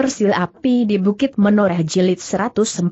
Sil api di Bukit Menoreh Jilid 104.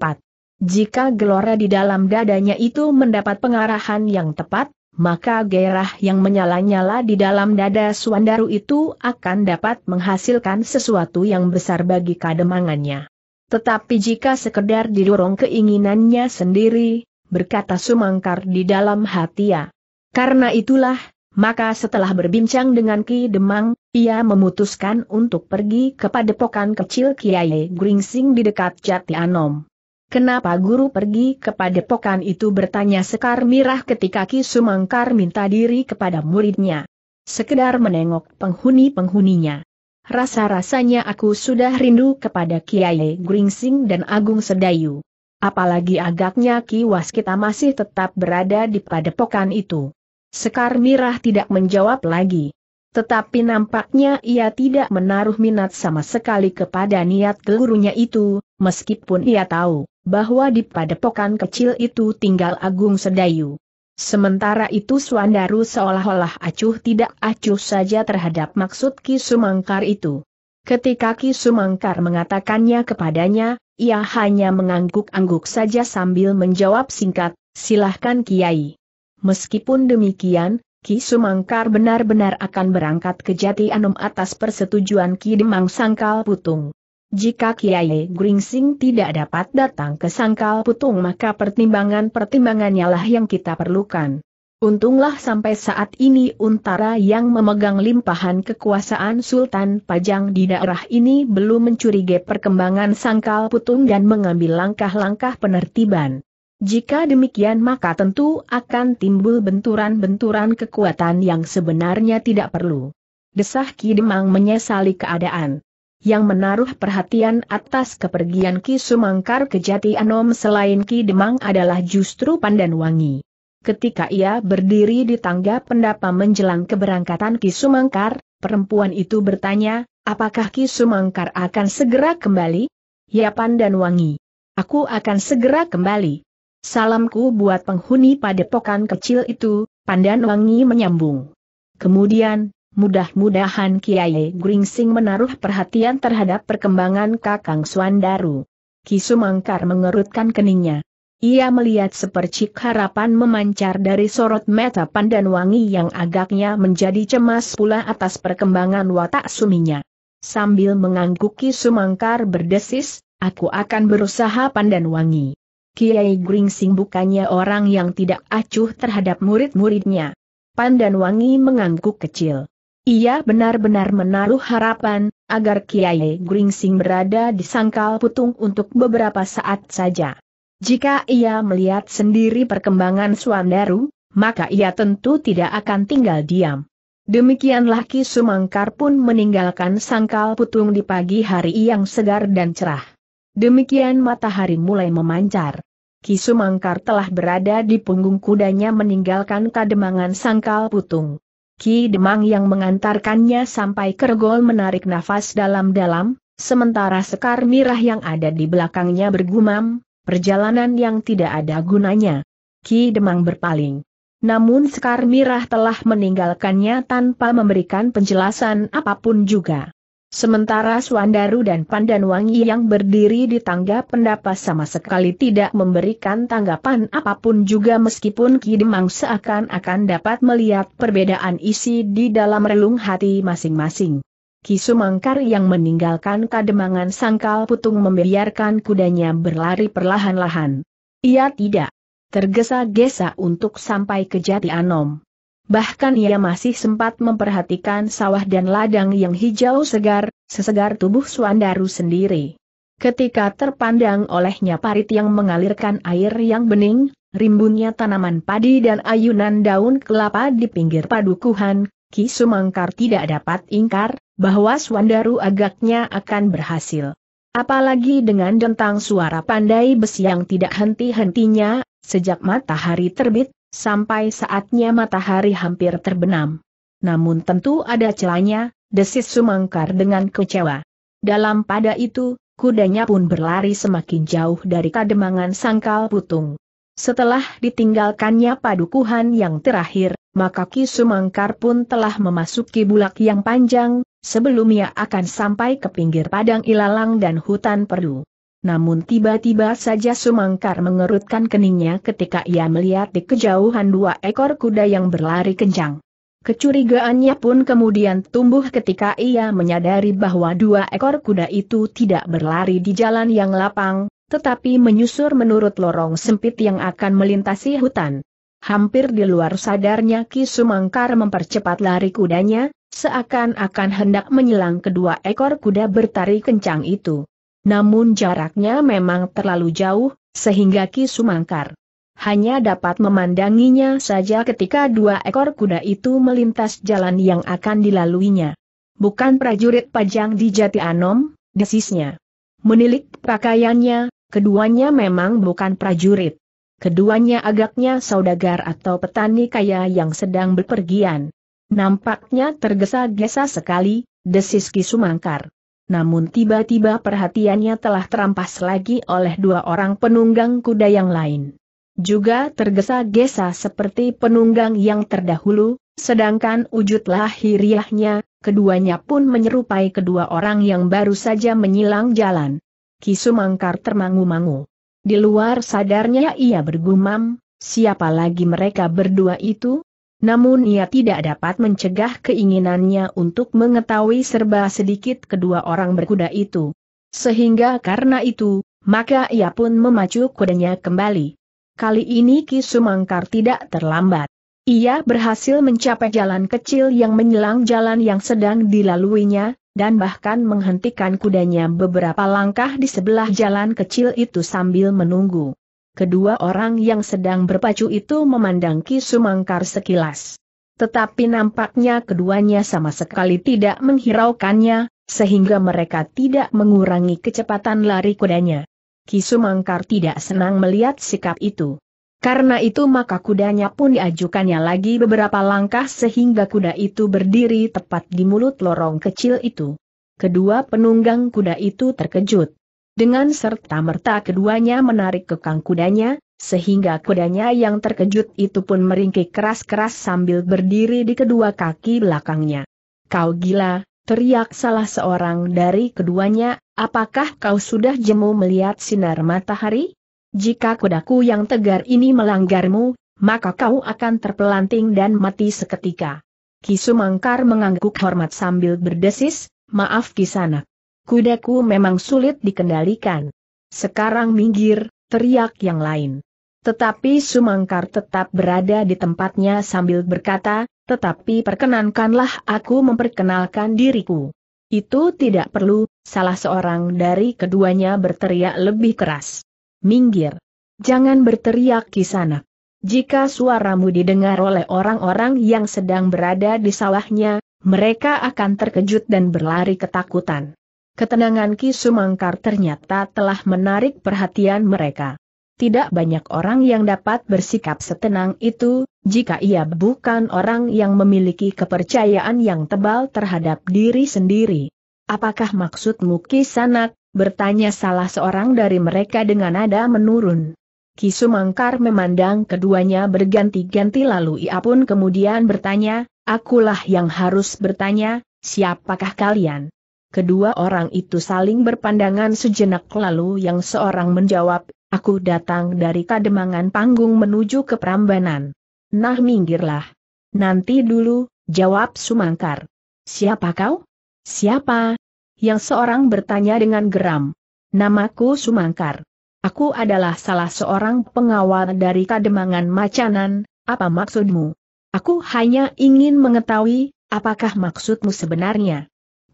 Jika gelora di dalam dadanya itu mendapat pengarahan yang tepat, maka gairah yang menyala-nyala di dalam dada Suandaru itu akan dapat menghasilkan sesuatu yang besar bagi kademangannya. Tetapi jika sekedar didorong keinginannya sendiri, berkata Sumangkar di dalam hati ya. Karena itulah, maka setelah berbincang dengan Ki Demang, ia memutuskan untuk pergi kepada padepokan kecil Kiai Gringsing di dekat Jati Anom. Kenapa guru pergi kepada padepokan itu bertanya Sekar Mirah ketika Ki Sumangkar minta diri kepada muridnya. Sekedar menengok penghuni-penghuninya. Rasa-rasanya aku sudah rindu kepada Kiai Gringsing dan Agung Sedayu. Apalagi agaknya Ki Waskita masih tetap berada di padepokan itu. Sekar Mirah tidak menjawab lagi. Tetapi nampaknya ia tidak menaruh minat sama sekali kepada niat gurunya itu, meskipun ia tahu bahwa di padepokan kecil itu tinggal Agung Sedayu. Sementara itu Suandaru seolah-olah acuh tidak acuh saja terhadap maksud Ki Sumangkar itu. Ketika Ki Sumangkar mengatakannya kepadanya, ia hanya mengangguk-angguk saja sambil menjawab singkat, silahkan Kiai. Meskipun demikian, Ki Sumangkar benar-benar akan berangkat ke Jati Anom atas persetujuan Ki Demang Sangkal Putung. Jika Kiai Gringsing tidak dapat datang ke Sangkal Putung maka pertimbangan-pertimbangannya lah yang kita perlukan. Untunglah sampai saat ini Untara yang memegang limpahan kekuasaan Sultan Pajang di daerah ini belum mencurigai perkembangan Sangkal Putung dan mengambil langkah-langkah penertiban. Jika demikian maka tentu akan timbul benturan-benturan kekuatan yang sebenarnya tidak perlu. Desah Ki Demang menyesali keadaan yang menaruh perhatian atas kepergian Ki Sumangkar ke Jati Anom selain Ki Demang adalah justru Pandan Wangi. Ketika ia berdiri di tangga pendapa menjelang keberangkatan Ki Sumangkar, perempuan itu bertanya, apakah Ki Sumangkar akan segera kembali? Ya Pandan Wangi, Aku akan segera kembali. Salamku buat penghuni padepokan kecil itu, Pandan Wangi menyambung. Kemudian, mudah-mudahan Kiai Gringsing menaruh perhatian terhadap perkembangan Kakang Suandaru. Kisumangkar mengerutkan keningnya. Ia melihat sepercik harapan memancar dari sorot mata pandan wangi yang agaknya menjadi cemas pula atas perkembangan watak suminya. Sambil mengangguki sumangkar berdesis, aku akan berusaha pandan wangi. Kiai Gringsing bukannya orang yang tidak acuh terhadap murid-muridnya. Pandan Wangi mengangguk kecil. Ia benar-benar menaruh harapan, agar Kiai Gringsing berada di sangkal putung untuk beberapa saat saja. Jika ia melihat sendiri perkembangan Swandaru, maka ia tentu tidak akan tinggal diam. Demikianlah Ki Sumangkar pun meninggalkan sangkal putung di pagi hari yang segar dan cerah. Demikian matahari mulai memancar. Kisumangkar telah berada di punggung kudanya meninggalkan kademangan sangkal putung. Ki Demang yang mengantarkannya sampai kergol menarik nafas dalam-dalam, sementara Sekar Mirah yang ada di belakangnya bergumam, perjalanan yang tidak ada gunanya. Ki Demang berpaling. Namun Sekar Mirah telah meninggalkannya tanpa memberikan penjelasan apapun juga. Sementara Suandaru dan Pandanwangi yang berdiri di tangga pendapat sama sekali tidak memberikan tanggapan apapun juga meskipun Kidemang seakan-akan dapat melihat perbedaan isi di dalam relung hati masing-masing. Kisumangkar yang meninggalkan kademangan sangkal putung membiarkan kudanya berlari perlahan-lahan. Ia tidak tergesa-gesa untuk sampai ke Jati Anom bahkan ia masih sempat memperhatikan sawah dan ladang yang hijau segar, sesegar tubuh Suandaru sendiri. Ketika terpandang olehnya parit yang mengalirkan air yang bening, rimbunnya tanaman padi dan ayunan daun kelapa di pinggir padukuhan, Ki Sumangkar tidak dapat ingkar, bahwa Suandaru agaknya akan berhasil. Apalagi dengan dentang suara pandai besi yang tidak henti-hentinya, sejak matahari terbit, sampai saatnya matahari hampir terbenam. Namun tentu ada celanya, desis Sumangkar dengan kecewa. Dalam pada itu, kudanya pun berlari semakin jauh dari kademangan sangkal putung. Setelah ditinggalkannya padukuhan yang terakhir, maka Ki Sumangkar pun telah memasuki bulak yang panjang, sebelum ia akan sampai ke pinggir padang ilalang dan hutan perdu. Namun tiba-tiba saja Sumangkar mengerutkan keningnya ketika ia melihat di kejauhan dua ekor kuda yang berlari kencang. Kecurigaannya pun kemudian tumbuh ketika ia menyadari bahwa dua ekor kuda itu tidak berlari di jalan yang lapang, tetapi menyusur menurut lorong sempit yang akan melintasi hutan. Hampir di luar sadarnya Ki Sumangkar mempercepat lari kudanya, seakan-akan hendak menyelang kedua ekor kuda bertari kencang itu. Namun jaraknya memang terlalu jauh, sehingga Ki Sumangkar hanya dapat memandanginya saja ketika dua ekor kuda itu melintas jalan yang akan dilaluinya. Bukan prajurit pajang di Jati Anom, desisnya. Menilik pakaiannya, keduanya memang bukan prajurit. Keduanya agaknya saudagar atau petani kaya yang sedang berpergian. Nampaknya tergesa-gesa sekali, desis Ki Sumangkar namun tiba-tiba perhatiannya telah terampas lagi oleh dua orang penunggang kuda yang lain. Juga tergesa-gesa seperti penunggang yang terdahulu, sedangkan wujud lahiriahnya, keduanya pun menyerupai kedua orang yang baru saja menyilang jalan. Kisumangkar termangu-mangu. Di luar sadarnya ia bergumam, siapa lagi mereka berdua itu? Namun ia tidak dapat mencegah keinginannya untuk mengetahui serba sedikit kedua orang berkuda itu. Sehingga karena itu, maka ia pun memacu kudanya kembali. Kali ini Ki Sumangkar tidak terlambat. Ia berhasil mencapai jalan kecil yang menyelang jalan yang sedang dilaluinya, dan bahkan menghentikan kudanya beberapa langkah di sebelah jalan kecil itu sambil menunggu kedua orang yang sedang berpacu itu memandang Ki Sumangkar sekilas. Tetapi nampaknya keduanya sama sekali tidak menghiraukannya, sehingga mereka tidak mengurangi kecepatan lari kudanya. Ki Sumangkar tidak senang melihat sikap itu. Karena itu maka kudanya pun diajukannya lagi beberapa langkah sehingga kuda itu berdiri tepat di mulut lorong kecil itu. Kedua penunggang kuda itu terkejut. Dengan serta-merta keduanya menarik kekang kudanya, sehingga kudanya yang terkejut itu pun meringkik keras-keras sambil berdiri di kedua kaki belakangnya. Kau gila, teriak salah seorang dari keduanya, apakah kau sudah jemu melihat sinar matahari? Jika kudaku yang tegar ini melanggarmu, maka kau akan terpelanting dan mati seketika. Kisumangkar mengangguk hormat sambil berdesis, maaf kisanak kudaku memang sulit dikendalikan. Sekarang minggir, teriak yang lain. Tetapi Sumangkar tetap berada di tempatnya sambil berkata, tetapi perkenankanlah aku memperkenalkan diriku. Itu tidak perlu, salah seorang dari keduanya berteriak lebih keras. Minggir. Jangan berteriak di sana. Jika suaramu didengar oleh orang-orang yang sedang berada di sawahnya, mereka akan terkejut dan berlari ketakutan. Ketenangan Ki Sumangkar ternyata telah menarik perhatian mereka. Tidak banyak orang yang dapat bersikap setenang itu, jika ia bukan orang yang memiliki kepercayaan yang tebal terhadap diri sendiri. Apakah maksudmu Ki Sanak? bertanya salah seorang dari mereka dengan nada menurun. Ki Sumangkar memandang keduanya berganti-ganti lalu ia pun kemudian bertanya, akulah yang harus bertanya, siapakah kalian? Kedua orang itu saling berpandangan sejenak lalu yang seorang menjawab, aku datang dari kademangan panggung menuju ke Prambanan. Nah minggirlah. Nanti dulu, jawab Sumangkar. Siapa kau? Siapa? Yang seorang bertanya dengan geram. Namaku Sumangkar. Aku adalah salah seorang pengawal dari kademangan macanan, apa maksudmu? Aku hanya ingin mengetahui, apakah maksudmu sebenarnya?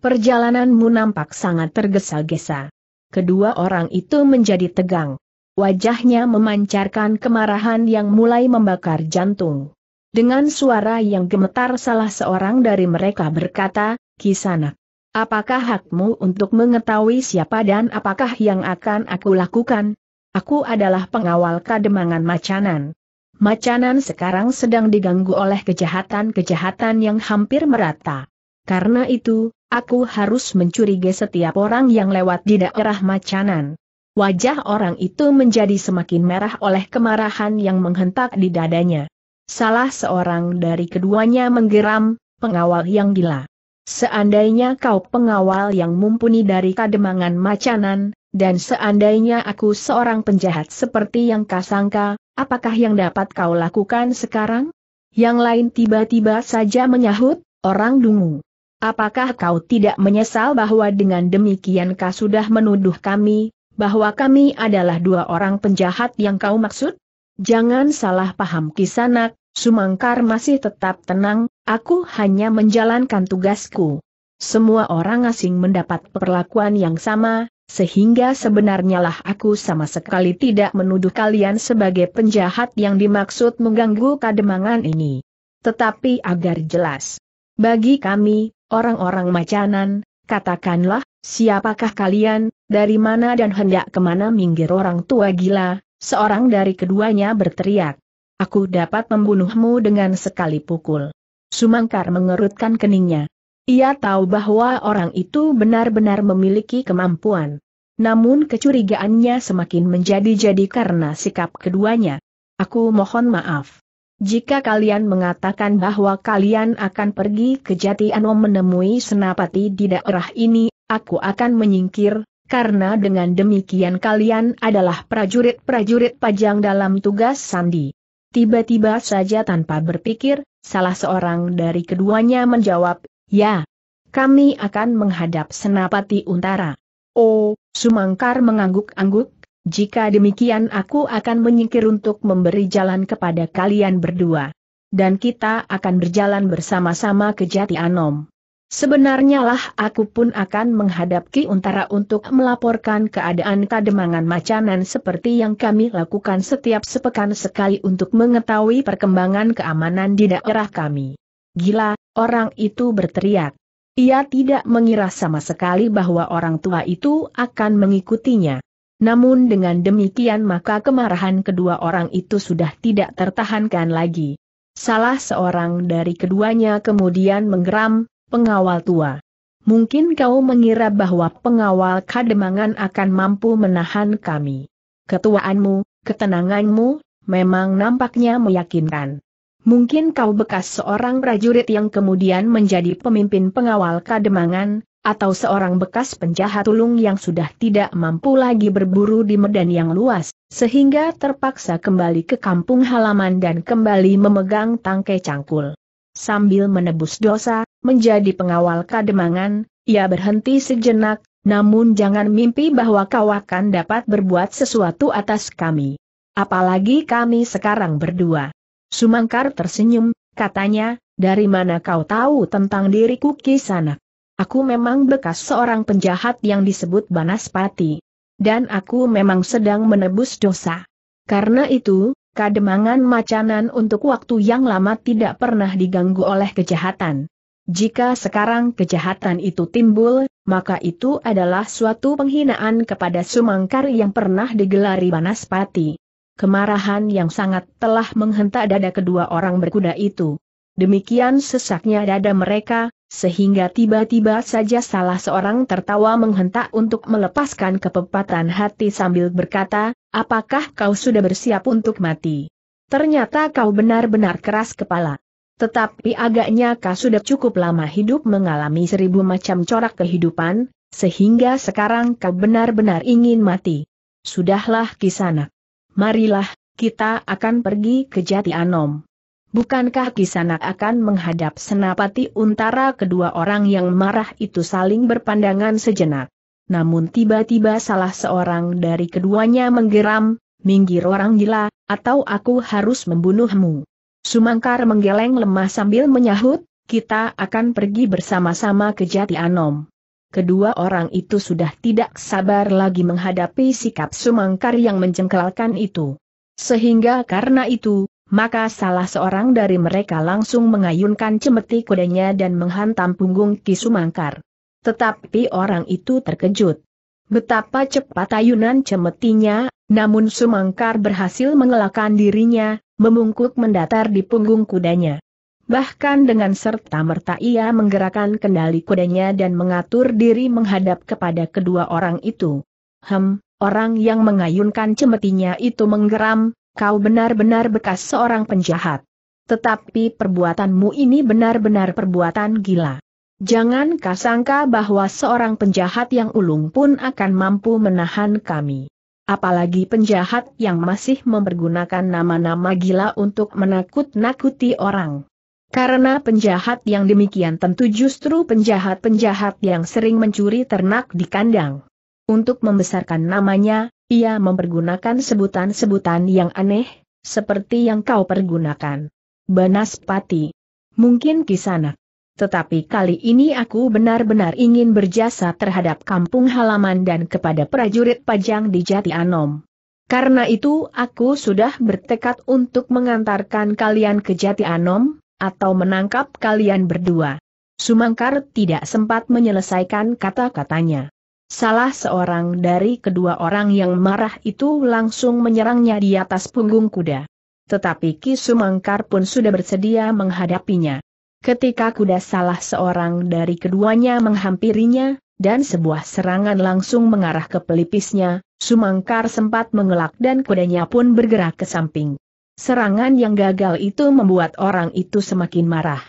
Perjalananmu nampak sangat tergesa-gesa. Kedua orang itu menjadi tegang. Wajahnya memancarkan kemarahan yang mulai membakar jantung. Dengan suara yang gemetar salah seorang dari mereka berkata, Kisanak, apakah hakmu untuk mengetahui siapa dan apakah yang akan aku lakukan? Aku adalah pengawal kademangan macanan. Macanan sekarang sedang diganggu oleh kejahatan-kejahatan yang hampir merata. Karena itu, Aku harus mencurigai setiap orang yang lewat di daerah Macanan. Wajah orang itu menjadi semakin merah oleh kemarahan yang menghentak di dadanya. Salah seorang dari keduanya menggeram, pengawal yang gila. Seandainya kau pengawal yang mumpuni dari kademangan Macanan, dan seandainya aku seorang penjahat seperti yang kasangka, apakah yang dapat kau lakukan sekarang? Yang lain tiba-tiba saja menyahut, orang dungu. Apakah kau tidak menyesal bahwa dengan demikian kau sudah menuduh kami, bahwa kami adalah dua orang penjahat yang kau maksud? Jangan salah paham kisanak, Sumangkar masih tetap tenang, aku hanya menjalankan tugasku. Semua orang asing mendapat perlakuan yang sama, sehingga sebenarnya lah aku sama sekali tidak menuduh kalian sebagai penjahat yang dimaksud mengganggu kademangan ini. Tetapi agar jelas. Bagi kami, Orang-orang macanan, katakanlah, siapakah kalian, dari mana dan hendak kemana minggir orang tua gila, seorang dari keduanya berteriak. Aku dapat membunuhmu dengan sekali pukul. Sumangkar mengerutkan keningnya. Ia tahu bahwa orang itu benar-benar memiliki kemampuan. Namun kecurigaannya semakin menjadi-jadi karena sikap keduanya. Aku mohon maaf. Jika kalian mengatakan bahwa kalian akan pergi ke Jati Anom menemui Senapati di daerah ini, aku akan menyingkir, karena dengan demikian kalian adalah prajurit-prajurit pajang dalam tugas Sandi. Tiba-tiba saja tanpa berpikir, salah seorang dari keduanya menjawab, ya, kami akan menghadap Senapati Untara. Oh, Sumangkar mengangguk-angguk, jika demikian aku akan menyingkir untuk memberi jalan kepada kalian berdua. Dan kita akan berjalan bersama-sama ke Jati Anom. Sebenarnya lah aku pun akan menghadap Ki Untara untuk melaporkan keadaan kademangan macanan seperti yang kami lakukan setiap sepekan sekali untuk mengetahui perkembangan keamanan di daerah kami. Gila, orang itu berteriak. Ia tidak mengira sama sekali bahwa orang tua itu akan mengikutinya. Namun dengan demikian maka kemarahan kedua orang itu sudah tidak tertahankan lagi. Salah seorang dari keduanya kemudian menggeram, pengawal tua. Mungkin kau mengira bahwa pengawal kademangan akan mampu menahan kami. Ketuaanmu, ketenanganmu, memang nampaknya meyakinkan. Mungkin kau bekas seorang prajurit yang kemudian menjadi pemimpin pengawal kademangan, atau seorang bekas penjahat ulung yang sudah tidak mampu lagi berburu di medan yang luas, sehingga terpaksa kembali ke kampung halaman dan kembali memegang tangkai cangkul. Sambil menebus dosa, menjadi pengawal kademangan, ia berhenti sejenak, namun jangan mimpi bahwa kau akan dapat berbuat sesuatu atas kami. Apalagi kami sekarang berdua. Sumangkar tersenyum, katanya, dari mana kau tahu tentang diriku kisanak? Aku memang bekas seorang penjahat yang disebut Banaspati. Dan aku memang sedang menebus dosa. Karena itu, kademangan macanan untuk waktu yang lama tidak pernah diganggu oleh kejahatan. Jika sekarang kejahatan itu timbul, maka itu adalah suatu penghinaan kepada Sumangkar yang pernah digelari Banaspati. Kemarahan yang sangat telah menghentak dada kedua orang berkuda itu. Demikian sesaknya dada mereka, sehingga tiba-tiba saja salah seorang tertawa menghentak untuk melepaskan kepepatan hati sambil berkata, apakah kau sudah bersiap untuk mati? Ternyata kau benar-benar keras kepala. Tetapi agaknya kau sudah cukup lama hidup mengalami seribu macam corak kehidupan, sehingga sekarang kau benar-benar ingin mati. Sudahlah kisana. Marilah, kita akan pergi ke Jati Anom. Bukankah Kisanak akan menghadap senapati untara kedua orang yang marah itu saling berpandangan sejenak? Namun tiba-tiba salah seorang dari keduanya menggeram, minggir orang gila, atau aku harus membunuhmu. Sumangkar menggeleng lemah sambil menyahut, kita akan pergi bersama-sama ke Jati Anom. Kedua orang itu sudah tidak sabar lagi menghadapi sikap Sumangkar yang menjengkelkan itu. Sehingga karena itu, maka salah seorang dari mereka langsung mengayunkan cemeti kudanya dan menghantam punggung Ki Sumangkar. Tetapi orang itu terkejut. Betapa cepat ayunan cemetinya, namun Sumangkar berhasil mengelakkan dirinya, memungkuk mendatar di punggung kudanya. Bahkan dengan serta-merta ia menggerakkan kendali kudanya dan mengatur diri menghadap kepada kedua orang itu. Hem, orang yang mengayunkan cemetinya itu menggeram, kau benar-benar bekas seorang penjahat. Tetapi perbuatanmu ini benar-benar perbuatan gila. Jangan kau sangka bahwa seorang penjahat yang ulung pun akan mampu menahan kami. Apalagi penjahat yang masih mempergunakan nama-nama gila untuk menakut-nakuti orang. Karena penjahat yang demikian tentu justru penjahat-penjahat yang sering mencuri ternak di kandang. Untuk membesarkan namanya, ia mempergunakan sebutan-sebutan yang aneh, seperti yang kau pergunakan. Banaspati. Mungkin kisanak. Tetapi kali ini aku benar-benar ingin berjasa terhadap kampung halaman dan kepada prajurit pajang di Jati Anom. Karena itu aku sudah bertekad untuk mengantarkan kalian ke Jati Anom, atau menangkap kalian berdua. Sumangkar tidak sempat menyelesaikan kata-katanya. Salah seorang dari kedua orang yang marah itu langsung menyerangnya di atas punggung kuda. Tetapi Ki Sumangkar pun sudah bersedia menghadapinya. Ketika kuda salah seorang dari keduanya menghampirinya, dan sebuah serangan langsung mengarah ke pelipisnya, Sumangkar sempat mengelak dan kudanya pun bergerak ke samping. Serangan yang gagal itu membuat orang itu semakin marah.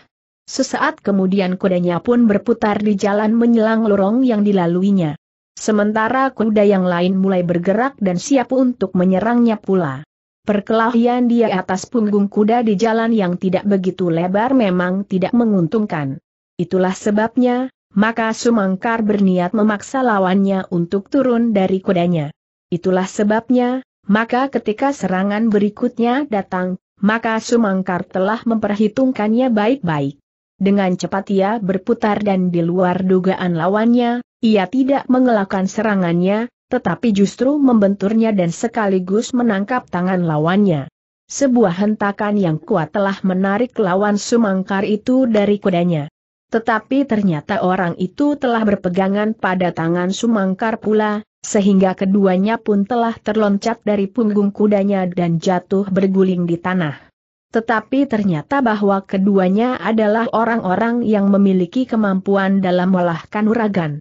Sesaat kemudian kudanya pun berputar di jalan menyelang lorong yang dilaluinya. Sementara kuda yang lain mulai bergerak dan siap untuk menyerangnya pula. Perkelahian di atas punggung kuda di jalan yang tidak begitu lebar memang tidak menguntungkan. Itulah sebabnya, maka Sumangkar berniat memaksa lawannya untuk turun dari kudanya. Itulah sebabnya, maka ketika serangan berikutnya datang, maka Sumangkar telah memperhitungkannya baik-baik. Dengan cepat ia berputar dan di luar dugaan lawannya, ia tidak mengelakkan serangannya, tetapi justru membenturnya dan sekaligus menangkap tangan lawannya. Sebuah hentakan yang kuat telah menarik lawan Sumangkar itu dari kudanya. Tetapi ternyata orang itu telah berpegangan pada tangan Sumangkar pula, sehingga keduanya pun telah terloncat dari punggung kudanya dan jatuh berguling di tanah. Tetapi ternyata bahwa keduanya adalah orang-orang yang memiliki kemampuan dalam melahkan uragan.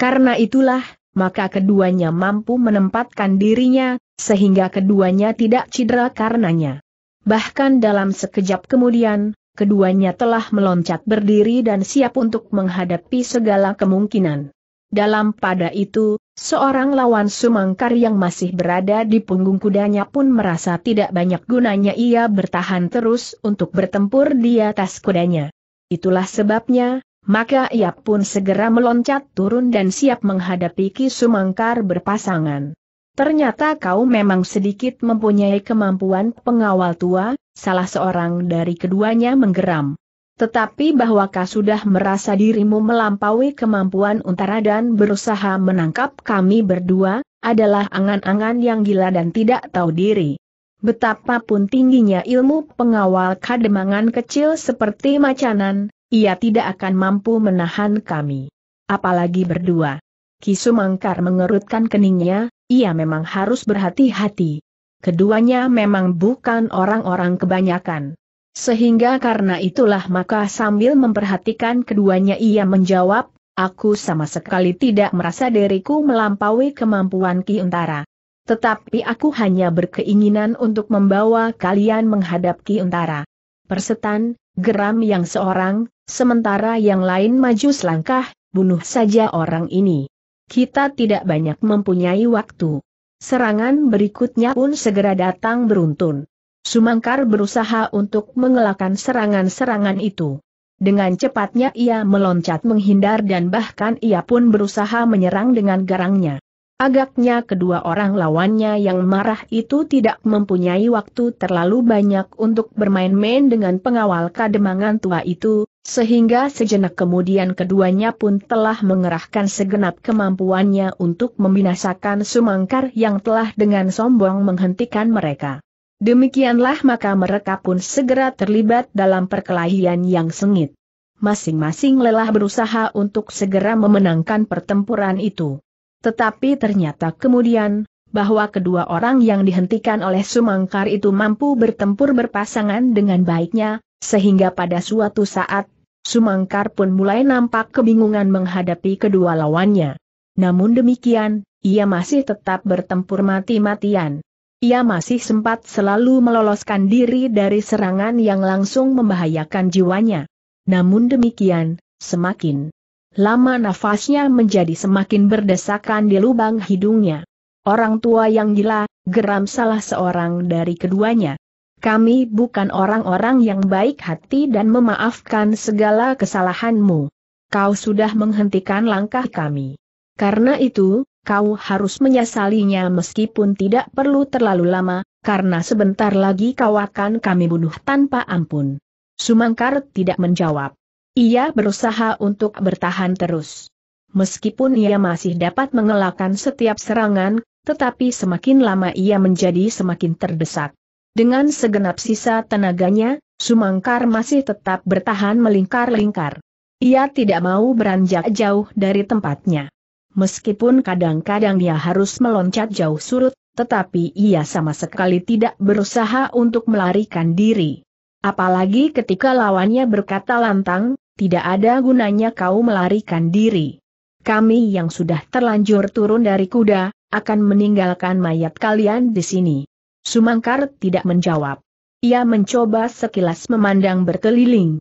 Karena itulah, maka keduanya mampu menempatkan dirinya, sehingga keduanya tidak cedera karenanya. Bahkan dalam sekejap kemudian, keduanya telah meloncat berdiri dan siap untuk menghadapi segala kemungkinan. Dalam pada itu, Seorang lawan Sumangkar yang masih berada di punggung kudanya pun merasa tidak banyak gunanya ia bertahan terus untuk bertempur di atas kudanya. Itulah sebabnya, maka ia pun segera meloncat turun dan siap menghadapi Ki Sumangkar berpasangan. Ternyata kau memang sedikit mempunyai kemampuan pengawal tua, salah seorang dari keduanya menggeram. Tetapi bahwakah sudah merasa dirimu melampaui kemampuan untara dan berusaha menangkap kami berdua, adalah angan-angan yang gila dan tidak tahu diri. Betapapun tingginya ilmu pengawal kademangan kecil seperti macanan, ia tidak akan mampu menahan kami. Apalagi berdua. Kisumangkar mengerutkan keningnya, ia memang harus berhati-hati. Keduanya memang bukan orang-orang kebanyakan. Sehingga karena itulah maka sambil memperhatikan keduanya ia menjawab, aku sama sekali tidak merasa diriku melampaui kemampuan Ki Untara. Tetapi aku hanya berkeinginan untuk membawa kalian menghadap Ki Untara. Persetan, geram yang seorang, sementara yang lain maju selangkah, bunuh saja orang ini. Kita tidak banyak mempunyai waktu. Serangan berikutnya pun segera datang beruntun. Sumangkar berusaha untuk mengelakkan serangan-serangan itu. Dengan cepatnya ia meloncat menghindar dan bahkan ia pun berusaha menyerang dengan garangnya. Agaknya kedua orang lawannya yang marah itu tidak mempunyai waktu terlalu banyak untuk bermain-main dengan pengawal kademangan tua itu, sehingga sejenak kemudian keduanya pun telah mengerahkan segenap kemampuannya untuk membinasakan Sumangkar yang telah dengan sombong menghentikan mereka. Demikianlah maka mereka pun segera terlibat dalam perkelahian yang sengit. Masing-masing lelah berusaha untuk segera memenangkan pertempuran itu. Tetapi ternyata kemudian, bahwa kedua orang yang dihentikan oleh Sumangkar itu mampu bertempur berpasangan dengan baiknya, sehingga pada suatu saat, Sumangkar pun mulai nampak kebingungan menghadapi kedua lawannya. Namun demikian, ia masih tetap bertempur mati-matian ia masih sempat selalu meloloskan diri dari serangan yang langsung membahayakan jiwanya. Namun demikian, semakin lama nafasnya menjadi semakin berdesakan di lubang hidungnya. Orang tua yang gila, geram salah seorang dari keduanya. Kami bukan orang-orang yang baik hati dan memaafkan segala kesalahanmu. Kau sudah menghentikan langkah kami. Karena itu, kau harus menyesalinya meskipun tidak perlu terlalu lama, karena sebentar lagi kau akan kami bunuh tanpa ampun. Sumangkar tidak menjawab. Ia berusaha untuk bertahan terus. Meskipun ia masih dapat mengelakkan setiap serangan, tetapi semakin lama ia menjadi semakin terdesak. Dengan segenap sisa tenaganya, Sumangkar masih tetap bertahan melingkar-lingkar. Ia tidak mau beranjak jauh dari tempatnya. Meskipun kadang-kadang ia harus meloncat jauh surut, tetapi ia sama sekali tidak berusaha untuk melarikan diri. Apalagi ketika lawannya berkata lantang, tidak ada gunanya kau melarikan diri. Kami yang sudah terlanjur turun dari kuda, akan meninggalkan mayat kalian di sini. Sumangkar tidak menjawab. Ia mencoba sekilas memandang berkeliling.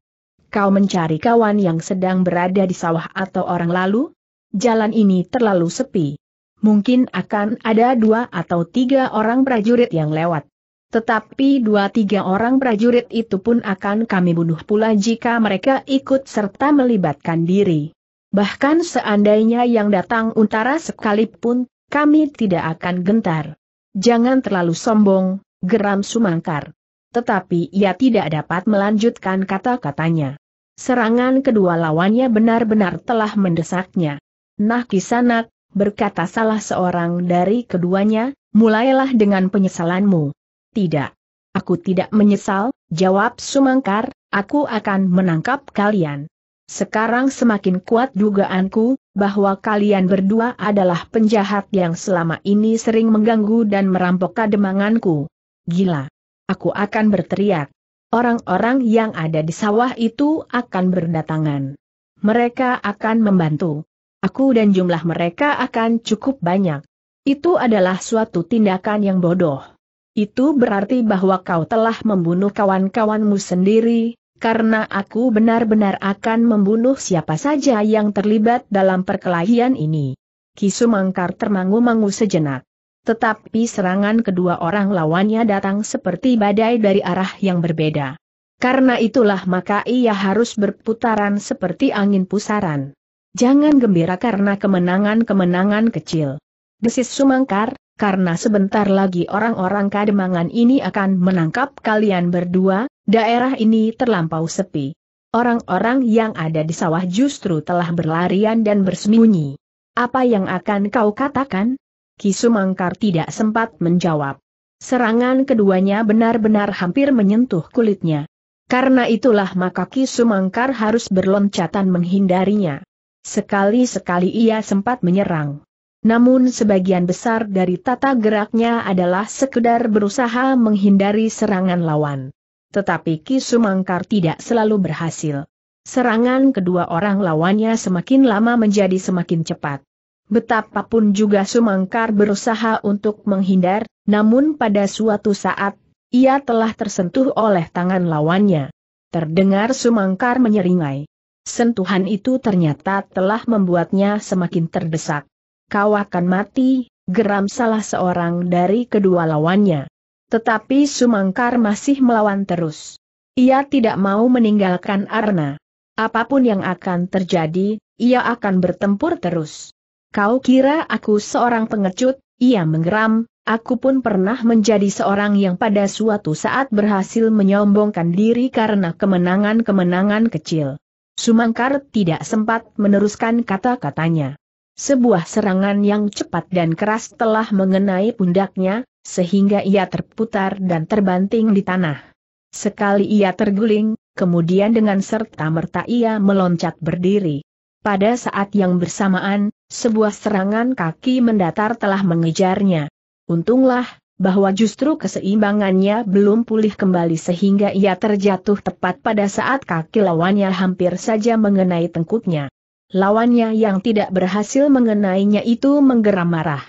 Kau mencari kawan yang sedang berada di sawah atau orang lalu? jalan ini terlalu sepi. Mungkin akan ada dua atau tiga orang prajurit yang lewat. Tetapi dua tiga orang prajurit itu pun akan kami bunuh pula jika mereka ikut serta melibatkan diri. Bahkan seandainya yang datang untara sekalipun, kami tidak akan gentar. Jangan terlalu sombong, geram Sumangkar. Tetapi ia tidak dapat melanjutkan kata-katanya. Serangan kedua lawannya benar-benar telah mendesaknya. Nah kisanak, berkata salah seorang dari keduanya, mulailah dengan penyesalanmu. Tidak. Aku tidak menyesal, jawab Sumangkar, aku akan menangkap kalian. Sekarang semakin kuat dugaanku, bahwa kalian berdua adalah penjahat yang selama ini sering mengganggu dan merampok kademanganku. Gila. Aku akan berteriak. Orang-orang yang ada di sawah itu akan berdatangan. Mereka akan membantu aku dan jumlah mereka akan cukup banyak. Itu adalah suatu tindakan yang bodoh. Itu berarti bahwa kau telah membunuh kawan-kawanmu sendiri, karena aku benar-benar akan membunuh siapa saja yang terlibat dalam perkelahian ini. Kisumangkar termangu-mangu sejenak. Tetapi serangan kedua orang lawannya datang seperti badai dari arah yang berbeda. Karena itulah maka ia harus berputaran seperti angin pusaran jangan gembira karena kemenangan-kemenangan kecil. Desis Sumangkar, karena sebentar lagi orang-orang kademangan ini akan menangkap kalian berdua, daerah ini terlampau sepi. Orang-orang yang ada di sawah justru telah berlarian dan bersembunyi. Apa yang akan kau katakan? Kisumangkar tidak sempat menjawab. Serangan keduanya benar-benar hampir menyentuh kulitnya. Karena itulah maka Kisumangkar harus berloncatan menghindarinya. Sekali-sekali ia sempat menyerang. Namun sebagian besar dari tata geraknya adalah sekedar berusaha menghindari serangan lawan. Tetapi Ki Sumangkar tidak selalu berhasil. Serangan kedua orang lawannya semakin lama menjadi semakin cepat. Betapapun juga Sumangkar berusaha untuk menghindar, namun pada suatu saat, ia telah tersentuh oleh tangan lawannya. Terdengar Sumangkar menyeringai. Sentuhan itu ternyata telah membuatnya semakin terdesak. Kau akan mati, geram salah seorang dari kedua lawannya. Tetapi Sumangkar masih melawan terus. Ia tidak mau meninggalkan Arna. Apapun yang akan terjadi, ia akan bertempur terus. Kau kira aku seorang pengecut, ia menggeram, aku pun pernah menjadi seorang yang pada suatu saat berhasil menyombongkan diri karena kemenangan-kemenangan kecil. Sumangkar tidak sempat meneruskan kata-katanya. Sebuah serangan yang cepat dan keras telah mengenai pundaknya, sehingga ia terputar dan terbanting di tanah. Sekali ia terguling, kemudian dengan serta-merta ia meloncat berdiri. Pada saat yang bersamaan, sebuah serangan kaki mendatar telah mengejarnya. Untunglah, bahwa justru keseimbangannya belum pulih kembali sehingga ia terjatuh tepat pada saat kaki lawannya hampir saja mengenai tengkuknya. Lawannya yang tidak berhasil mengenainya itu menggeram marah.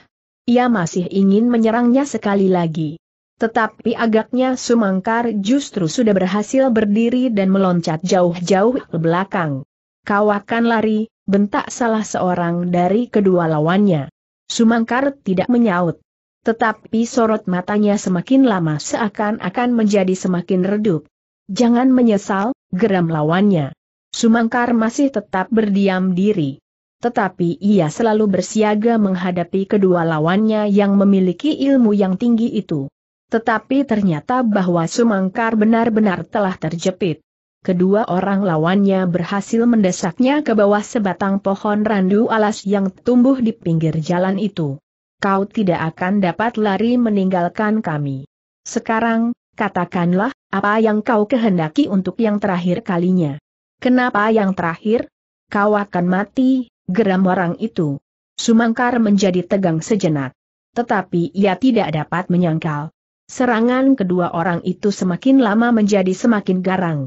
Ia masih ingin menyerangnya sekali lagi. Tetapi agaknya Sumangkar justru sudah berhasil berdiri dan meloncat jauh-jauh ke belakang. Kau akan lari, bentak salah seorang dari kedua lawannya. Sumangkar tidak menyaut. Tetapi sorot matanya semakin lama seakan-akan menjadi semakin redup. Jangan menyesal, geram lawannya. Sumangkar masih tetap berdiam diri. Tetapi ia selalu bersiaga menghadapi kedua lawannya yang memiliki ilmu yang tinggi itu. Tetapi ternyata bahwa Sumangkar benar-benar telah terjepit. Kedua orang lawannya berhasil mendesaknya ke bawah sebatang pohon randu alas yang tumbuh di pinggir jalan itu kau tidak akan dapat lari meninggalkan kami. Sekarang, katakanlah, apa yang kau kehendaki untuk yang terakhir kalinya? Kenapa yang terakhir? Kau akan mati, geram orang itu. Sumangkar menjadi tegang sejenak. Tetapi ia tidak dapat menyangkal. Serangan kedua orang itu semakin lama menjadi semakin garang.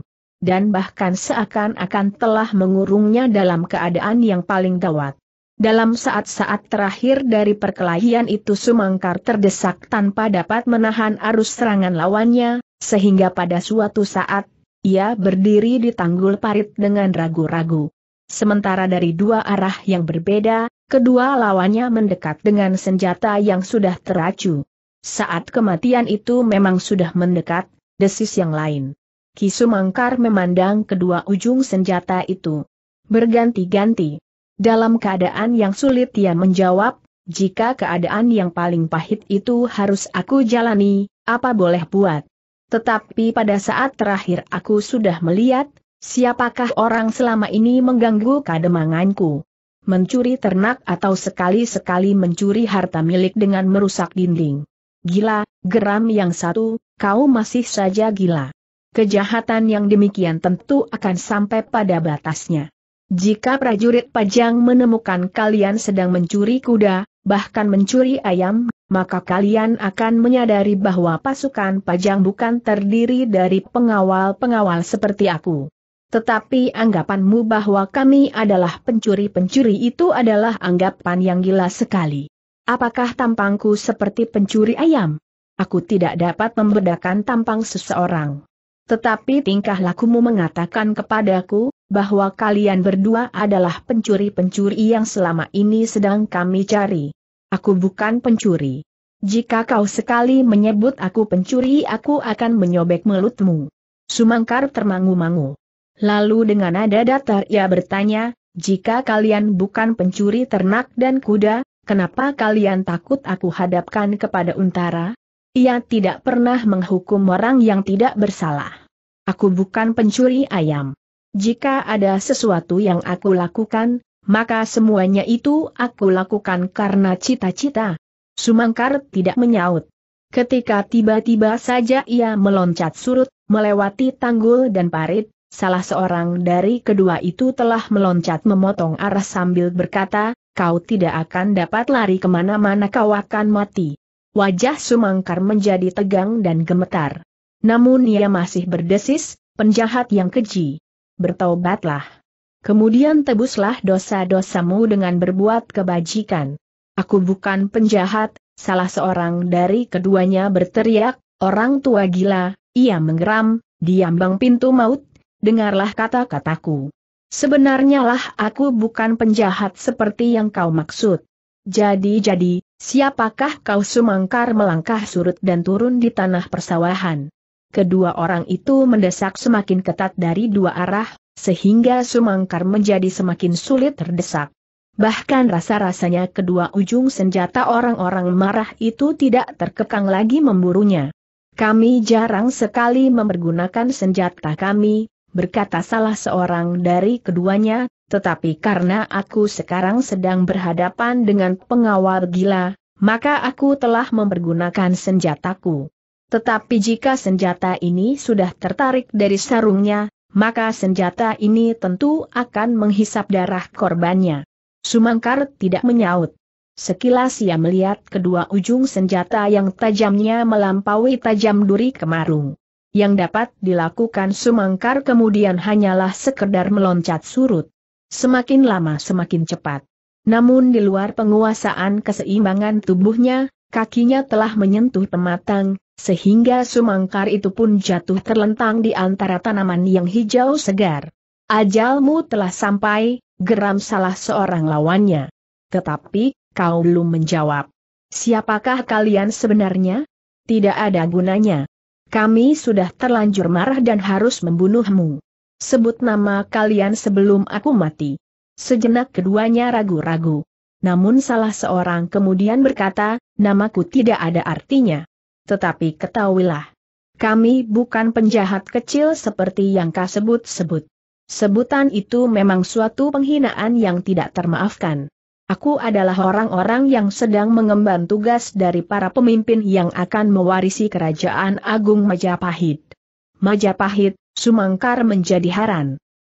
Dan bahkan seakan-akan telah mengurungnya dalam keadaan yang paling gawat. Dalam saat-saat terakhir dari perkelahian itu Sumangkar terdesak tanpa dapat menahan arus serangan lawannya, sehingga pada suatu saat, ia berdiri di tanggul parit dengan ragu-ragu. Sementara dari dua arah yang berbeda, kedua lawannya mendekat dengan senjata yang sudah teracu. Saat kematian itu memang sudah mendekat, desis yang lain. Kisumangkar memandang kedua ujung senjata itu. Berganti-ganti. Dalam keadaan yang sulit ia menjawab, jika keadaan yang paling pahit itu harus aku jalani, apa boleh buat. Tetapi pada saat terakhir aku sudah melihat, siapakah orang selama ini mengganggu kademanganku. Mencuri ternak atau sekali-sekali mencuri harta milik dengan merusak dinding. Gila, geram yang satu, kau masih saja gila. Kejahatan yang demikian tentu akan sampai pada batasnya. Jika prajurit pajang menemukan kalian sedang mencuri kuda, bahkan mencuri ayam, maka kalian akan menyadari bahwa pasukan pajang bukan terdiri dari pengawal-pengawal seperti aku. Tetapi anggapanmu bahwa kami adalah pencuri-pencuri itu adalah anggapan yang gila sekali. Apakah tampangku seperti pencuri ayam? Aku tidak dapat membedakan tampang seseorang. Tetapi tingkah lakumu mengatakan kepadaku, bahwa kalian berdua adalah pencuri-pencuri yang selama ini sedang kami cari. Aku bukan pencuri. Jika kau sekali menyebut aku pencuri aku akan menyobek mulutmu. Sumangkar termangu-mangu. Lalu dengan nada datar ia bertanya, jika kalian bukan pencuri ternak dan kuda, kenapa kalian takut aku hadapkan kepada untara? Ia tidak pernah menghukum orang yang tidak bersalah. Aku bukan pencuri ayam. Jika ada sesuatu yang aku lakukan, maka semuanya itu aku lakukan karena cita-cita. Sumangkar tidak menyaut. Ketika tiba-tiba saja ia meloncat surut, melewati tanggul dan parit, salah seorang dari kedua itu telah meloncat memotong arah sambil berkata, kau tidak akan dapat lari kemana-mana kau akan mati. Wajah Sumangkar menjadi tegang dan gemetar. Namun ia masih berdesis, penjahat yang keji bertaubatlah. Kemudian tebuslah dosa-dosamu dengan berbuat kebajikan. Aku bukan penjahat, salah seorang dari keduanya berteriak, orang tua gila, ia menggeram, diambang pintu maut, dengarlah kata-kataku. Sebenarnya lah aku bukan penjahat seperti yang kau maksud. Jadi-jadi, siapakah kau sumangkar melangkah surut dan turun di tanah persawahan? kedua orang itu mendesak semakin ketat dari dua arah, sehingga Sumangkar menjadi semakin sulit terdesak. Bahkan rasa-rasanya kedua ujung senjata orang-orang marah itu tidak terkekang lagi memburunya. Kami jarang sekali mempergunakan senjata kami, berkata salah seorang dari keduanya, tetapi karena aku sekarang sedang berhadapan dengan pengawal gila, maka aku telah mempergunakan senjataku. Tetapi jika senjata ini sudah tertarik dari sarungnya, maka senjata ini tentu akan menghisap darah korbannya. Sumangkar tidak menyaut. Sekilas ia melihat kedua ujung senjata yang tajamnya melampaui tajam duri kemarung. Yang dapat dilakukan Sumangkar kemudian hanyalah sekedar meloncat surut. Semakin lama semakin cepat. Namun di luar penguasaan keseimbangan tubuhnya, kakinya telah menyentuh pematang, sehingga sumangkar itu pun jatuh terlentang di antara tanaman yang hijau segar. Ajalmu telah sampai, geram salah seorang lawannya. Tetapi, kau belum menjawab. Siapakah kalian sebenarnya? Tidak ada gunanya. Kami sudah terlanjur marah dan harus membunuhmu. Sebut nama kalian sebelum aku mati. Sejenak keduanya ragu-ragu. Namun salah seorang kemudian berkata, namaku tidak ada artinya tetapi ketahuilah. Kami bukan penjahat kecil seperti yang kau sebut-sebut. Sebutan itu memang suatu penghinaan yang tidak termaafkan. Aku adalah orang-orang yang sedang mengemban tugas dari para pemimpin yang akan mewarisi kerajaan Agung Majapahit. Majapahit, Sumangkar menjadi haran.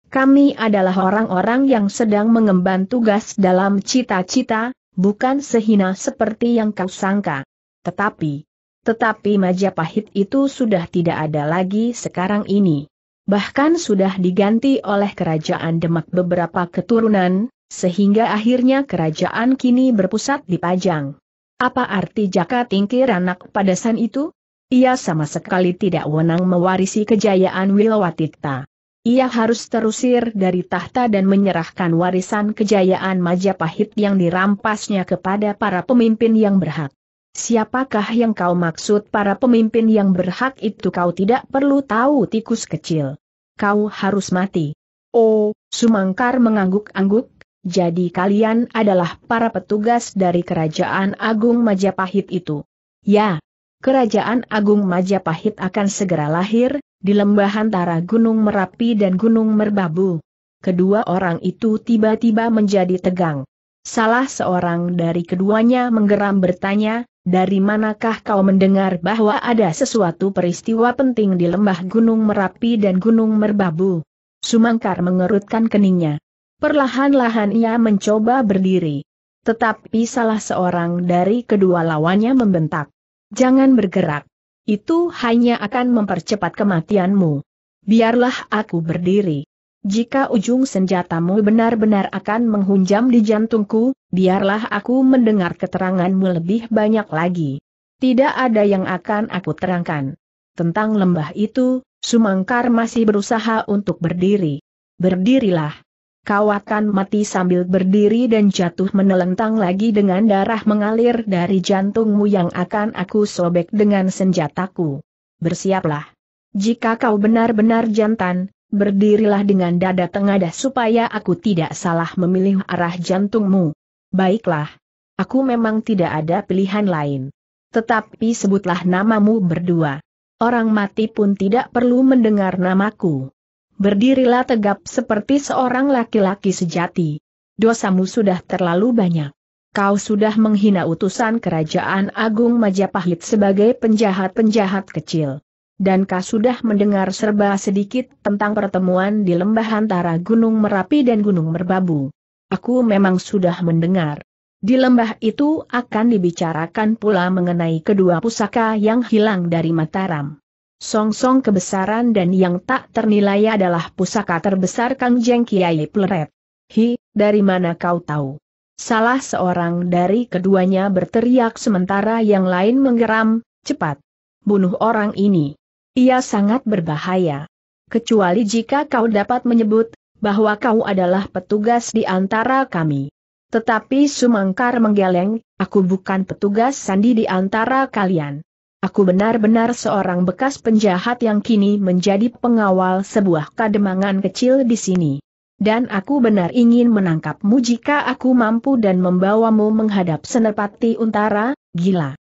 Kami adalah orang-orang yang sedang mengemban tugas dalam cita-cita, bukan sehina seperti yang kau sangka. Tetapi, tetapi Majapahit itu sudah tidak ada lagi sekarang ini. Bahkan sudah diganti oleh kerajaan Demak beberapa keturunan, sehingga akhirnya kerajaan kini berpusat di Pajang. Apa arti jaka tingkir anak padasan itu? Ia sama sekali tidak wenang mewarisi kejayaan Wilawatita. Ia harus terusir dari tahta dan menyerahkan warisan kejayaan Majapahit yang dirampasnya kepada para pemimpin yang berhak. Siapakah yang kau maksud para pemimpin yang berhak itu kau tidak perlu tahu tikus kecil. Kau harus mati. Oh, Sumangkar mengangguk-angguk, jadi kalian adalah para petugas dari Kerajaan Agung Majapahit itu. Ya, Kerajaan Agung Majapahit akan segera lahir, di lembah antara Gunung Merapi dan Gunung Merbabu. Kedua orang itu tiba-tiba menjadi tegang. Salah seorang dari keduanya menggeram bertanya, dari manakah kau mendengar bahwa ada sesuatu peristiwa penting di lembah Gunung Merapi dan Gunung Merbabu? Sumangkar mengerutkan keningnya. Perlahan-lahan ia mencoba berdiri. Tetapi salah seorang dari kedua lawannya membentak. Jangan bergerak. Itu hanya akan mempercepat kematianmu. Biarlah aku berdiri. Jika ujung senjatamu benar-benar akan menghunjam di jantungku, biarlah aku mendengar keteranganmu lebih banyak lagi. Tidak ada yang akan aku terangkan. Tentang lembah itu, Sumangkar masih berusaha untuk berdiri. Berdirilah. Kau akan mati sambil berdiri dan jatuh menelentang lagi dengan darah mengalir dari jantungmu yang akan aku sobek dengan senjataku. Bersiaplah. Jika kau benar-benar jantan, berdirilah dengan dada tengadah supaya aku tidak salah memilih arah jantungmu. Baiklah. Aku memang tidak ada pilihan lain. Tetapi sebutlah namamu berdua. Orang mati pun tidak perlu mendengar namaku. Berdirilah tegap seperti seorang laki-laki sejati. Dosamu sudah terlalu banyak. Kau sudah menghina utusan kerajaan agung Majapahit sebagai penjahat-penjahat kecil dan kau sudah mendengar serba sedikit tentang pertemuan di lembah antara Gunung Merapi dan Gunung Merbabu. Aku memang sudah mendengar. Di lembah itu akan dibicarakan pula mengenai kedua pusaka yang hilang dari Mataram. Song-song kebesaran dan yang tak ternilai adalah pusaka terbesar Kang Jeng Kiai Pleret. Hi, dari mana kau tahu? Salah seorang dari keduanya berteriak sementara yang lain menggeram, cepat. Bunuh orang ini. Ia sangat berbahaya. Kecuali jika kau dapat menyebut, bahwa kau adalah petugas di antara kami. Tetapi Sumangkar menggeleng, aku bukan petugas sandi di antara kalian. Aku benar-benar seorang bekas penjahat yang kini menjadi pengawal sebuah kademangan kecil di sini. Dan aku benar ingin menangkapmu jika aku mampu dan membawamu menghadap senepati untara, gila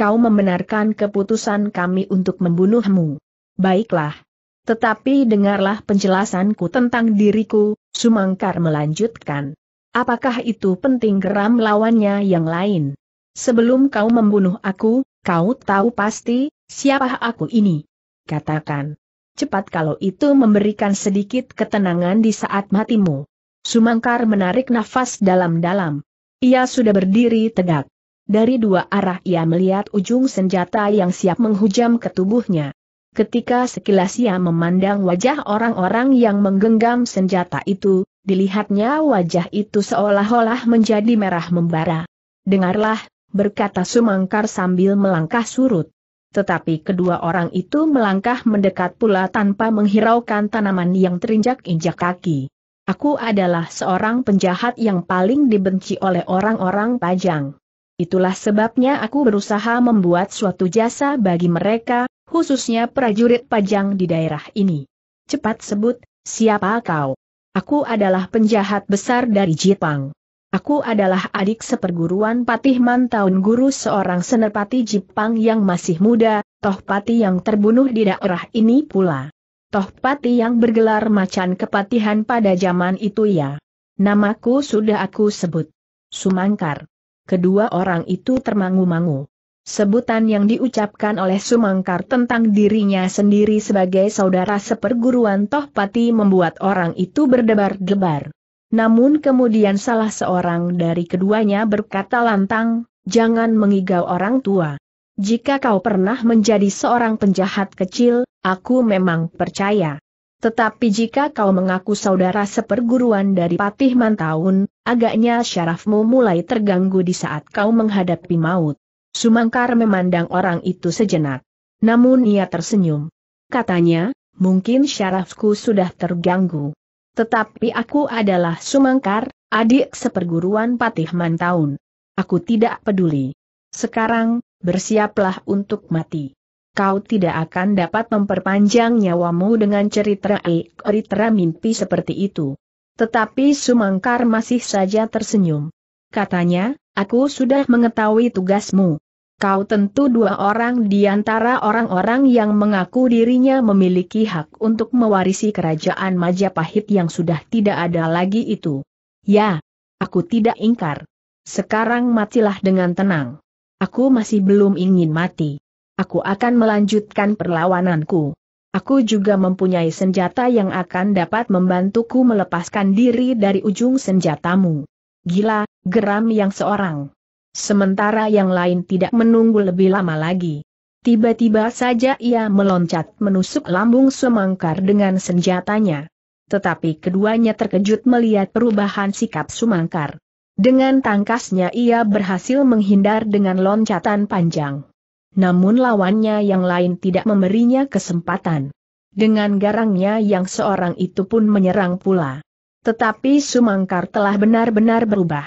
kau membenarkan keputusan kami untuk membunuhmu. Baiklah. Tetapi dengarlah penjelasanku tentang diriku, Sumangkar melanjutkan. Apakah itu penting geram lawannya yang lain? Sebelum kau membunuh aku, kau tahu pasti, siapa aku ini? Katakan. Cepat kalau itu memberikan sedikit ketenangan di saat matimu. Sumangkar menarik nafas dalam-dalam. Ia sudah berdiri tegak. Dari dua arah ia melihat ujung senjata yang siap menghujam ke tubuhnya. Ketika sekilas ia memandang wajah orang-orang yang menggenggam senjata itu, dilihatnya wajah itu seolah-olah menjadi merah membara. Dengarlah, berkata Sumangkar sambil melangkah surut. Tetapi kedua orang itu melangkah mendekat pula tanpa menghiraukan tanaman yang terinjak-injak kaki. Aku adalah seorang penjahat yang paling dibenci oleh orang-orang Pajang. Itulah sebabnya aku berusaha membuat suatu jasa bagi mereka, khususnya prajurit pajang di daerah ini. Cepat sebut, siapa kau? Aku adalah penjahat besar dari Jepang. Aku adalah adik seperguruan Patih Mantaun guru seorang senerpati Jepang yang masih muda, Tohpati yang terbunuh di daerah ini pula. Tohpati yang bergelar macan kepatihan pada zaman itu ya. Namaku sudah aku sebut. Sumangkar. Kedua orang itu termangu-mangu. Sebutan yang diucapkan oleh Sumangkar tentang dirinya sendiri sebagai saudara seperguruan Tohpati membuat orang itu berdebar-debar. Namun kemudian salah seorang dari keduanya berkata lantang, jangan mengigau orang tua. Jika kau pernah menjadi seorang penjahat kecil, aku memang percaya. Tetapi jika kau mengaku saudara seperguruan dari Patih Mantaun, agaknya syarafmu mulai terganggu di saat kau menghadapi maut. Sumangkar memandang orang itu sejenak. Namun ia tersenyum. Katanya, mungkin syarafku sudah terganggu. Tetapi aku adalah Sumangkar, adik seperguruan Patih Mantaun. Aku tidak peduli. Sekarang, bersiaplah untuk mati kau tidak akan dapat memperpanjang nyawamu dengan cerita e, cerita mimpi seperti itu. Tetapi Sumangkar masih saja tersenyum. Katanya, aku sudah mengetahui tugasmu. Kau tentu dua orang di antara orang-orang yang mengaku dirinya memiliki hak untuk mewarisi kerajaan Majapahit yang sudah tidak ada lagi itu. Ya, aku tidak ingkar. Sekarang matilah dengan tenang. Aku masih belum ingin mati aku akan melanjutkan perlawananku. Aku juga mempunyai senjata yang akan dapat membantuku melepaskan diri dari ujung senjatamu. Gila, geram yang seorang. Sementara yang lain tidak menunggu lebih lama lagi. Tiba-tiba saja ia meloncat menusuk lambung Sumangkar dengan senjatanya. Tetapi keduanya terkejut melihat perubahan sikap sumangkar. Dengan tangkasnya ia berhasil menghindar dengan loncatan panjang namun lawannya yang lain tidak memberinya kesempatan. Dengan garangnya yang seorang itu pun menyerang pula. Tetapi Sumangkar telah benar-benar berubah.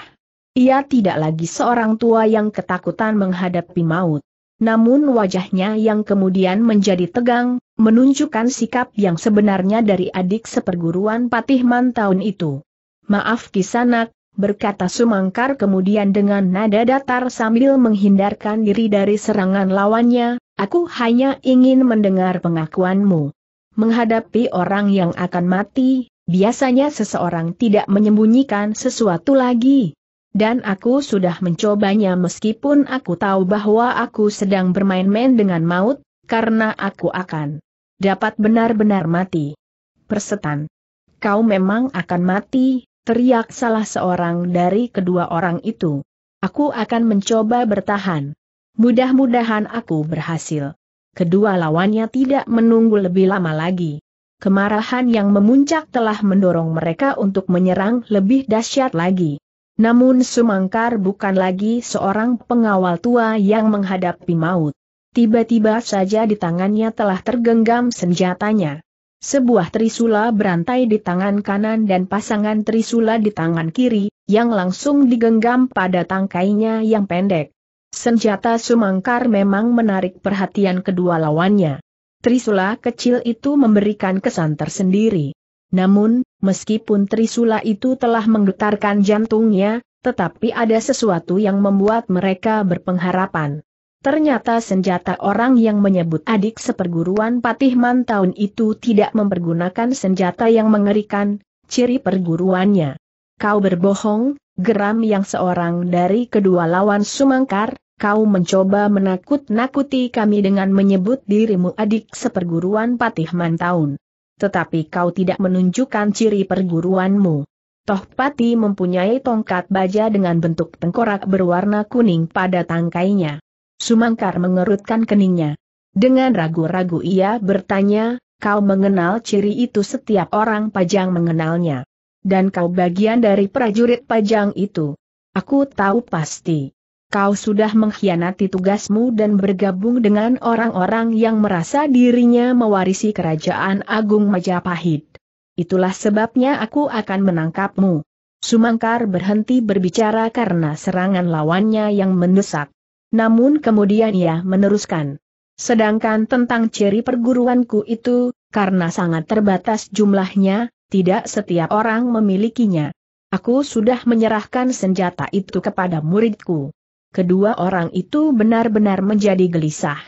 Ia tidak lagi seorang tua yang ketakutan menghadapi maut. Namun wajahnya yang kemudian menjadi tegang, menunjukkan sikap yang sebenarnya dari adik seperguruan Patih Mantaun itu. Maaf kisanak, berkata Sumangkar kemudian dengan nada datar sambil menghindarkan diri dari serangan lawannya, aku hanya ingin mendengar pengakuanmu. Menghadapi orang yang akan mati, biasanya seseorang tidak menyembunyikan sesuatu lagi. Dan aku sudah mencobanya meskipun aku tahu bahwa aku sedang bermain-main dengan maut, karena aku akan dapat benar-benar mati. Persetan. Kau memang akan mati, teriak salah seorang dari kedua orang itu. Aku akan mencoba bertahan. Mudah-mudahan aku berhasil. Kedua lawannya tidak menunggu lebih lama lagi. Kemarahan yang memuncak telah mendorong mereka untuk menyerang lebih dahsyat lagi. Namun Sumangkar bukan lagi seorang pengawal tua yang menghadapi maut. Tiba-tiba saja di tangannya telah tergenggam senjatanya. Sebuah trisula berantai di tangan kanan dan pasangan trisula di tangan kiri, yang langsung digenggam pada tangkainya yang pendek. Senjata sumangkar memang menarik perhatian kedua lawannya. Trisula kecil itu memberikan kesan tersendiri. Namun, meskipun trisula itu telah menggetarkan jantungnya, tetapi ada sesuatu yang membuat mereka berpengharapan. Ternyata senjata orang yang menyebut adik seperguruan Patihman tahun itu tidak mempergunakan senjata yang mengerikan, ciri perguruannya. Kau berbohong, geram yang seorang dari kedua lawan Sumangkar, kau mencoba menakut-nakuti kami dengan menyebut dirimu adik seperguruan Patihman tahun. Tetapi kau tidak menunjukkan ciri perguruanmu. Toh Patih mempunyai tongkat baja dengan bentuk tengkorak berwarna kuning pada tangkainya. Sumangkar mengerutkan keningnya. Dengan ragu-ragu ia bertanya, kau mengenal ciri itu setiap orang pajang mengenalnya. Dan kau bagian dari prajurit pajang itu. Aku tahu pasti. Kau sudah mengkhianati tugasmu dan bergabung dengan orang-orang yang merasa dirinya mewarisi kerajaan agung Majapahit. Itulah sebabnya aku akan menangkapmu. Sumangkar berhenti berbicara karena serangan lawannya yang mendesak. Namun kemudian ia meneruskan. Sedangkan tentang ciri perguruanku itu, karena sangat terbatas jumlahnya, tidak setiap orang memilikinya. Aku sudah menyerahkan senjata itu kepada muridku. Kedua orang itu benar-benar menjadi gelisah.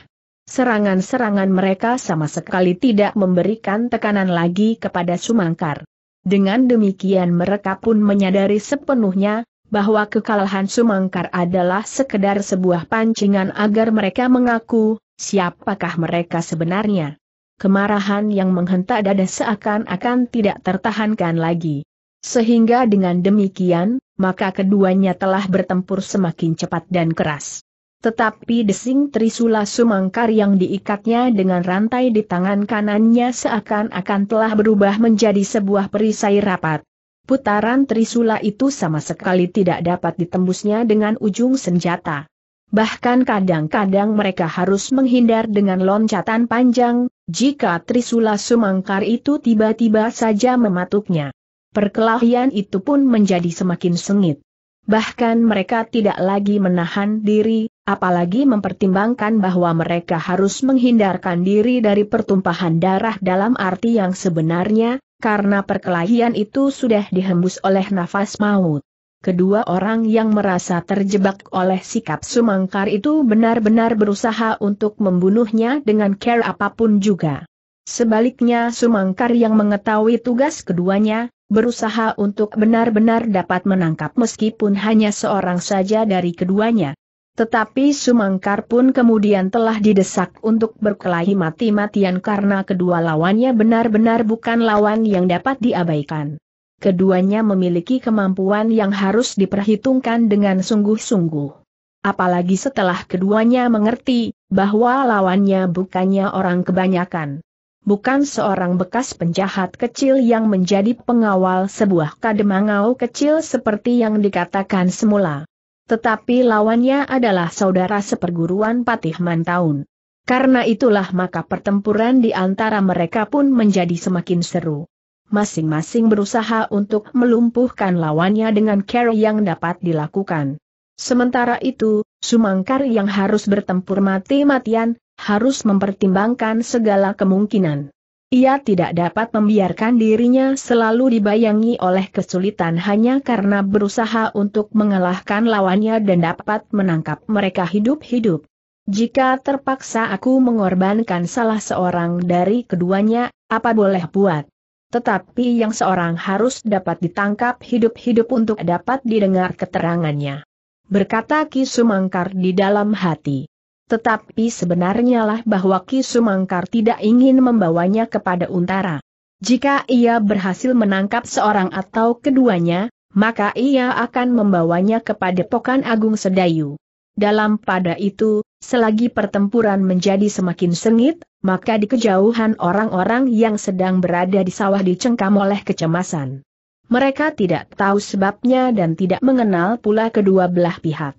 Serangan-serangan mereka sama sekali tidak memberikan tekanan lagi kepada Sumangkar. Dengan demikian mereka pun menyadari sepenuhnya, bahwa kekalahan Sumangkar adalah sekedar sebuah pancingan agar mereka mengaku siapakah mereka sebenarnya. Kemarahan yang menghentak dada seakan-akan tidak tertahankan lagi. Sehingga dengan demikian, maka keduanya telah bertempur semakin cepat dan keras. Tetapi desing Trisula Sumangkar yang diikatnya dengan rantai di tangan kanannya seakan-akan telah berubah menjadi sebuah perisai rapat putaran trisula itu sama sekali tidak dapat ditembusnya dengan ujung senjata. Bahkan kadang-kadang mereka harus menghindar dengan loncatan panjang, jika trisula sumangkar itu tiba-tiba saja mematuknya. Perkelahian itu pun menjadi semakin sengit. Bahkan mereka tidak lagi menahan diri, apalagi mempertimbangkan bahwa mereka harus menghindarkan diri dari pertumpahan darah dalam arti yang sebenarnya, karena perkelahian itu sudah dihembus oleh nafas maut. Kedua orang yang merasa terjebak oleh sikap Sumangkar itu benar-benar berusaha untuk membunuhnya dengan care apapun juga. Sebaliknya Sumangkar yang mengetahui tugas keduanya, berusaha untuk benar-benar dapat menangkap meskipun hanya seorang saja dari keduanya. Tetapi Sumangkar pun kemudian telah didesak untuk berkelahi mati-matian karena kedua lawannya benar-benar bukan lawan yang dapat diabaikan. Keduanya memiliki kemampuan yang harus diperhitungkan dengan sungguh-sungguh. Apalagi setelah keduanya mengerti bahwa lawannya bukannya orang kebanyakan. Bukan seorang bekas penjahat kecil yang menjadi pengawal sebuah kademangau kecil seperti yang dikatakan semula. Tetapi lawannya adalah saudara seperguruan Patih Mantaun. Karena itulah maka pertempuran di antara mereka pun menjadi semakin seru. Masing-masing berusaha untuk melumpuhkan lawannya dengan cara yang dapat dilakukan. Sementara itu, Sumangkar yang harus bertempur mati-matian, harus mempertimbangkan segala kemungkinan. Ia tidak dapat membiarkan dirinya selalu dibayangi oleh kesulitan hanya karena berusaha untuk mengalahkan lawannya dan dapat menangkap mereka hidup-hidup. Jika terpaksa aku mengorbankan salah seorang dari keduanya, apa boleh buat? Tetapi yang seorang harus dapat ditangkap hidup-hidup untuk dapat didengar keterangannya. Berkata Ki Sumangkar di dalam hati. Tetapi sebenarnya lah bahwa Ki Sumangkar tidak ingin membawanya kepada Untara. Jika ia berhasil menangkap seorang atau keduanya, maka ia akan membawanya kepada Pokan Agung Sedayu. Dalam pada itu, selagi pertempuran menjadi semakin sengit, maka di kejauhan orang-orang yang sedang berada di sawah dicengkam oleh kecemasan. Mereka tidak tahu sebabnya dan tidak mengenal pula kedua belah pihak.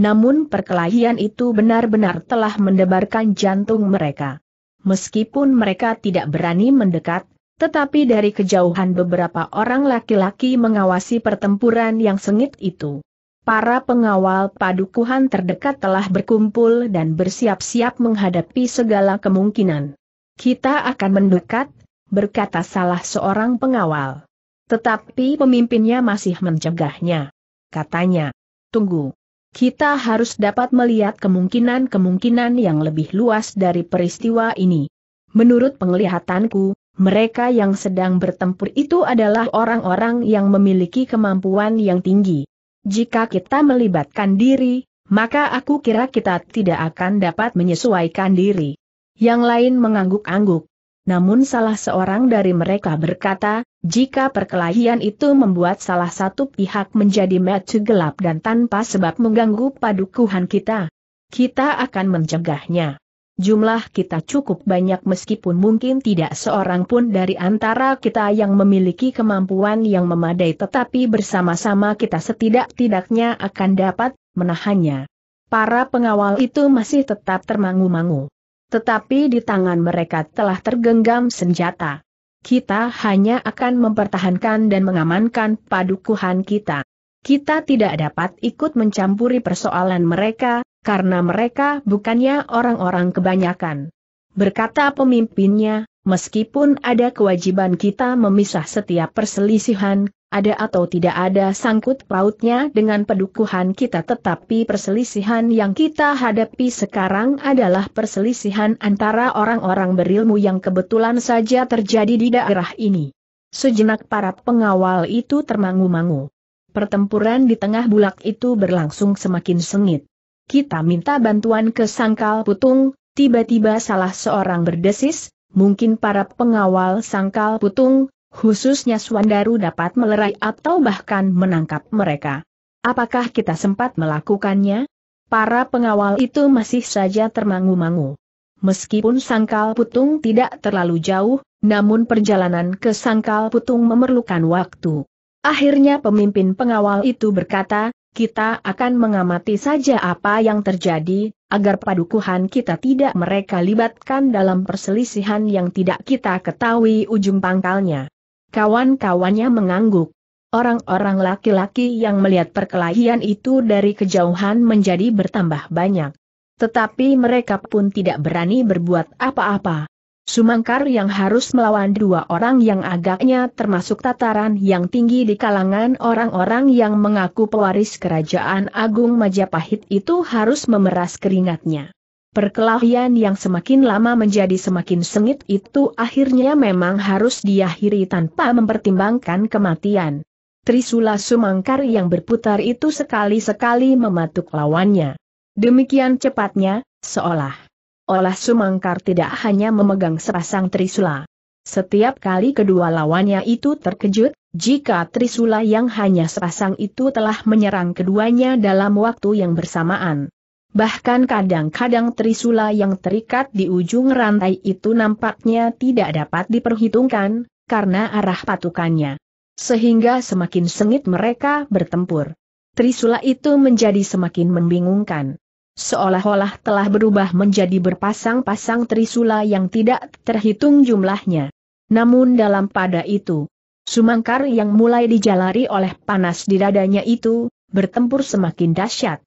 Namun perkelahian itu benar-benar telah mendebarkan jantung mereka. Meskipun mereka tidak berani mendekat, tetapi dari kejauhan beberapa orang laki-laki mengawasi pertempuran yang sengit itu. Para pengawal padukuhan terdekat telah berkumpul dan bersiap-siap menghadapi segala kemungkinan. Kita akan mendekat, berkata salah seorang pengawal. Tetapi pemimpinnya masih mencegahnya. Katanya, tunggu. Kita harus dapat melihat kemungkinan-kemungkinan yang lebih luas dari peristiwa ini. Menurut penglihatanku, mereka yang sedang bertempur itu adalah orang-orang yang memiliki kemampuan yang tinggi. Jika kita melibatkan diri, maka aku kira kita tidak akan dapat menyesuaikan diri. Yang lain mengangguk-angguk namun salah seorang dari mereka berkata, jika perkelahian itu membuat salah satu pihak menjadi mati gelap dan tanpa sebab mengganggu padukuhan kita, kita akan mencegahnya. Jumlah kita cukup banyak meskipun mungkin tidak seorang pun dari antara kita yang memiliki kemampuan yang memadai tetapi bersama-sama kita setidak-tidaknya akan dapat menahannya. Para pengawal itu masih tetap termangu-mangu. Tetapi di tangan mereka telah tergenggam senjata. Kita hanya akan mempertahankan dan mengamankan padukuhan kita. Kita tidak dapat ikut mencampuri persoalan mereka, karena mereka bukannya orang-orang kebanyakan. Berkata pemimpinnya, meskipun ada kewajiban kita memisah setiap perselisihan, ada atau tidak ada sangkut pautnya dengan pedukuhan kita tetapi perselisihan yang kita hadapi sekarang adalah perselisihan antara orang-orang berilmu yang kebetulan saja terjadi di daerah ini. Sejenak para pengawal itu termangu-mangu. Pertempuran di tengah bulak itu berlangsung semakin sengit. Kita minta bantuan ke sangkal putung, tiba-tiba salah seorang berdesis, mungkin para pengawal sangkal putung, Khususnya Swandaru dapat melerai atau bahkan menangkap mereka. Apakah kita sempat melakukannya? Para pengawal itu masih saja termangu-mangu. Meskipun sangkal putung tidak terlalu jauh, namun perjalanan ke sangkal putung memerlukan waktu. Akhirnya pemimpin pengawal itu berkata, kita akan mengamati saja apa yang terjadi, agar padukuhan kita tidak mereka libatkan dalam perselisihan yang tidak kita ketahui ujung pangkalnya. Kawan-kawannya mengangguk. Orang-orang laki-laki yang melihat perkelahian itu dari kejauhan menjadi bertambah banyak. Tetapi mereka pun tidak berani berbuat apa-apa. Sumangkar yang harus melawan dua orang yang agaknya termasuk tataran yang tinggi di kalangan orang-orang yang mengaku pewaris kerajaan agung Majapahit itu harus memeras keringatnya. Perkelahian yang semakin lama menjadi semakin sengit itu akhirnya memang harus diakhiri tanpa mempertimbangkan kematian. Trisula Sumangkar yang berputar itu sekali-sekali mematuk lawannya. Demikian cepatnya, seolah olah Sumangkar tidak hanya memegang sepasang Trisula. Setiap kali kedua lawannya itu terkejut, jika Trisula yang hanya sepasang itu telah menyerang keduanya dalam waktu yang bersamaan. Bahkan kadang-kadang trisula yang terikat di ujung rantai itu nampaknya tidak dapat diperhitungkan, karena arah patukannya. Sehingga semakin sengit mereka bertempur. Trisula itu menjadi semakin membingungkan. Seolah-olah telah berubah menjadi berpasang-pasang trisula yang tidak terhitung jumlahnya. Namun dalam pada itu, Sumangkar yang mulai dijalari oleh panas di dadanya itu, bertempur semakin dahsyat.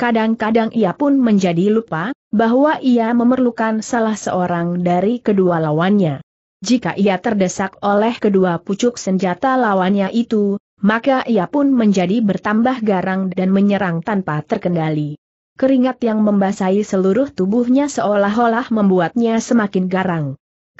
Kadang-kadang ia pun menjadi lupa, bahwa ia memerlukan salah seorang dari kedua lawannya. Jika ia terdesak oleh kedua pucuk senjata lawannya itu, maka ia pun menjadi bertambah garang dan menyerang tanpa terkendali. Keringat yang membasahi seluruh tubuhnya seolah-olah membuatnya semakin garang.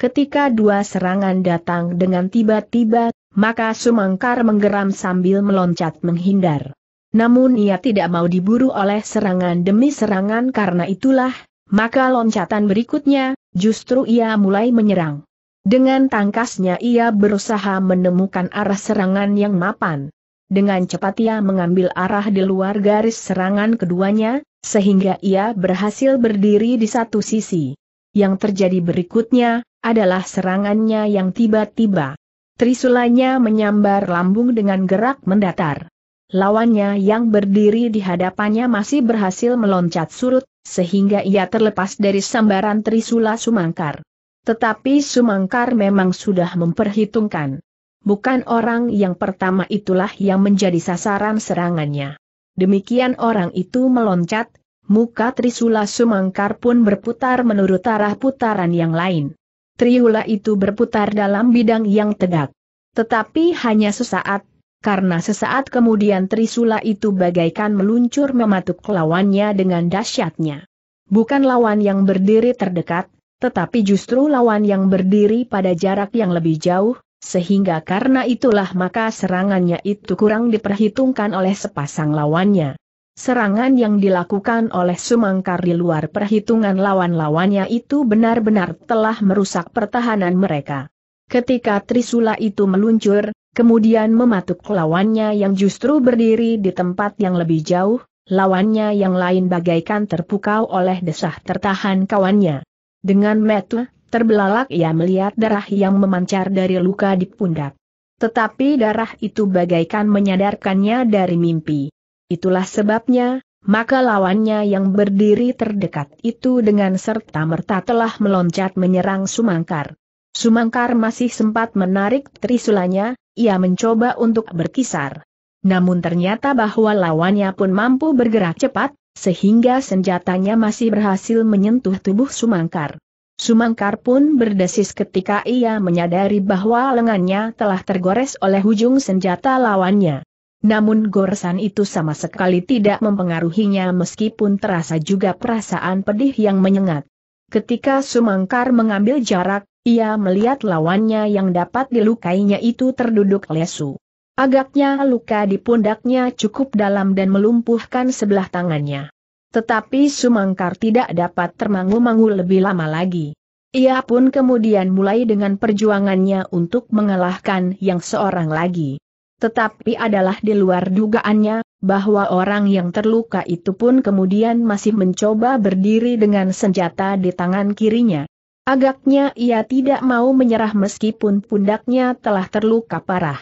Ketika dua serangan datang dengan tiba-tiba, maka Sumangkar menggeram sambil meloncat menghindar. Namun ia tidak mau diburu oleh serangan demi serangan karena itulah, maka loncatan berikutnya, justru ia mulai menyerang. Dengan tangkasnya ia berusaha menemukan arah serangan yang mapan. Dengan cepat ia mengambil arah di luar garis serangan keduanya, sehingga ia berhasil berdiri di satu sisi. Yang terjadi berikutnya, adalah serangannya yang tiba-tiba. Trisulanya menyambar lambung dengan gerak mendatar. Lawannya yang berdiri di hadapannya masih berhasil meloncat surut, sehingga ia terlepas dari sambaran Trisula Sumangkar. Tetapi Sumangkar memang sudah memperhitungkan. Bukan orang yang pertama itulah yang menjadi sasaran serangannya. Demikian orang itu meloncat, muka Trisula Sumangkar pun berputar menurut arah putaran yang lain. Triula itu berputar dalam bidang yang tegak. Tetapi hanya sesaat karena sesaat kemudian Trisula itu bagaikan meluncur mematuk lawannya dengan dahsyatnya. Bukan lawan yang berdiri terdekat, tetapi justru lawan yang berdiri pada jarak yang lebih jauh, sehingga karena itulah maka serangannya itu kurang diperhitungkan oleh sepasang lawannya. Serangan yang dilakukan oleh Sumangkar di luar perhitungan lawan-lawannya itu benar-benar telah merusak pertahanan mereka. Ketika Trisula itu meluncur, kemudian mematuk lawannya yang justru berdiri di tempat yang lebih jauh, lawannya yang lain bagaikan terpukau oleh desah tertahan kawannya. Dengan metu, terbelalak ia melihat darah yang memancar dari luka di pundak. Tetapi darah itu bagaikan menyadarkannya dari mimpi. Itulah sebabnya, maka lawannya yang berdiri terdekat itu dengan serta-merta telah meloncat menyerang Sumangkar. Sumangkar masih sempat menarik trisulanya, ia mencoba untuk berkisar. Namun ternyata bahwa lawannya pun mampu bergerak cepat, sehingga senjatanya masih berhasil menyentuh tubuh Sumangkar. Sumangkar pun berdesis ketika ia menyadari bahwa lengannya telah tergores oleh ujung senjata lawannya. Namun goresan itu sama sekali tidak mempengaruhinya meskipun terasa juga perasaan pedih yang menyengat. Ketika Sumangkar mengambil jarak, ia melihat lawannya yang dapat dilukainya itu terduduk lesu. Agaknya luka di pundaknya cukup dalam dan melumpuhkan sebelah tangannya. Tetapi Sumangkar tidak dapat termangu-mangu lebih lama lagi. Ia pun kemudian mulai dengan perjuangannya untuk mengalahkan yang seorang lagi. Tetapi adalah di luar dugaannya, bahwa orang yang terluka itu pun kemudian masih mencoba berdiri dengan senjata di tangan kirinya. Agaknya ia tidak mau menyerah meskipun pundaknya telah terluka parah.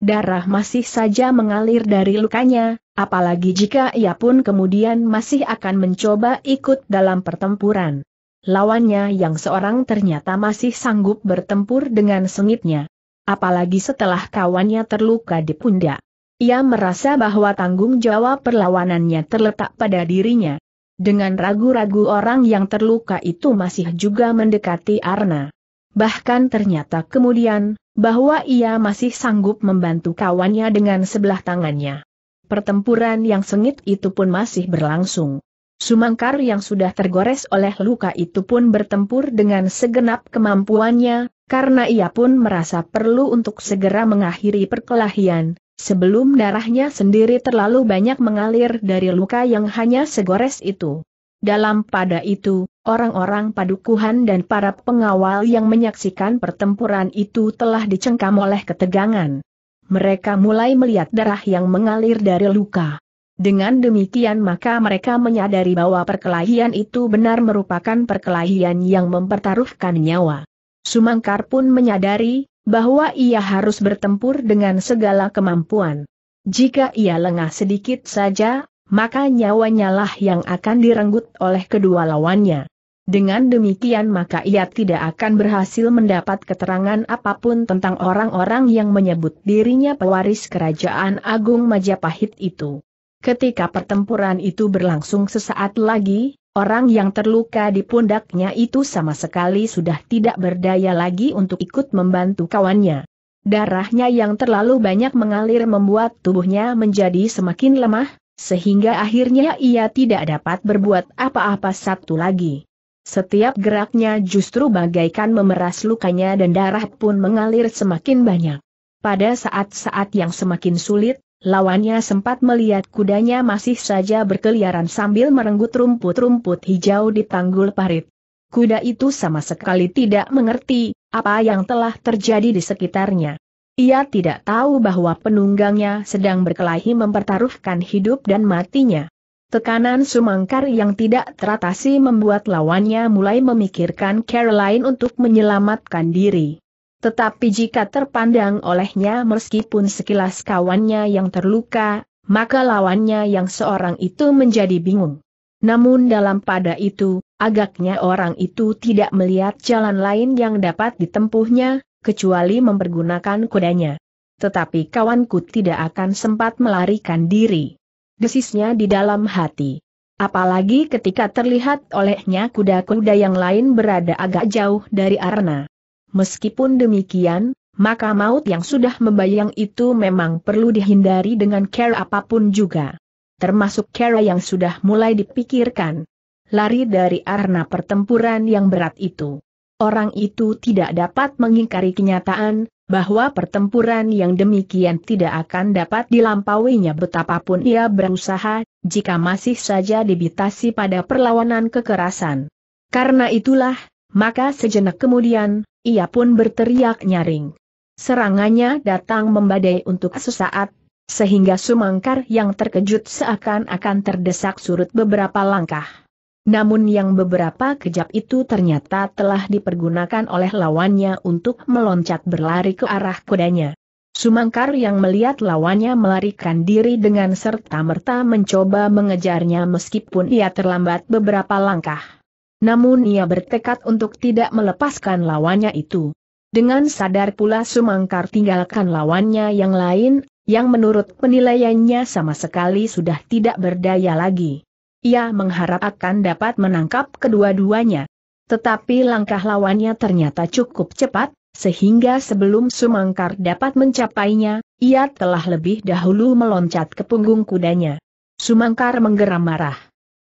Darah masih saja mengalir dari lukanya, apalagi jika ia pun kemudian masih akan mencoba ikut dalam pertempuran. Lawannya yang seorang ternyata masih sanggup bertempur dengan sengitnya. Apalagi setelah kawannya terluka di pundak. Ia merasa bahwa tanggung jawab perlawanannya terletak pada dirinya dengan ragu-ragu orang yang terluka itu masih juga mendekati Arna. Bahkan ternyata kemudian, bahwa ia masih sanggup membantu kawannya dengan sebelah tangannya. Pertempuran yang sengit itu pun masih berlangsung. Sumangkar yang sudah tergores oleh luka itu pun bertempur dengan segenap kemampuannya, karena ia pun merasa perlu untuk segera mengakhiri perkelahian, sebelum darahnya sendiri terlalu banyak mengalir dari luka yang hanya segores itu. Dalam pada itu, orang-orang padukuhan dan para pengawal yang menyaksikan pertempuran itu telah dicengkam oleh ketegangan. Mereka mulai melihat darah yang mengalir dari luka. Dengan demikian maka mereka menyadari bahwa perkelahian itu benar merupakan perkelahian yang mempertaruhkan nyawa. Sumangkar pun menyadari, bahwa ia harus bertempur dengan segala kemampuan. Jika ia lengah sedikit saja, maka nyawanya lah yang akan direnggut oleh kedua lawannya. Dengan demikian maka ia tidak akan berhasil mendapat keterangan apapun tentang orang-orang yang menyebut dirinya pewaris kerajaan agung Majapahit itu. Ketika pertempuran itu berlangsung sesaat lagi, Orang yang terluka di pundaknya itu sama sekali sudah tidak berdaya lagi untuk ikut membantu kawannya. Darahnya yang terlalu banyak mengalir membuat tubuhnya menjadi semakin lemah, sehingga akhirnya ia tidak dapat berbuat apa-apa satu lagi. Setiap geraknya justru bagaikan memeras lukanya dan darah pun mengalir semakin banyak. Pada saat-saat yang semakin sulit, Lawannya sempat melihat kudanya masih saja berkeliaran sambil merenggut rumput-rumput hijau di tanggul parit. Kuda itu sama sekali tidak mengerti apa yang telah terjadi di sekitarnya. Ia tidak tahu bahwa penunggangnya sedang berkelahi mempertaruhkan hidup dan matinya. Tekanan sumangkar yang tidak teratasi membuat lawannya mulai memikirkan Caroline untuk menyelamatkan diri. Tetapi jika terpandang olehnya meskipun sekilas kawannya yang terluka, maka lawannya yang seorang itu menjadi bingung. Namun dalam pada itu, agaknya orang itu tidak melihat jalan lain yang dapat ditempuhnya, kecuali mempergunakan kudanya. Tetapi kawanku tidak akan sempat melarikan diri. Desisnya di dalam hati. Apalagi ketika terlihat olehnya kuda-kuda yang lain berada agak jauh dari arena. Meskipun demikian, maka maut yang sudah membayang itu memang perlu dihindari dengan cara apapun juga. Termasuk cara yang sudah mulai dipikirkan. Lari dari arena pertempuran yang berat itu. Orang itu tidak dapat mengingkari kenyataan, bahwa pertempuran yang demikian tidak akan dapat dilampauinya betapapun ia berusaha, jika masih saja dibitasi pada perlawanan kekerasan. Karena itulah, maka sejenak kemudian, ia pun berteriak nyaring. Serangannya datang membadai untuk sesaat, sehingga Sumangkar yang terkejut seakan-akan terdesak surut beberapa langkah. Namun yang beberapa kejap itu ternyata telah dipergunakan oleh lawannya untuk meloncat berlari ke arah kudanya. Sumangkar yang melihat lawannya melarikan diri dengan serta-merta mencoba mengejarnya meskipun ia terlambat beberapa langkah. Namun ia bertekad untuk tidak melepaskan lawannya itu. Dengan sadar pula Sumangkar tinggalkan lawannya yang lain, yang menurut penilaiannya sama sekali sudah tidak berdaya lagi. Ia mengharap akan dapat menangkap kedua-duanya. Tetapi langkah lawannya ternyata cukup cepat, sehingga sebelum Sumangkar dapat mencapainya, ia telah lebih dahulu meloncat ke punggung kudanya. Sumangkar menggeram marah.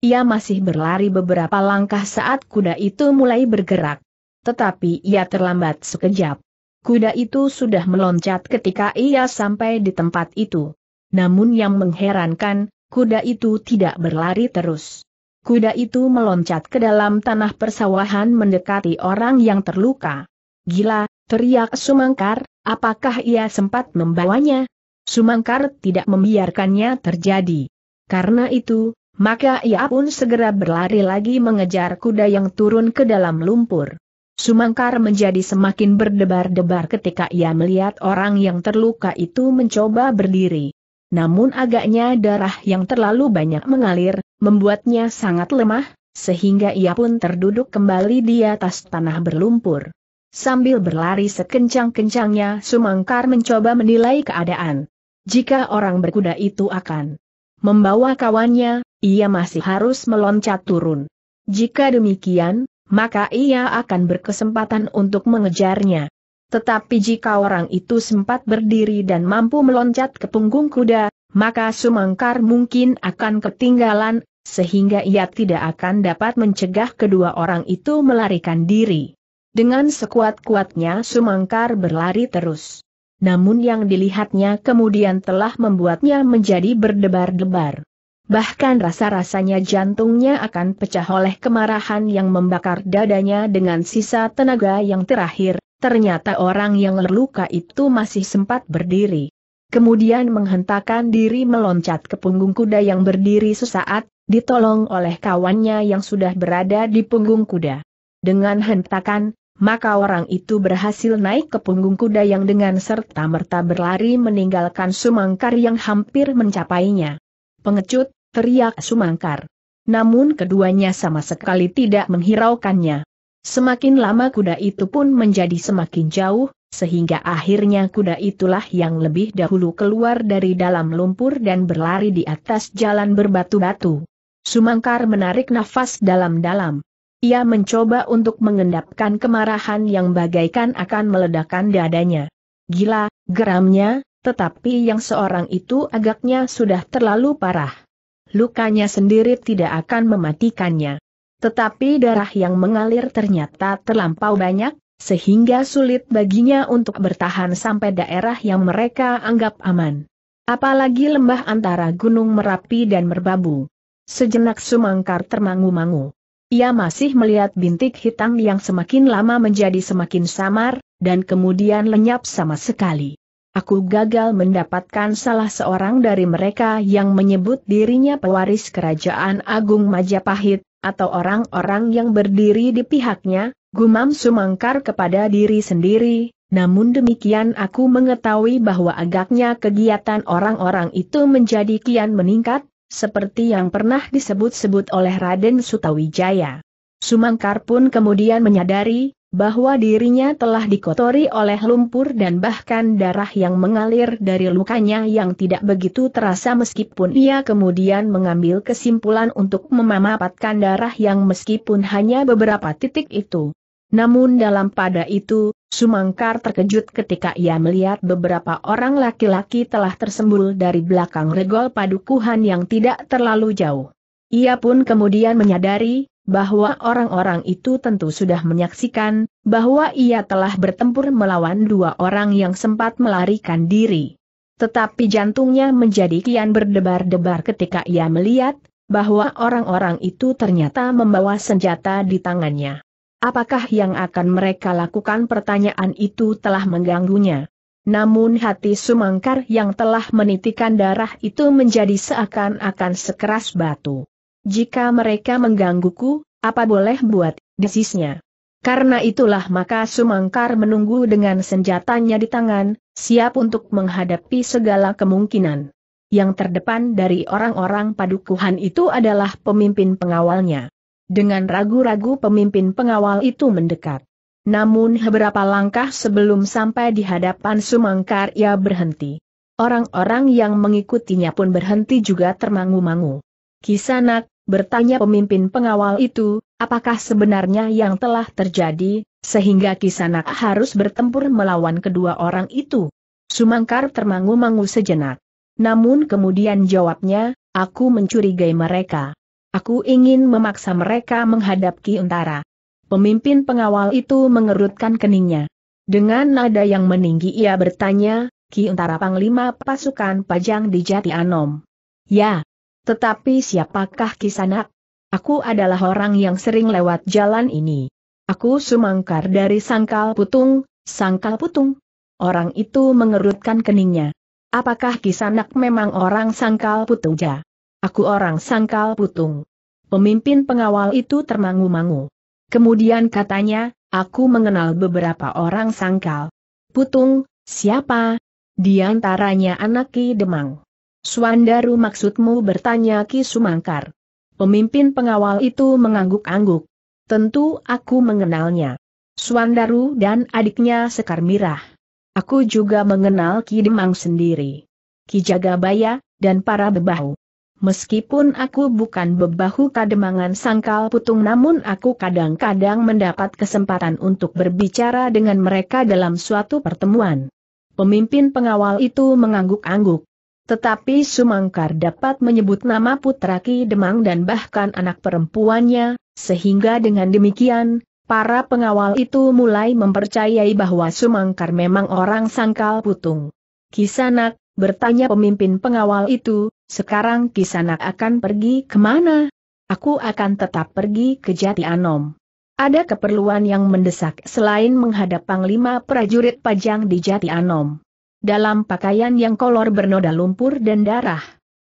Ia masih berlari beberapa langkah saat kuda itu mulai bergerak. Tetapi ia terlambat sekejap. Kuda itu sudah meloncat ketika ia sampai di tempat itu. Namun yang mengherankan, kuda itu tidak berlari terus. Kuda itu meloncat ke dalam tanah persawahan mendekati orang yang terluka. Gila, teriak Sumangkar, apakah ia sempat membawanya? Sumangkar tidak membiarkannya terjadi. Karena itu, maka ia pun segera berlari lagi mengejar kuda yang turun ke dalam lumpur. Sumangkar menjadi semakin berdebar-debar ketika ia melihat orang yang terluka itu mencoba berdiri. Namun agaknya darah yang terlalu banyak mengalir, membuatnya sangat lemah, sehingga ia pun terduduk kembali di atas tanah berlumpur. Sambil berlari sekencang-kencangnya Sumangkar mencoba menilai keadaan. Jika orang berkuda itu akan membawa kawannya, ia masih harus meloncat turun. Jika demikian, maka ia akan berkesempatan untuk mengejarnya. Tetapi jika orang itu sempat berdiri dan mampu meloncat ke punggung kuda, maka Sumangkar mungkin akan ketinggalan, sehingga ia tidak akan dapat mencegah kedua orang itu melarikan diri. Dengan sekuat-kuatnya Sumangkar berlari terus. Namun yang dilihatnya kemudian telah membuatnya menjadi berdebar-debar. Bahkan rasa-rasanya jantungnya akan pecah oleh kemarahan yang membakar dadanya dengan sisa tenaga yang terakhir, ternyata orang yang terluka itu masih sempat berdiri. Kemudian menghentakkan diri meloncat ke punggung kuda yang berdiri sesaat, ditolong oleh kawannya yang sudah berada di punggung kuda. Dengan hentakan, maka orang itu berhasil naik ke punggung kuda yang dengan serta-merta berlari meninggalkan Sumangkar yang hampir mencapainya pengecut, teriak Sumangkar. Namun keduanya sama sekali tidak menghiraukannya. Semakin lama kuda itu pun menjadi semakin jauh, sehingga akhirnya kuda itulah yang lebih dahulu keluar dari dalam lumpur dan berlari di atas jalan berbatu-batu. Sumangkar menarik nafas dalam-dalam. Ia mencoba untuk mengendapkan kemarahan yang bagaikan akan meledakkan dadanya. Gila, geramnya, tetapi yang seorang itu agaknya sudah terlalu parah. Lukanya sendiri tidak akan mematikannya. Tetapi darah yang mengalir ternyata terlampau banyak, sehingga sulit baginya untuk bertahan sampai daerah yang mereka anggap aman. Apalagi lembah antara Gunung Merapi dan Merbabu. Sejenak Sumangkar termangu-mangu. Ia masih melihat bintik hitam yang semakin lama menjadi semakin samar, dan kemudian lenyap sama sekali. Aku gagal mendapatkan salah seorang dari mereka yang menyebut dirinya pewaris kerajaan agung Majapahit, atau orang-orang yang berdiri di pihaknya, gumam sumangkar kepada diri sendiri, namun demikian aku mengetahui bahwa agaknya kegiatan orang-orang itu menjadi kian meningkat, seperti yang pernah disebut-sebut oleh Raden Sutawijaya. Sumangkar pun kemudian menyadari, bahwa dirinya telah dikotori oleh lumpur dan bahkan darah yang mengalir dari lukanya yang tidak begitu terasa meskipun ia kemudian mengambil kesimpulan untuk memamapatkan darah yang meskipun hanya beberapa titik itu. Namun dalam pada itu, Sumangkar terkejut ketika ia melihat beberapa orang laki-laki telah tersembul dari belakang regol padukuhan yang tidak terlalu jauh. Ia pun kemudian menyadari, bahwa orang-orang itu tentu sudah menyaksikan, bahwa ia telah bertempur melawan dua orang yang sempat melarikan diri. Tetapi jantungnya menjadi kian berdebar-debar ketika ia melihat, bahwa orang-orang itu ternyata membawa senjata di tangannya. Apakah yang akan mereka lakukan pertanyaan itu telah mengganggunya. Namun hati Sumangkar yang telah menitikan darah itu menjadi seakan-akan sekeras batu. Jika mereka menggangguku, apa boleh buat, desisnya. Karena itulah maka Sumangkar menunggu dengan senjatanya di tangan, siap untuk menghadapi segala kemungkinan. Yang terdepan dari orang-orang padukuhan itu adalah pemimpin pengawalnya. Dengan ragu-ragu pemimpin pengawal itu mendekat. Namun beberapa langkah sebelum sampai di hadapan Sumangkar ia berhenti. Orang-orang yang mengikutinya pun berhenti juga termangu-mangu. Kisanak, bertanya pemimpin pengawal itu, apakah sebenarnya yang telah terjadi, sehingga Kisanak harus bertempur melawan kedua orang itu. Sumangkar termangu-mangu sejenak. Namun kemudian jawabnya, aku mencurigai mereka. Aku ingin memaksa mereka menghadap Ki Untara. Pemimpin pengawal itu mengerutkan keningnya. Dengan nada yang meninggi ia bertanya, Ki Untara Panglima Pasukan Pajang di Jati Anom. Ya, tetapi siapakah kisanak? Aku adalah orang yang sering lewat jalan ini. Aku sumangkar dari sangkal putung, sangkal putung. Orang itu mengerutkan keningnya. Apakah kisanak memang orang sangkal putung ja? Aku orang sangkal putung. Pemimpin pengawal itu termangu-mangu. Kemudian katanya, aku mengenal beberapa orang sangkal. Putung, siapa? Di antaranya Ki Demang. Suandaru maksudmu bertanya Ki Sumangkar. Pemimpin pengawal itu mengangguk-angguk. Tentu aku mengenalnya. Suandaru dan adiknya Sekar Mirah. Aku juga mengenal Ki Demang sendiri. Ki Jagabaya, dan para bebahu. Meskipun aku bukan bebahu kademangan sangkal putung namun aku kadang-kadang mendapat kesempatan untuk berbicara dengan mereka dalam suatu pertemuan. Pemimpin pengawal itu mengangguk-angguk. Tetapi Sumangkar dapat menyebut nama putra Ki Demang dan bahkan anak perempuannya, sehingga dengan demikian, para pengawal itu mulai mempercayai bahwa Sumangkar memang orang sangkal putung. Kisanak, bertanya pemimpin pengawal itu, sekarang Kisanak akan pergi kemana? Aku akan tetap pergi ke Jati Anom. Ada keperluan yang mendesak selain menghadap Panglima prajurit pajang di Jati Anom dalam pakaian yang kolor bernoda lumpur dan darah.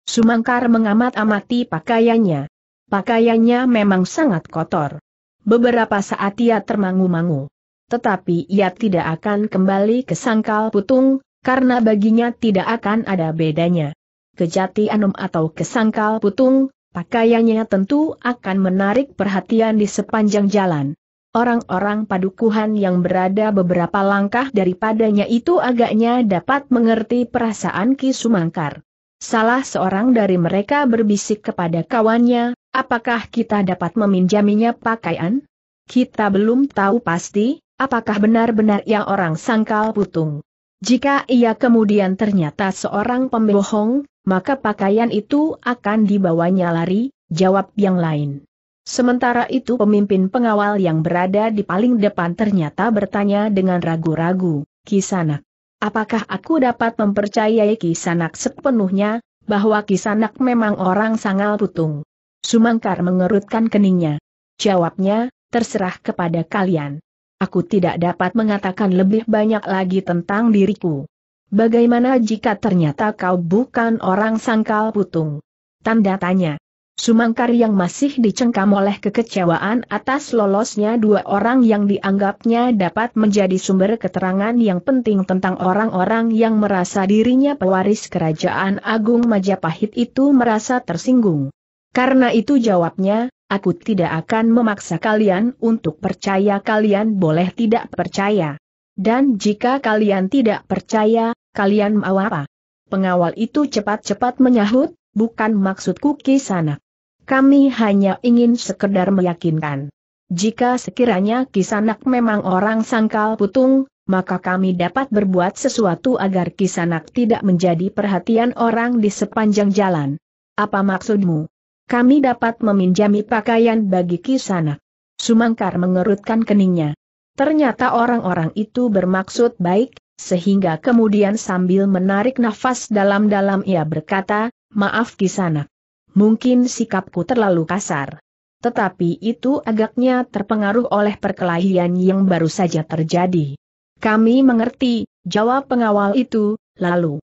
Sumangkar mengamat-amati pakaiannya. Pakaiannya memang sangat kotor. Beberapa saat ia termangu-mangu. Tetapi ia tidak akan kembali ke sangkal putung, karena baginya tidak akan ada bedanya. Kejati Anum atau kesangkal putung, pakaiannya tentu akan menarik perhatian di sepanjang jalan. Orang-orang padukuhan yang berada beberapa langkah daripadanya itu agaknya dapat mengerti perasaan Ki Sumangkar. Salah seorang dari mereka berbisik kepada kawannya, apakah kita dapat meminjaminya pakaian? Kita belum tahu pasti, apakah benar-benar ia orang sangkal putung. Jika ia kemudian ternyata seorang pembohong, maka pakaian itu akan dibawanya lari, jawab yang lain. Sementara itu pemimpin pengawal yang berada di paling depan ternyata bertanya dengan ragu-ragu, Kisanak. Apakah aku dapat mempercayai Kisanak sepenuhnya, bahwa Kisanak memang orang sangal putung? Sumangkar mengerutkan keningnya. Jawabnya, terserah kepada kalian. Aku tidak dapat mengatakan lebih banyak lagi tentang diriku. Bagaimana jika ternyata kau bukan orang sangkal putung? Tanda tanya. Sumangkar yang masih dicengkam oleh kekecewaan atas lolosnya dua orang yang dianggapnya dapat menjadi sumber keterangan yang penting tentang orang-orang yang merasa dirinya pewaris kerajaan agung Majapahit itu merasa tersinggung. Karena itu jawabnya, aku tidak akan memaksa kalian untuk percaya kalian boleh tidak percaya. Dan jika kalian tidak percaya, kalian mau apa? Pengawal itu cepat-cepat menyahut, bukan maksudku Kisanak. Kami hanya ingin sekedar meyakinkan. Jika sekiranya Kisanak memang orang sangkal putung, maka kami dapat berbuat sesuatu agar Kisanak tidak menjadi perhatian orang di sepanjang jalan. Apa maksudmu? Kami dapat meminjami pakaian bagi Kisanak. Sumangkar mengerutkan keningnya. Ternyata orang-orang itu bermaksud baik, sehingga kemudian sambil menarik nafas dalam-dalam ia berkata, Maaf kisanak. Mungkin sikapku terlalu kasar. Tetapi itu agaknya terpengaruh oleh perkelahian yang baru saja terjadi. Kami mengerti, jawab pengawal itu, lalu.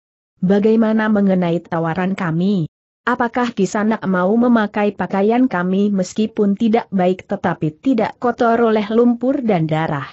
Bagaimana mengenai tawaran kami? Apakah kisanak mau memakai pakaian kami meskipun tidak baik tetapi tidak kotor oleh lumpur dan darah?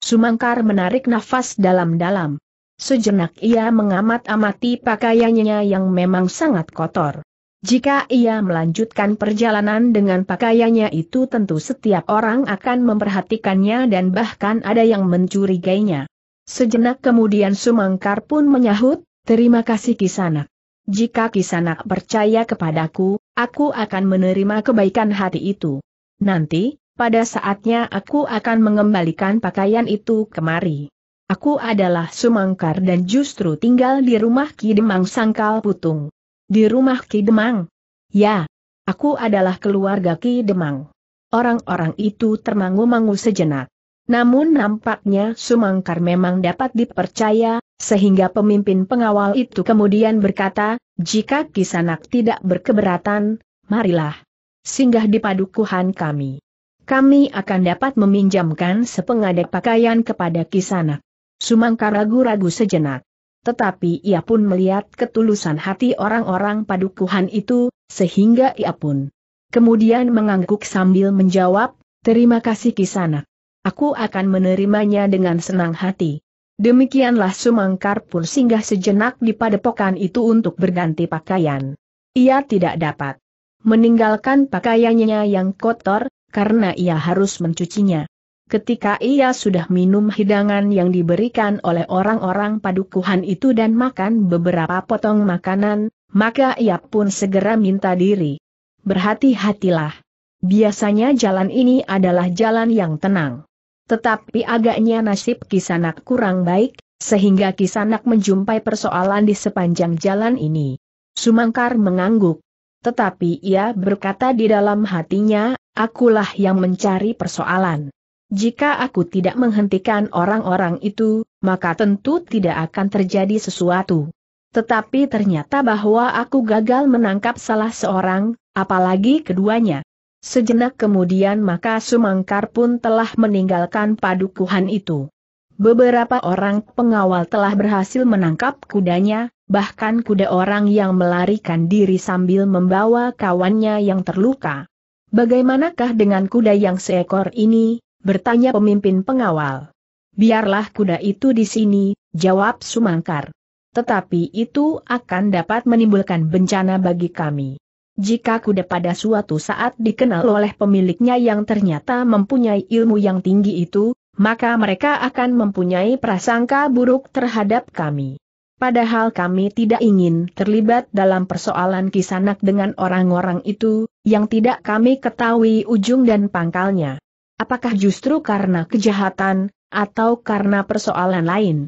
Sumangkar menarik nafas dalam-dalam. Sejenak ia mengamat-amati pakaiannya yang memang sangat kotor. Jika ia melanjutkan perjalanan dengan pakaiannya itu tentu setiap orang akan memperhatikannya dan bahkan ada yang mencurigainya. Sejenak kemudian Sumangkar pun menyahut, terima kasih Kisanak. Jika Kisanak percaya kepadaku, aku akan menerima kebaikan hati itu. Nanti, pada saatnya aku akan mengembalikan pakaian itu kemari. Aku adalah Sumangkar dan justru tinggal di rumah Ki Demang Sangkal Putung. Di rumah Ki Demang? Ya. Aku adalah keluarga Ki Demang. Orang-orang itu termangu-mangu sejenak. Namun nampaknya Sumangkar memang dapat dipercaya, sehingga pemimpin pengawal itu kemudian berkata, jika Kisanak tidak berkeberatan, marilah. Singgah di padukuhan kami. Kami akan dapat meminjamkan sepengada pakaian kepada Kisanak. Sumangka ragu-ragu sejenak. Tetapi ia pun melihat ketulusan hati orang-orang padukuhan itu, sehingga ia pun kemudian mengangguk sambil menjawab, Terima kasih Kisana. Aku akan menerimanya dengan senang hati. Demikianlah Sumangkar pun singgah sejenak di padepokan itu untuk berganti pakaian. Ia tidak dapat meninggalkan pakaiannya yang kotor, karena ia harus mencucinya. Ketika ia sudah minum hidangan yang diberikan oleh orang-orang padukuhan itu dan makan beberapa potong makanan, maka ia pun segera minta diri. Berhati-hatilah. Biasanya jalan ini adalah jalan yang tenang. Tetapi agaknya nasib kisanak kurang baik, sehingga kisanak menjumpai persoalan di sepanjang jalan ini. Sumangkar mengangguk. Tetapi ia berkata di dalam hatinya, akulah yang mencari persoalan. Jika aku tidak menghentikan orang-orang itu, maka tentu tidak akan terjadi sesuatu. Tetapi ternyata bahwa aku gagal menangkap salah seorang, apalagi keduanya. Sejenak kemudian maka Sumangkar pun telah meninggalkan padukuhan itu. Beberapa orang pengawal telah berhasil menangkap kudanya, bahkan kuda orang yang melarikan diri sambil membawa kawannya yang terluka. Bagaimanakah dengan kuda yang seekor ini, bertanya pemimpin pengawal. Biarlah kuda itu di sini, jawab Sumangkar. Tetapi itu akan dapat menimbulkan bencana bagi kami. Jika kuda pada suatu saat dikenal oleh pemiliknya yang ternyata mempunyai ilmu yang tinggi itu, maka mereka akan mempunyai prasangka buruk terhadap kami. Padahal kami tidak ingin terlibat dalam persoalan kisanak dengan orang-orang itu, yang tidak kami ketahui ujung dan pangkalnya. Apakah justru karena kejahatan, atau karena persoalan lain?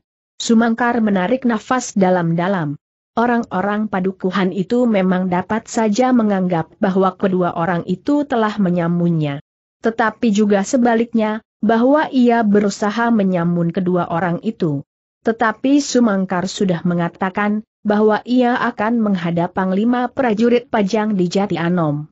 Sumangkar menarik nafas dalam-dalam. Orang-orang padukuhan itu memang dapat saja menganggap bahwa kedua orang itu telah menyamunnya. Tetapi juga sebaliknya, bahwa ia berusaha menyamun kedua orang itu. Tetapi Sumangkar sudah mengatakan, bahwa ia akan menghadap Panglima Prajurit Pajang di Jati Anom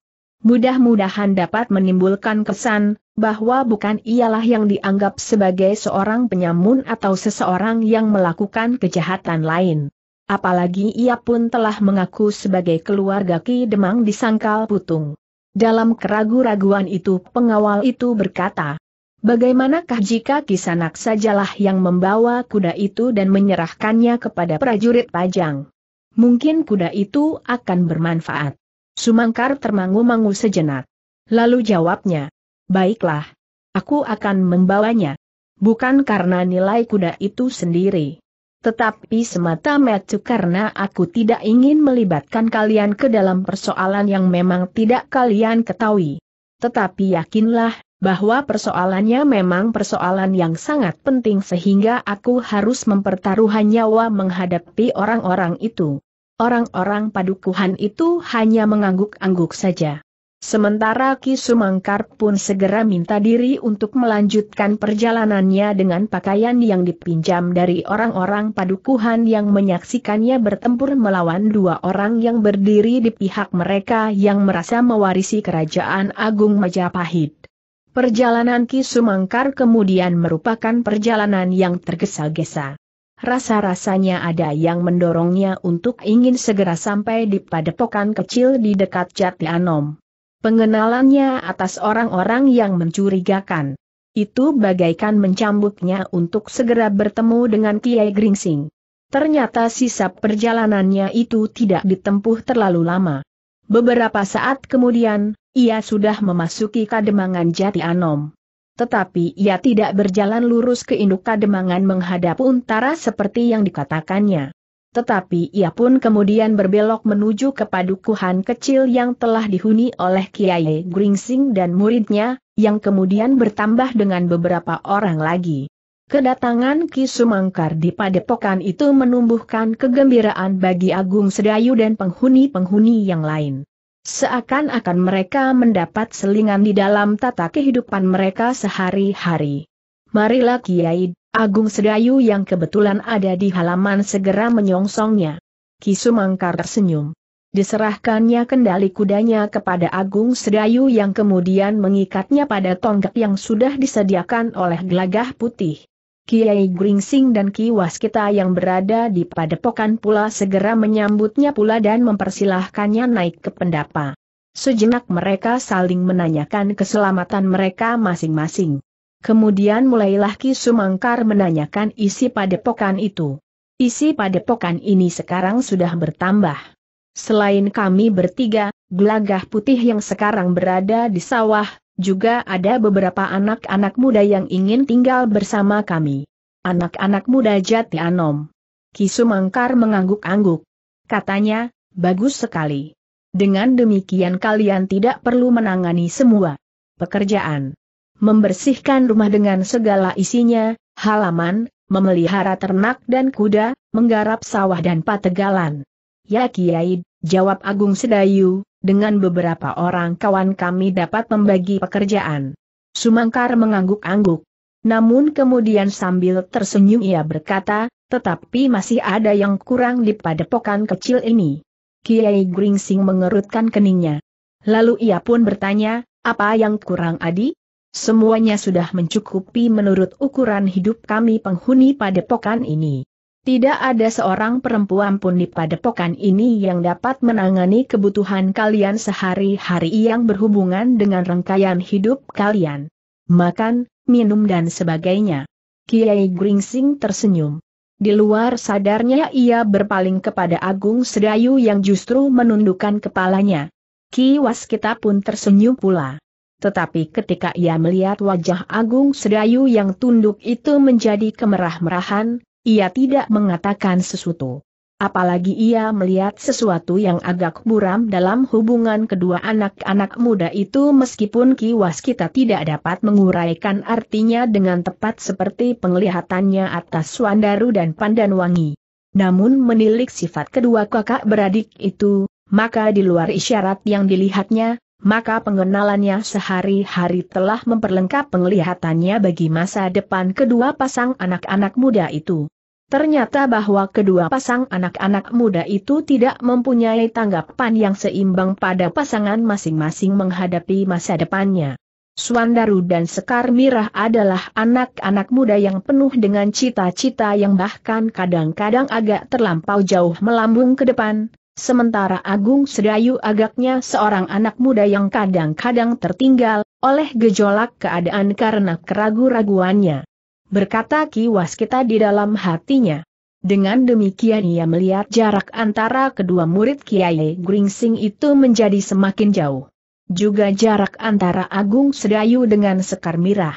mudah-mudahan dapat menimbulkan kesan bahwa bukan ialah yang dianggap sebagai seorang penyamun atau seseorang yang melakukan kejahatan lain. Apalagi ia pun telah mengaku sebagai keluarga Ki Demang di Sangkal Putung. Dalam keraguan raguan itu pengawal itu berkata, Bagaimanakah jika kisanak sajalah yang membawa kuda itu dan menyerahkannya kepada prajurit pajang? Mungkin kuda itu akan bermanfaat. Sumangkar termangu-mangu sejenak. Lalu jawabnya, baiklah, aku akan membawanya. Bukan karena nilai kuda itu sendiri. Tetapi semata-mata karena aku tidak ingin melibatkan kalian ke dalam persoalan yang memang tidak kalian ketahui. Tetapi yakinlah, bahwa persoalannya memang persoalan yang sangat penting sehingga aku harus mempertaruhkan nyawa menghadapi orang-orang itu orang-orang padukuhan itu hanya mengangguk-angguk saja. Sementara Ki Sumangkar pun segera minta diri untuk melanjutkan perjalanannya dengan pakaian yang dipinjam dari orang-orang padukuhan yang menyaksikannya bertempur melawan dua orang yang berdiri di pihak mereka yang merasa mewarisi kerajaan agung Majapahit. Perjalanan Ki Sumangkar kemudian merupakan perjalanan yang tergesa-gesa. Rasa-rasanya ada yang mendorongnya untuk ingin segera sampai di padepokan kecil di dekat Jati Anom. Pengenalannya atas orang-orang yang mencurigakan. Itu bagaikan mencambuknya untuk segera bertemu dengan Kiai Gringsing. Ternyata sisa perjalanannya itu tidak ditempuh terlalu lama. Beberapa saat kemudian, ia sudah memasuki kademangan Jati Anom tetapi ia tidak berjalan lurus ke induk kademangan menghadap untara seperti yang dikatakannya. Tetapi ia pun kemudian berbelok menuju ke padukuhan kecil yang telah dihuni oleh Kiai Gringsing dan muridnya, yang kemudian bertambah dengan beberapa orang lagi. Kedatangan Ki Sumangkar di padepokan itu menumbuhkan kegembiraan bagi Agung Sedayu dan penghuni-penghuni yang lain. Seakan-akan mereka mendapat selingan di dalam tata kehidupan mereka sehari-hari. Marilah Kiai, Agung Sedayu yang kebetulan ada di halaman segera menyongsongnya. Kisumangkar tersenyum. Diserahkannya kendali kudanya kepada Agung Sedayu yang kemudian mengikatnya pada tonggak yang sudah disediakan oleh gelagah putih. Kiai Gringsing dan Ki Waskita yang berada di padepokan pula segera menyambutnya pula dan mempersilahkannya naik ke pendapa. Sejenak mereka saling menanyakan keselamatan mereka masing-masing. Kemudian mulailah Ki Sumangkar menanyakan isi padepokan itu. Isi padepokan ini sekarang sudah bertambah. Selain kami bertiga, gelagah putih yang sekarang berada di sawah, juga ada beberapa anak-anak muda yang ingin tinggal bersama kami. Anak-anak muda Jati Anom. Kisumangkar mengangguk-angguk. Katanya, bagus sekali. Dengan demikian kalian tidak perlu menangani semua pekerjaan. Membersihkan rumah dengan segala isinya, halaman, memelihara ternak dan kuda, menggarap sawah dan pategalan. Ya Kiai, jawab Agung Sedayu, dengan beberapa orang kawan kami dapat membagi pekerjaan. Sumangkar mengangguk-angguk. Namun kemudian sambil tersenyum ia berkata, tetapi masih ada yang kurang di padepokan kecil ini. Kiai Gringsing mengerutkan keningnya. Lalu ia pun bertanya, apa yang kurang Adi? Semuanya sudah mencukupi menurut ukuran hidup kami penghuni padepokan ini. Tidak ada seorang perempuan pun di padepokan ini yang dapat menangani kebutuhan kalian sehari-hari yang berhubungan dengan rangkaian hidup kalian. Makan, minum dan sebagainya. Kiai Gringsing tersenyum. Di luar sadarnya ia berpaling kepada Agung Sedayu yang justru menundukkan kepalanya. Ki Waskita pun tersenyum pula. Tetapi ketika ia melihat wajah Agung Sedayu yang tunduk itu menjadi kemerah-merahan, ia tidak mengatakan sesuatu. Apalagi ia melihat sesuatu yang agak buram dalam hubungan kedua anak-anak muda itu meskipun kiwas kita tidak dapat menguraikan artinya dengan tepat seperti penglihatannya atas Swandaru dan Pandanwangi. Namun menilik sifat kedua kakak beradik itu, maka di luar isyarat yang dilihatnya, maka pengenalannya sehari-hari telah memperlengkap penglihatannya bagi masa depan kedua pasang anak-anak muda itu. Ternyata bahwa kedua pasang anak-anak muda itu tidak mempunyai tanggapan yang seimbang pada pasangan masing-masing menghadapi masa depannya. Suandaru dan Sekar Mirah adalah anak-anak muda yang penuh dengan cita-cita yang bahkan kadang-kadang agak terlampau jauh melambung ke depan, sementara Agung Sedayu agaknya seorang anak muda yang kadang-kadang tertinggal oleh gejolak keadaan karena keragu-raguannya berkata Ki Waskita di dalam hatinya. Dengan demikian ia melihat jarak antara kedua murid Kiai Gringsing itu menjadi semakin jauh. Juga jarak antara Agung Sedayu dengan Sekar Mirah.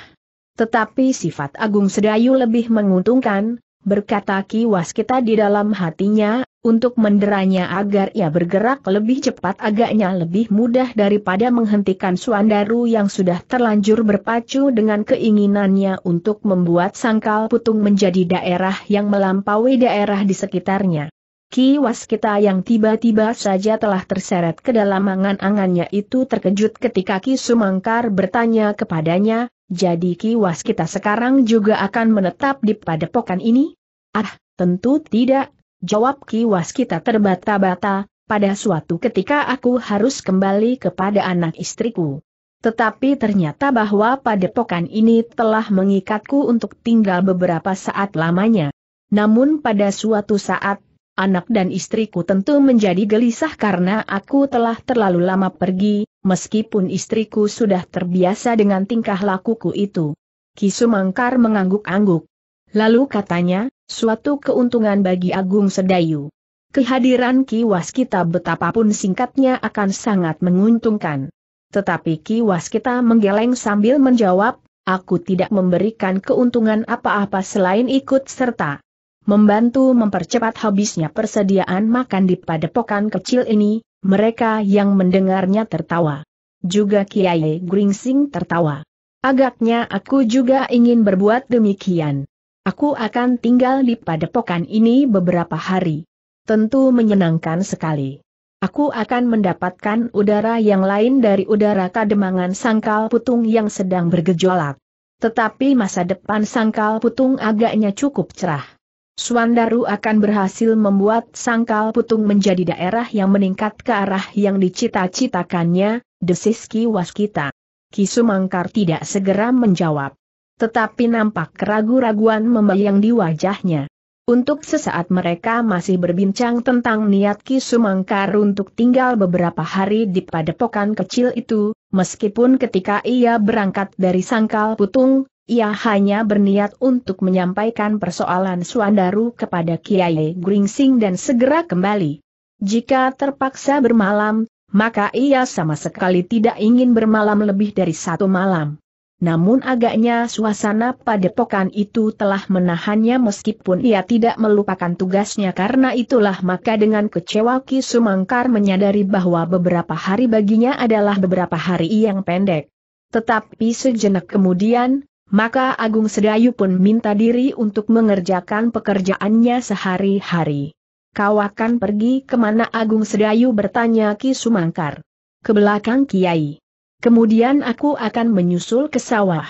Tetapi sifat Agung Sedayu lebih menguntungkan, berkata Ki Waskita di dalam hatinya, untuk menderanya agar ia bergerak lebih cepat agaknya lebih mudah daripada menghentikan Suandaru yang sudah terlanjur berpacu dengan keinginannya untuk membuat sangkal putung menjadi daerah yang melampaui daerah di sekitarnya. Ki Waskita yang tiba-tiba saja telah terseret ke dalam angan-angannya itu terkejut ketika Ki Sumangkar bertanya kepadanya, jadi Ki Waskita sekarang juga akan menetap di padepokan ini? Ah, tentu tidak, Jawab Ki Waskita terbata-bata, pada suatu ketika aku harus kembali kepada anak istriku. Tetapi ternyata bahwa padepokan ini telah mengikatku untuk tinggal beberapa saat lamanya. Namun pada suatu saat, anak dan istriku tentu menjadi gelisah karena aku telah terlalu lama pergi, meskipun istriku sudah terbiasa dengan tingkah lakuku itu. Kisumangkar mengangguk-angguk. Lalu katanya, Suatu keuntungan bagi Agung Sedayu. Kehadiran Ki Waskita betapapun singkatnya akan sangat menguntungkan. Tetapi Ki Waskita menggeleng sambil menjawab, aku tidak memberikan keuntungan apa-apa selain ikut serta. Membantu mempercepat habisnya persediaan makan di padepokan kecil ini, mereka yang mendengarnya tertawa. Juga Kiai Gringsing tertawa. Agaknya aku juga ingin berbuat demikian. Aku akan tinggal di padepokan ini beberapa hari. Tentu menyenangkan sekali. Aku akan mendapatkan udara yang lain dari udara kademangan sangkal putung yang sedang bergejolak. Tetapi masa depan sangkal putung agaknya cukup cerah. Suandaru akan berhasil membuat sangkal putung menjadi daerah yang meningkat ke arah yang dicita-citakannya, desis Ki Waskita. Kisumangkar tidak segera menjawab. Tetapi nampak keragu-raguan membayang di wajahnya. Untuk sesaat mereka masih berbincang tentang niat Ki Sumangkar untuk tinggal beberapa hari di padepokan kecil itu, meskipun ketika ia berangkat dari Sangkal Putung, ia hanya berniat untuk menyampaikan persoalan Suandaru kepada Kiai Gringsing dan segera kembali. Jika terpaksa bermalam, maka ia sama sekali tidak ingin bermalam lebih dari satu malam namun agaknya suasana padepokan itu telah menahannya meskipun ia tidak melupakan tugasnya karena itulah maka dengan kecewa Ki Sumangkar menyadari bahwa beberapa hari baginya adalah beberapa hari yang pendek. Tetapi sejenak kemudian, maka Agung Sedayu pun minta diri untuk mengerjakan pekerjaannya sehari-hari. Kau akan pergi kemana Agung Sedayu bertanya Ki Sumangkar. Ke belakang Kiai. Kemudian aku akan menyusul ke sawah.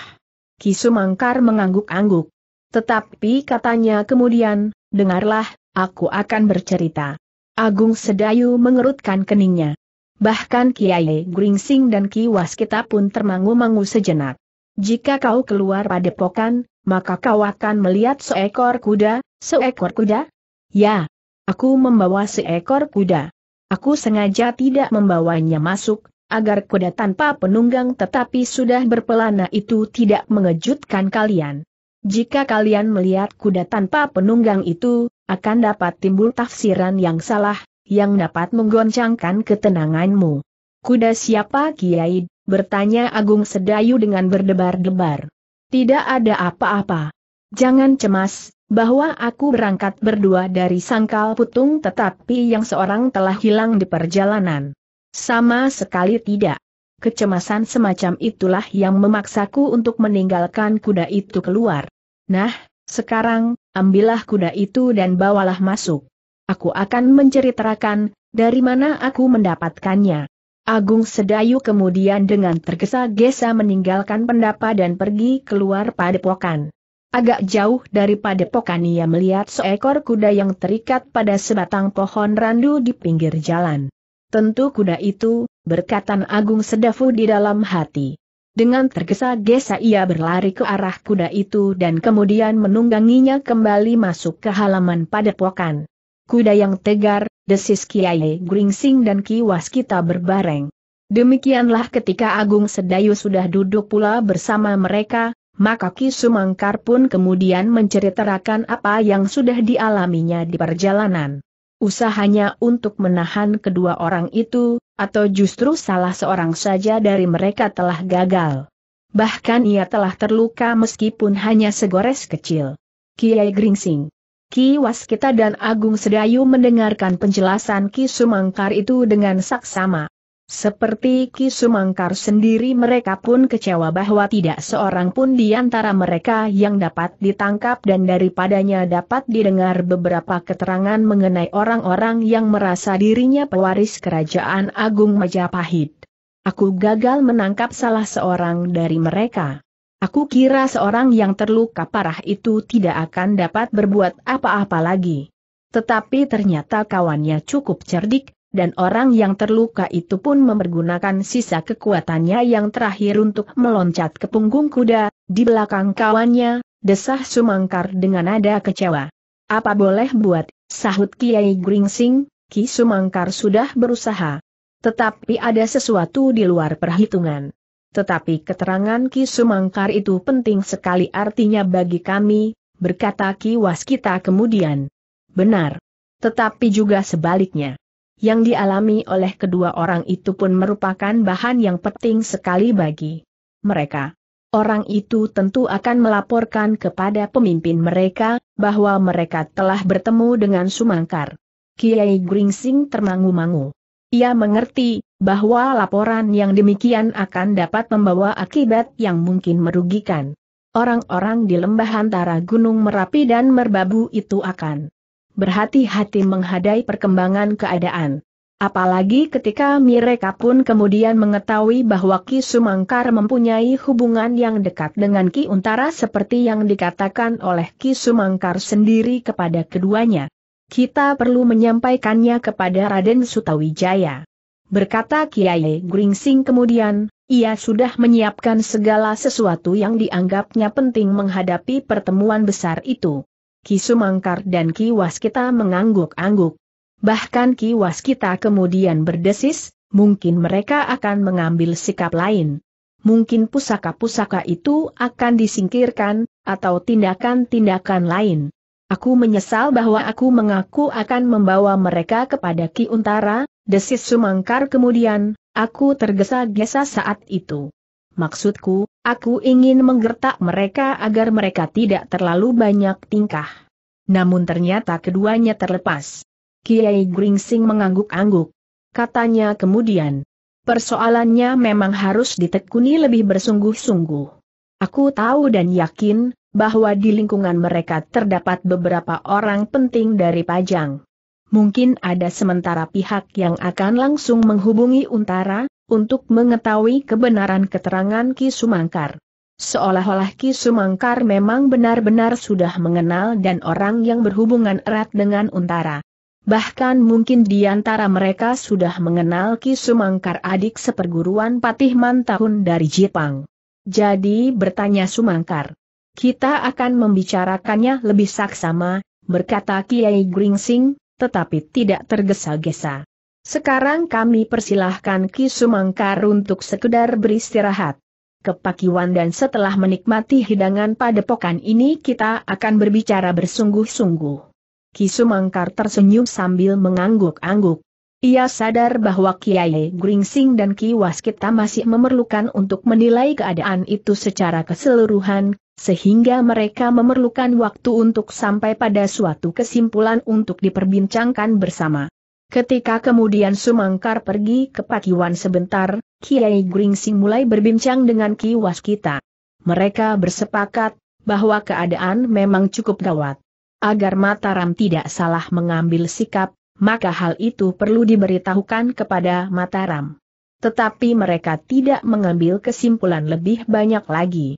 Kisumangkar mengangguk-angguk. Tetapi katanya kemudian, dengarlah, aku akan bercerita. Agung Sedayu mengerutkan keningnya. Bahkan Kiai Gringsing dan Kiwas kita pun termangu-mangu sejenak. Jika kau keluar pada pokan, maka kau akan melihat seekor kuda, seekor kuda? Ya, aku membawa seekor kuda. Aku sengaja tidak membawanya masuk, agar kuda tanpa penunggang tetapi sudah berpelana itu tidak mengejutkan kalian. Jika kalian melihat kuda tanpa penunggang itu, akan dapat timbul tafsiran yang salah, yang dapat menggoncangkan ketenanganmu. Kuda siapa Kiai? bertanya Agung Sedayu dengan berdebar-debar. Tidak ada apa-apa. Jangan cemas, bahwa aku berangkat berdua dari sangkal putung tetapi yang seorang telah hilang di perjalanan. Sama sekali tidak. Kecemasan semacam itulah yang memaksaku untuk meninggalkan kuda itu keluar. Nah, sekarang, ambillah kuda itu dan bawalah masuk. Aku akan menceritakan, dari mana aku mendapatkannya. Agung Sedayu kemudian dengan tergesa-gesa meninggalkan pendapa dan pergi keluar padepokan. Agak jauh dari padepokan ia melihat seekor kuda yang terikat pada sebatang pohon randu di pinggir jalan. Tentu kuda itu, berkatan Agung Sedafu di dalam hati. Dengan tergesa-gesa ia berlari ke arah kuda itu dan kemudian menungganginya kembali masuk ke halaman padepokan. Kuda yang tegar, desis Kiai Gringsing dan Kiwas kita berbareng. Demikianlah ketika Agung Sedayu sudah duduk pula bersama mereka, maka Ki Sumangkar pun kemudian menceritakan apa yang sudah dialaminya di perjalanan usahanya untuk menahan kedua orang itu, atau justru salah seorang saja dari mereka telah gagal. Bahkan ia telah terluka meskipun hanya segores kecil. Kiai Gringsing Ki Waskita dan Agung Sedayu mendengarkan penjelasan Ki Sumangkar itu dengan saksama. Seperti Ki Sumangkar sendiri mereka pun kecewa bahwa tidak seorang pun di antara mereka yang dapat ditangkap dan daripadanya dapat didengar beberapa keterangan mengenai orang-orang yang merasa dirinya pewaris kerajaan Agung Majapahit. Aku gagal menangkap salah seorang dari mereka. Aku kira seorang yang terluka parah itu tidak akan dapat berbuat apa-apa lagi. Tetapi ternyata kawannya cukup cerdik, dan orang yang terluka itu pun mempergunakan sisa kekuatannya yang terakhir untuk meloncat ke punggung kuda, di belakang kawannya, desah Sumangkar dengan nada kecewa. Apa boleh buat, sahut Kiai Gringsing, Ki Sumangkar sudah berusaha. Tetapi ada sesuatu di luar perhitungan. Tetapi keterangan Ki Sumangkar itu penting sekali artinya bagi kami, berkata Ki Waskita kemudian. Benar. Tetapi juga sebaliknya yang dialami oleh kedua orang itu pun merupakan bahan yang penting sekali bagi mereka. Orang itu tentu akan melaporkan kepada pemimpin mereka, bahwa mereka telah bertemu dengan Sumangkar. Kiai Gringsing termangu-mangu. Ia mengerti, bahwa laporan yang demikian akan dapat membawa akibat yang mungkin merugikan. Orang-orang di lembah antara Gunung Merapi dan Merbabu itu akan berhati-hati menghadai perkembangan keadaan. Apalagi ketika mereka pun kemudian mengetahui bahwa Ki Sumangkar mempunyai hubungan yang dekat dengan Ki Untara seperti yang dikatakan oleh Ki Sumangkar sendiri kepada keduanya. Kita perlu menyampaikannya kepada Raden Sutawijaya. Berkata Kiai Gringsing kemudian, ia sudah menyiapkan segala sesuatu yang dianggapnya penting menghadapi pertemuan besar itu. Ki Sumangkar dan Ki Waskita mengangguk-angguk. Bahkan Ki Waskita kemudian berdesis, mungkin mereka akan mengambil sikap lain. Mungkin pusaka-pusaka itu akan disingkirkan, atau tindakan-tindakan lain. Aku menyesal bahwa aku mengaku akan membawa mereka kepada Ki Untara, desis Sumangkar kemudian, aku tergesa-gesa saat itu. Maksudku, aku ingin menggertak mereka agar mereka tidak terlalu banyak tingkah. Namun ternyata keduanya terlepas. Kiai Gringsing mengangguk-angguk. Katanya kemudian, persoalannya memang harus ditekuni lebih bersungguh-sungguh. Aku tahu dan yakin, bahwa di lingkungan mereka terdapat beberapa orang penting dari Pajang. Mungkin ada sementara pihak yang akan langsung menghubungi Untara, untuk mengetahui kebenaran keterangan Ki Sumangkar. Seolah-olah Ki Sumangkar memang benar-benar sudah mengenal dan orang yang berhubungan erat dengan Untara. Bahkan mungkin di antara mereka sudah mengenal Ki Sumangkar adik seperguruan Patih tahun dari Jepang. Jadi bertanya Sumangkar. Kita akan membicarakannya lebih saksama, berkata Kiai Gringsing, tetapi tidak tergesa-gesa. Sekarang kami persilahkan Ki Sumangkar untuk sekedar beristirahat. Kepakiwan dan setelah menikmati hidangan pada padepokan ini kita akan berbicara bersungguh-sungguh. Ki Sumangkar tersenyum sambil mengangguk-angguk. Ia sadar bahwa Kiai Gringsing dan Ki Waskita masih memerlukan untuk menilai keadaan itu secara keseluruhan, sehingga mereka memerlukan waktu untuk sampai pada suatu kesimpulan untuk diperbincangkan bersama. Ketika kemudian Sumangkar pergi ke Pakiwan sebentar, Kiai Gringsing mulai berbincang dengan Ki Waskita. Mereka bersepakat bahwa keadaan memang cukup gawat. Agar Mataram tidak salah mengambil sikap, maka hal itu perlu diberitahukan kepada Mataram. Tetapi mereka tidak mengambil kesimpulan lebih banyak lagi.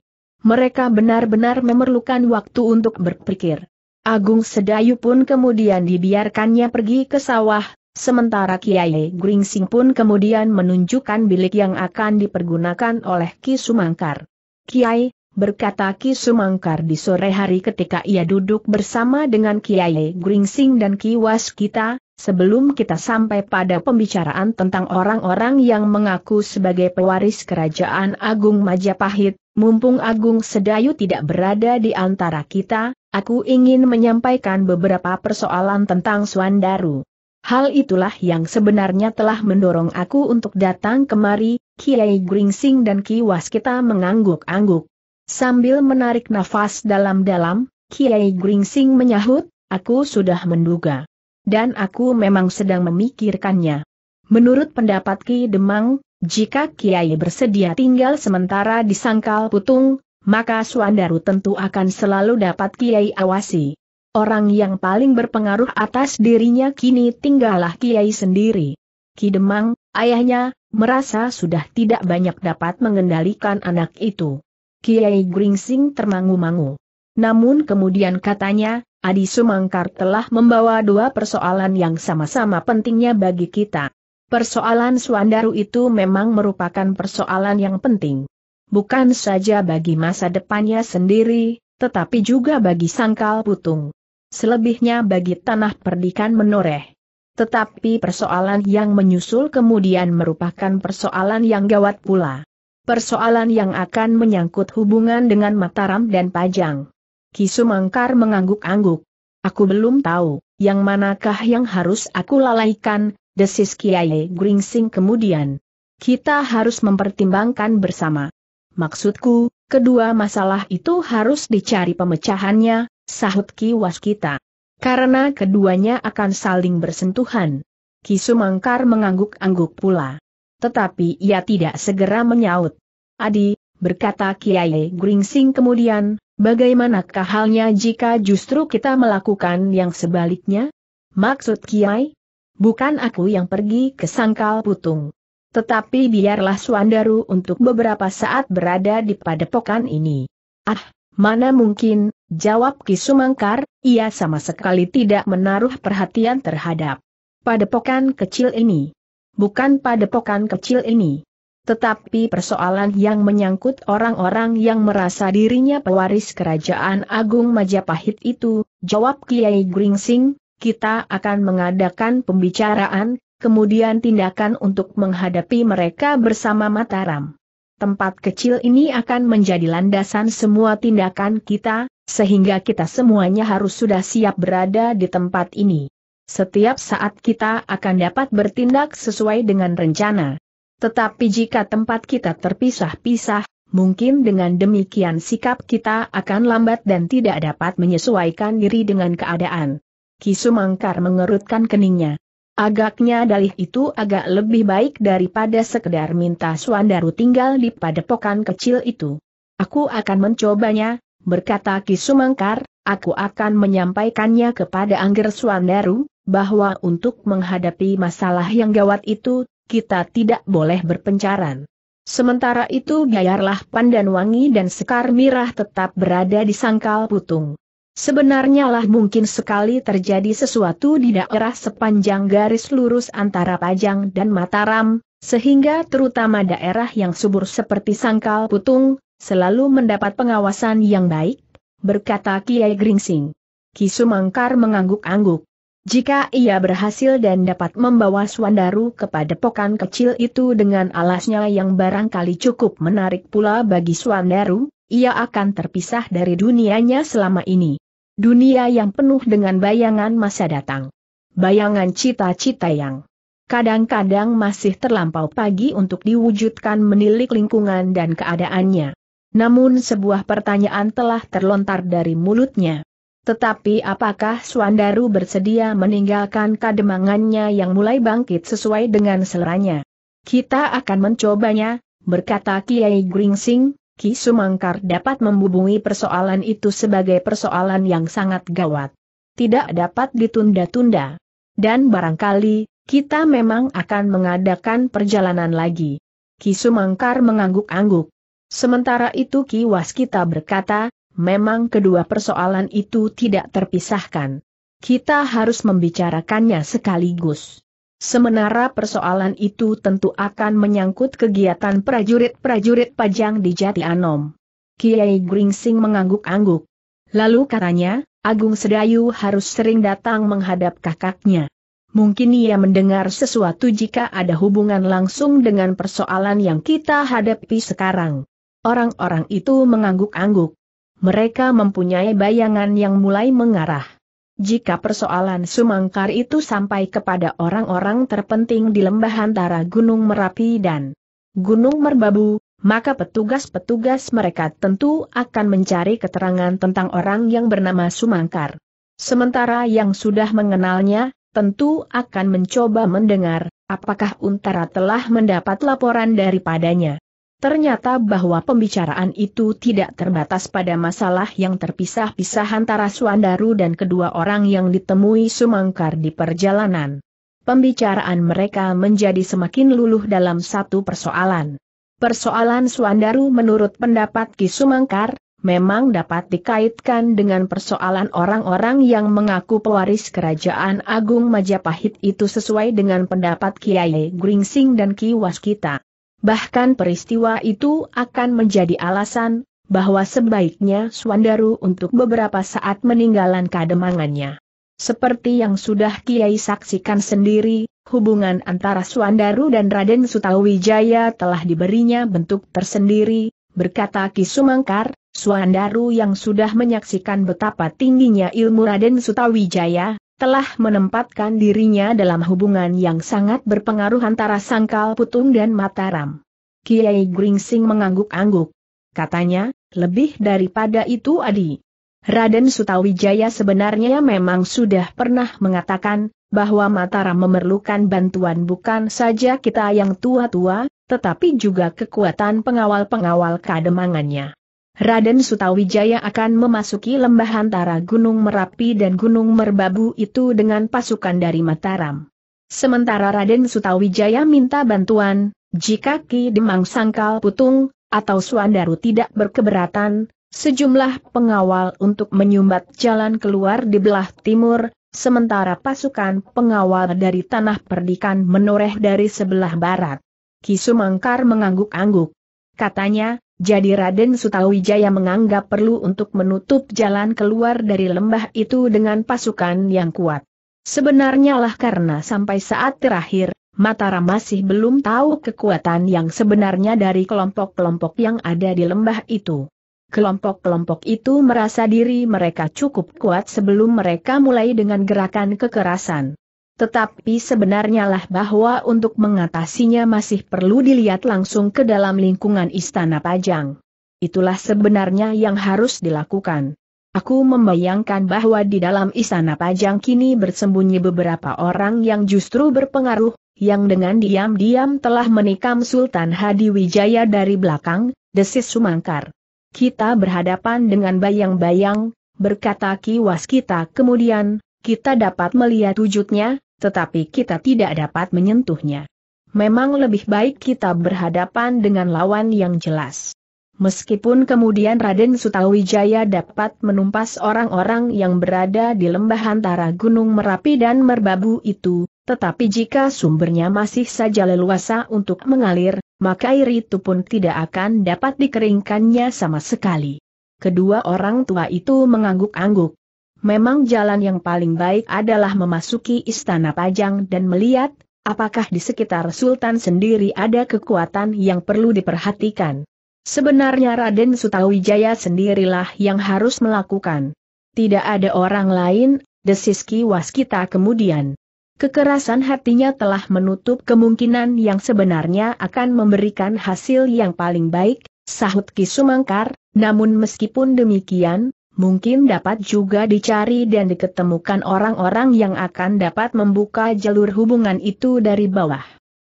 Mereka benar-benar memerlukan waktu untuk berpikir. Agung Sedayu pun kemudian dibiarkannya pergi ke sawah, Sementara Kiai Gringsing pun kemudian menunjukkan bilik yang akan dipergunakan oleh Ki Sumangkar. Kiai, berkata Ki Sumangkar di sore hari ketika ia duduk bersama dengan Kiai Gringsing dan Ki Waskita, sebelum kita sampai pada pembicaraan tentang orang-orang yang mengaku sebagai pewaris kerajaan Agung Majapahit, mumpung Agung Sedayu tidak berada di antara kita, aku ingin menyampaikan beberapa persoalan tentang Swandaru. Hal itulah yang sebenarnya telah mendorong aku untuk datang kemari, Kiai Gringsing dan Ki kita mengangguk-angguk. Sambil menarik nafas dalam-dalam, Kiai Gringsing menyahut, aku sudah menduga. Dan aku memang sedang memikirkannya. Menurut pendapat Ki Demang, jika Kiai bersedia tinggal sementara di Sangkal Putung, maka Suandaru tentu akan selalu dapat Kiai awasi. Orang yang paling berpengaruh atas dirinya kini tinggallah Kiai sendiri. Ki Demang, ayahnya, merasa sudah tidak banyak dapat mengendalikan anak itu. Kiai Gringsing termangu-mangu. Namun kemudian katanya, Adi Sumangkar telah membawa dua persoalan yang sama-sama pentingnya bagi kita. Persoalan Suandaru itu memang merupakan persoalan yang penting. Bukan saja bagi masa depannya sendiri, tetapi juga bagi sangkal putung selebihnya bagi tanah perdikan menoreh. Tetapi persoalan yang menyusul kemudian merupakan persoalan yang gawat pula. Persoalan yang akan menyangkut hubungan dengan Mataram dan Pajang. Kisumangkar mengangguk-angguk. Aku belum tahu, yang manakah yang harus aku lalaikan, desis Kiai Gringsing kemudian. Kita harus mempertimbangkan bersama. Maksudku, kedua masalah itu harus dicari pemecahannya, sahut Ki Waskita, Karena keduanya akan saling bersentuhan. Ki Sumangkar mengangguk-angguk pula. Tetapi ia tidak segera menyaut. Adi, berkata Kiai Gringsing kemudian, bagaimanakah halnya jika justru kita melakukan yang sebaliknya? Maksud Kiai? Bukan aku yang pergi ke sangkal putung. Tetapi biarlah Suandaru untuk beberapa saat berada di padepokan ini. Ah, Mana mungkin, jawab Ki Sumangkar, ia sama sekali tidak menaruh perhatian terhadap padepokan kecil ini. Bukan padepokan kecil ini. Tetapi persoalan yang menyangkut orang-orang yang merasa dirinya pewaris kerajaan agung Majapahit itu, jawab Kiai Gringsing, kita akan mengadakan pembicaraan, kemudian tindakan untuk menghadapi mereka bersama Mataram tempat kecil ini akan menjadi landasan semua tindakan kita, sehingga kita semuanya harus sudah siap berada di tempat ini. Setiap saat kita akan dapat bertindak sesuai dengan rencana. Tetapi jika tempat kita terpisah-pisah, mungkin dengan demikian sikap kita akan lambat dan tidak dapat menyesuaikan diri dengan keadaan. Kisumangkar mengerutkan keningnya. Agaknya dalih itu agak lebih baik daripada sekedar minta Suandaru tinggal di padepokan kecil itu. Aku akan mencobanya, berkata Kisumangkar, aku akan menyampaikannya kepada Angger Suandaru, bahwa untuk menghadapi masalah yang gawat itu, kita tidak boleh berpencaran. Sementara itu Gayarlah Wangi dan Sekar Mirah tetap berada di sangkal putung. Sebenarnya lah mungkin sekali terjadi sesuatu di daerah sepanjang garis lurus antara Pajang dan Mataram, sehingga terutama daerah yang subur seperti Sangkal Putung, selalu mendapat pengawasan yang baik, berkata Kiai Gringsing. Kisumangkar mengangguk-angguk. Jika ia berhasil dan dapat membawa Swandaru kepada pokan kecil itu dengan alasnya yang barangkali cukup menarik pula bagi Swandaru, ia akan terpisah dari dunianya selama ini. Dunia yang penuh dengan bayangan masa datang. Bayangan cita-cita yang kadang-kadang masih terlampau pagi untuk diwujudkan menilik lingkungan dan keadaannya. Namun sebuah pertanyaan telah terlontar dari mulutnya. Tetapi apakah Suandaru bersedia meninggalkan kademangannya yang mulai bangkit sesuai dengan seleranya? Kita akan mencobanya, berkata Kiai Gringsing, Ki Sumangkar dapat membubungi persoalan itu sebagai persoalan yang sangat gawat. Tidak dapat ditunda-tunda. Dan barangkali, kita memang akan mengadakan perjalanan lagi. Ki Sumangkar mengangguk-angguk. Sementara itu Ki Waskita berkata, memang kedua persoalan itu tidak terpisahkan. Kita harus membicarakannya sekaligus. Sementara persoalan itu tentu akan menyangkut kegiatan prajurit-prajurit pajang di Jati Anom. Kiai Gringsing mengangguk-angguk. Lalu katanya, Agung Sedayu harus sering datang menghadap kakaknya. Mungkin ia mendengar sesuatu jika ada hubungan langsung dengan persoalan yang kita hadapi sekarang. Orang-orang itu mengangguk-angguk. Mereka mempunyai bayangan yang mulai mengarah. Jika persoalan Sumangkar itu sampai kepada orang-orang terpenting di lembah antara Gunung Merapi dan Gunung Merbabu, maka petugas-petugas mereka tentu akan mencari keterangan tentang orang yang bernama Sumangkar. Sementara yang sudah mengenalnya, tentu akan mencoba mendengar, apakah Untara telah mendapat laporan daripadanya. Ternyata bahwa pembicaraan itu tidak terbatas pada masalah yang terpisah-pisah antara Suandaru dan kedua orang yang ditemui Sumangkar di perjalanan. Pembicaraan mereka menjadi semakin luluh dalam satu persoalan. Persoalan Suandaru menurut pendapat Ki Sumangkar, memang dapat dikaitkan dengan persoalan orang-orang yang mengaku pewaris kerajaan agung Majapahit itu sesuai dengan pendapat Kiai Gringsing dan Ki Waskita. Bahkan peristiwa itu akan menjadi alasan bahwa sebaiknya Swandaru untuk beberapa saat meninggalkan kademangannya. Seperti yang sudah Kiai saksikan sendiri, hubungan antara Swandaru dan Raden Sutawijaya telah diberinya bentuk tersendiri, berkata Ki Sumangkar, Swandaru yang sudah menyaksikan betapa tingginya ilmu Raden Sutawijaya, telah menempatkan dirinya dalam hubungan yang sangat berpengaruh antara Sangkal Putung dan Mataram. Kiai Gringsing mengangguk-angguk. Katanya, lebih daripada itu Adi. Raden Sutawijaya sebenarnya memang sudah pernah mengatakan, bahwa Mataram memerlukan bantuan bukan saja kita yang tua-tua, tetapi juga kekuatan pengawal-pengawal kademangannya. Raden Sutawijaya akan memasuki lembah antara Gunung Merapi dan Gunung Merbabu itu dengan pasukan dari Mataram. Sementara Raden Sutawijaya minta bantuan, jika Ki Demang Sangkal Putung, atau Suandaru tidak berkeberatan, sejumlah pengawal untuk menyumbat jalan keluar di belah timur, sementara pasukan pengawal dari Tanah Perdikan menoreh dari sebelah barat. Ki Sumangkar mengangguk-angguk. Katanya, jadi Raden Sutawijaya menganggap perlu untuk menutup jalan keluar dari lembah itu dengan pasukan yang kuat. Sebenarnya lah karena sampai saat terakhir, Mataram masih belum tahu kekuatan yang sebenarnya dari kelompok-kelompok yang ada di lembah itu. Kelompok-kelompok itu merasa diri mereka cukup kuat sebelum mereka mulai dengan gerakan kekerasan. Tetapi sebenarnya lah bahwa untuk mengatasinya masih perlu dilihat langsung ke dalam lingkungan istana Pajang. Itulah sebenarnya yang harus dilakukan. Aku membayangkan bahwa di dalam istana Pajang kini bersembunyi beberapa orang yang justru berpengaruh, yang dengan diam-diam telah menikam Sultan Hadi Wijaya dari belakang, desis Sumangkar. Kita berhadapan dengan bayang-bayang, berkata Ki Waskita kemudian, kita dapat melihat wujudnya, tetapi kita tidak dapat menyentuhnya. Memang lebih baik kita berhadapan dengan lawan yang jelas. Meskipun kemudian Raden Sutawijaya dapat menumpas orang-orang yang berada di lembah antara Gunung Merapi dan Merbabu itu, tetapi jika sumbernya masih saja leluasa untuk mengalir, maka air itu pun tidak akan dapat dikeringkannya sama sekali. Kedua orang tua itu mengangguk-angguk memang jalan yang paling baik adalah memasuki istana Pajang dan melihat, apakah di sekitar Sultan sendiri ada kekuatan yang perlu diperhatikan. Sebenarnya Raden Sutawijaya sendirilah yang harus melakukan. Tidak ada orang lain, desis Ki Waskita kemudian. Kekerasan hatinya telah menutup kemungkinan yang sebenarnya akan memberikan hasil yang paling baik, sahut Ki Sumangkar, namun meskipun demikian, mungkin dapat juga dicari dan diketemukan orang-orang yang akan dapat membuka jalur hubungan itu dari bawah.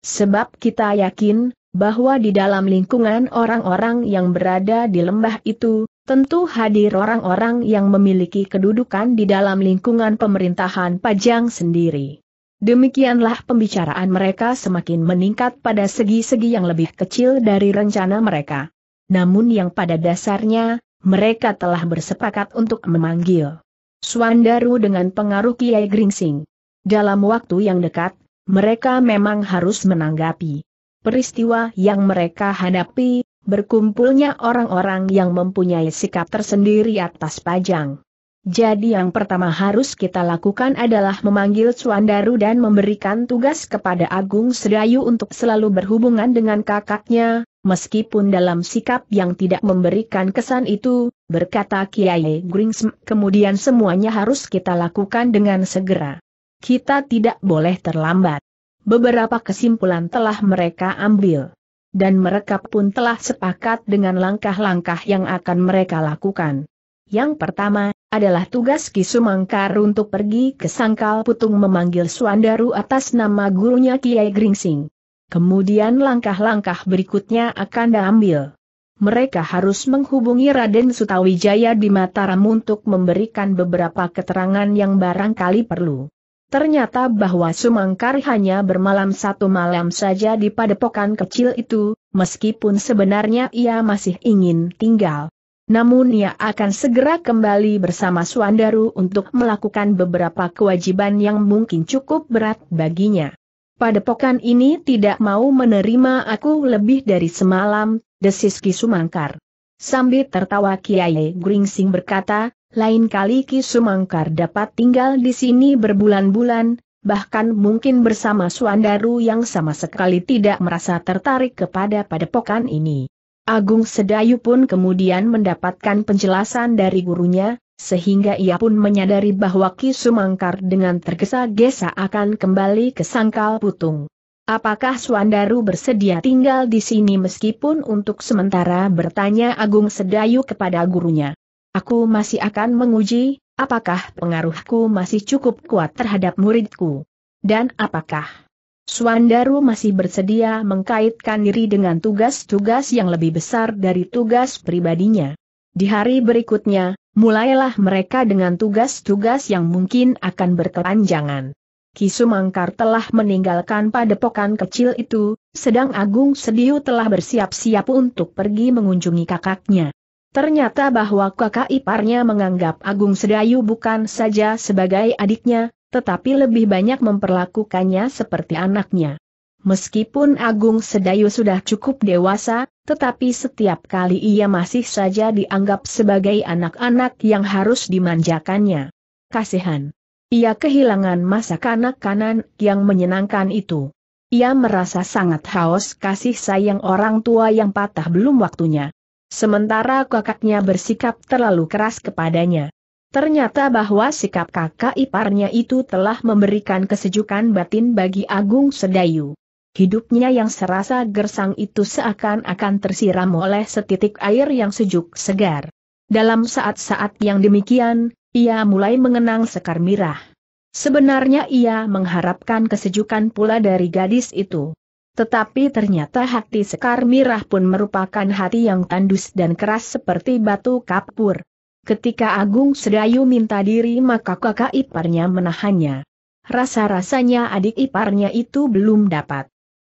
Sebab kita yakin, bahwa di dalam lingkungan orang-orang yang berada di lembah itu, tentu hadir orang-orang yang memiliki kedudukan di dalam lingkungan pemerintahan Pajang sendiri. Demikianlah pembicaraan mereka semakin meningkat pada segi-segi yang lebih kecil dari rencana mereka. Namun yang pada dasarnya, mereka telah bersepakat untuk memanggil Suandaru dengan pengaruh Kiai Gringsing. Dalam waktu yang dekat, mereka memang harus menanggapi peristiwa yang mereka hadapi, berkumpulnya orang-orang yang mempunyai sikap tersendiri atas pajang. Jadi yang pertama harus kita lakukan adalah memanggil Suandaru dan memberikan tugas kepada Agung Sedayu untuk selalu berhubungan dengan kakaknya, Meskipun dalam sikap yang tidak memberikan kesan itu, berkata Kiai Gringsm, kemudian semuanya harus kita lakukan dengan segera. Kita tidak boleh terlambat. Beberapa kesimpulan telah mereka ambil. Dan mereka pun telah sepakat dengan langkah-langkah yang akan mereka lakukan. Yang pertama, adalah tugas Ki Sumangkar untuk pergi ke Sangkal Putung memanggil Suandaru atas nama gurunya Kiai Gringsing kemudian langkah-langkah berikutnya akan diambil. Mereka harus menghubungi Raden Sutawijaya di Mataram untuk memberikan beberapa keterangan yang barangkali perlu. Ternyata bahwa Sumangkar hanya bermalam satu malam saja di padepokan kecil itu, meskipun sebenarnya ia masih ingin tinggal. Namun ia akan segera kembali bersama Suandaru untuk melakukan beberapa kewajiban yang mungkin cukup berat baginya. Padepokan ini tidak mau menerima aku lebih dari semalam, desis Ki Sumangkar. Sambil tertawa Kiai Gringsing berkata, lain kali Ki Sumangkar dapat tinggal di sini berbulan-bulan, bahkan mungkin bersama Suandaru yang sama sekali tidak merasa tertarik kepada padepokan ini. Agung Sedayu pun kemudian mendapatkan penjelasan dari gurunya, sehingga ia pun menyadari bahwa Ki Sumangkar dengan tergesa-gesa akan kembali ke sangkal putung. Apakah Suandaru bersedia tinggal di sini meskipun untuk sementara bertanya Agung Sedayu kepada gurunya. Aku masih akan menguji, apakah pengaruhku masih cukup kuat terhadap muridku? Dan apakah Suandaru masih bersedia mengkaitkan diri dengan tugas-tugas yang lebih besar dari tugas pribadinya? Di hari berikutnya, mulailah mereka dengan tugas-tugas yang mungkin akan berkepanjangan. Kisumangkar telah meninggalkan padepokan kecil itu, sedang Agung Sediu telah bersiap-siap untuk pergi mengunjungi kakaknya. Ternyata bahwa kakak iparnya menganggap Agung Sedayu bukan saja sebagai adiknya, tetapi lebih banyak memperlakukannya seperti anaknya. Meskipun Agung Sedayu sudah cukup dewasa, tetapi setiap kali ia masih saja dianggap sebagai anak-anak yang harus dimanjakannya. Kasihan. Ia kehilangan masa kanak kanak yang menyenangkan itu. Ia merasa sangat haus kasih sayang orang tua yang patah belum waktunya. Sementara kakaknya bersikap terlalu keras kepadanya. Ternyata bahwa sikap kakak iparnya itu telah memberikan kesejukan batin bagi Agung Sedayu. Hidupnya yang serasa gersang itu seakan-akan tersiram oleh setitik air yang sejuk segar. Dalam saat-saat yang demikian, ia mulai mengenang Sekar Mirah. Sebenarnya ia mengharapkan kesejukan pula dari gadis itu. Tetapi ternyata hati Sekar Mirah pun merupakan hati yang tandus dan keras seperti batu kapur. Ketika Agung Sedayu minta diri maka kakak iparnya menahannya. Rasa-rasanya adik iparnya itu belum dapat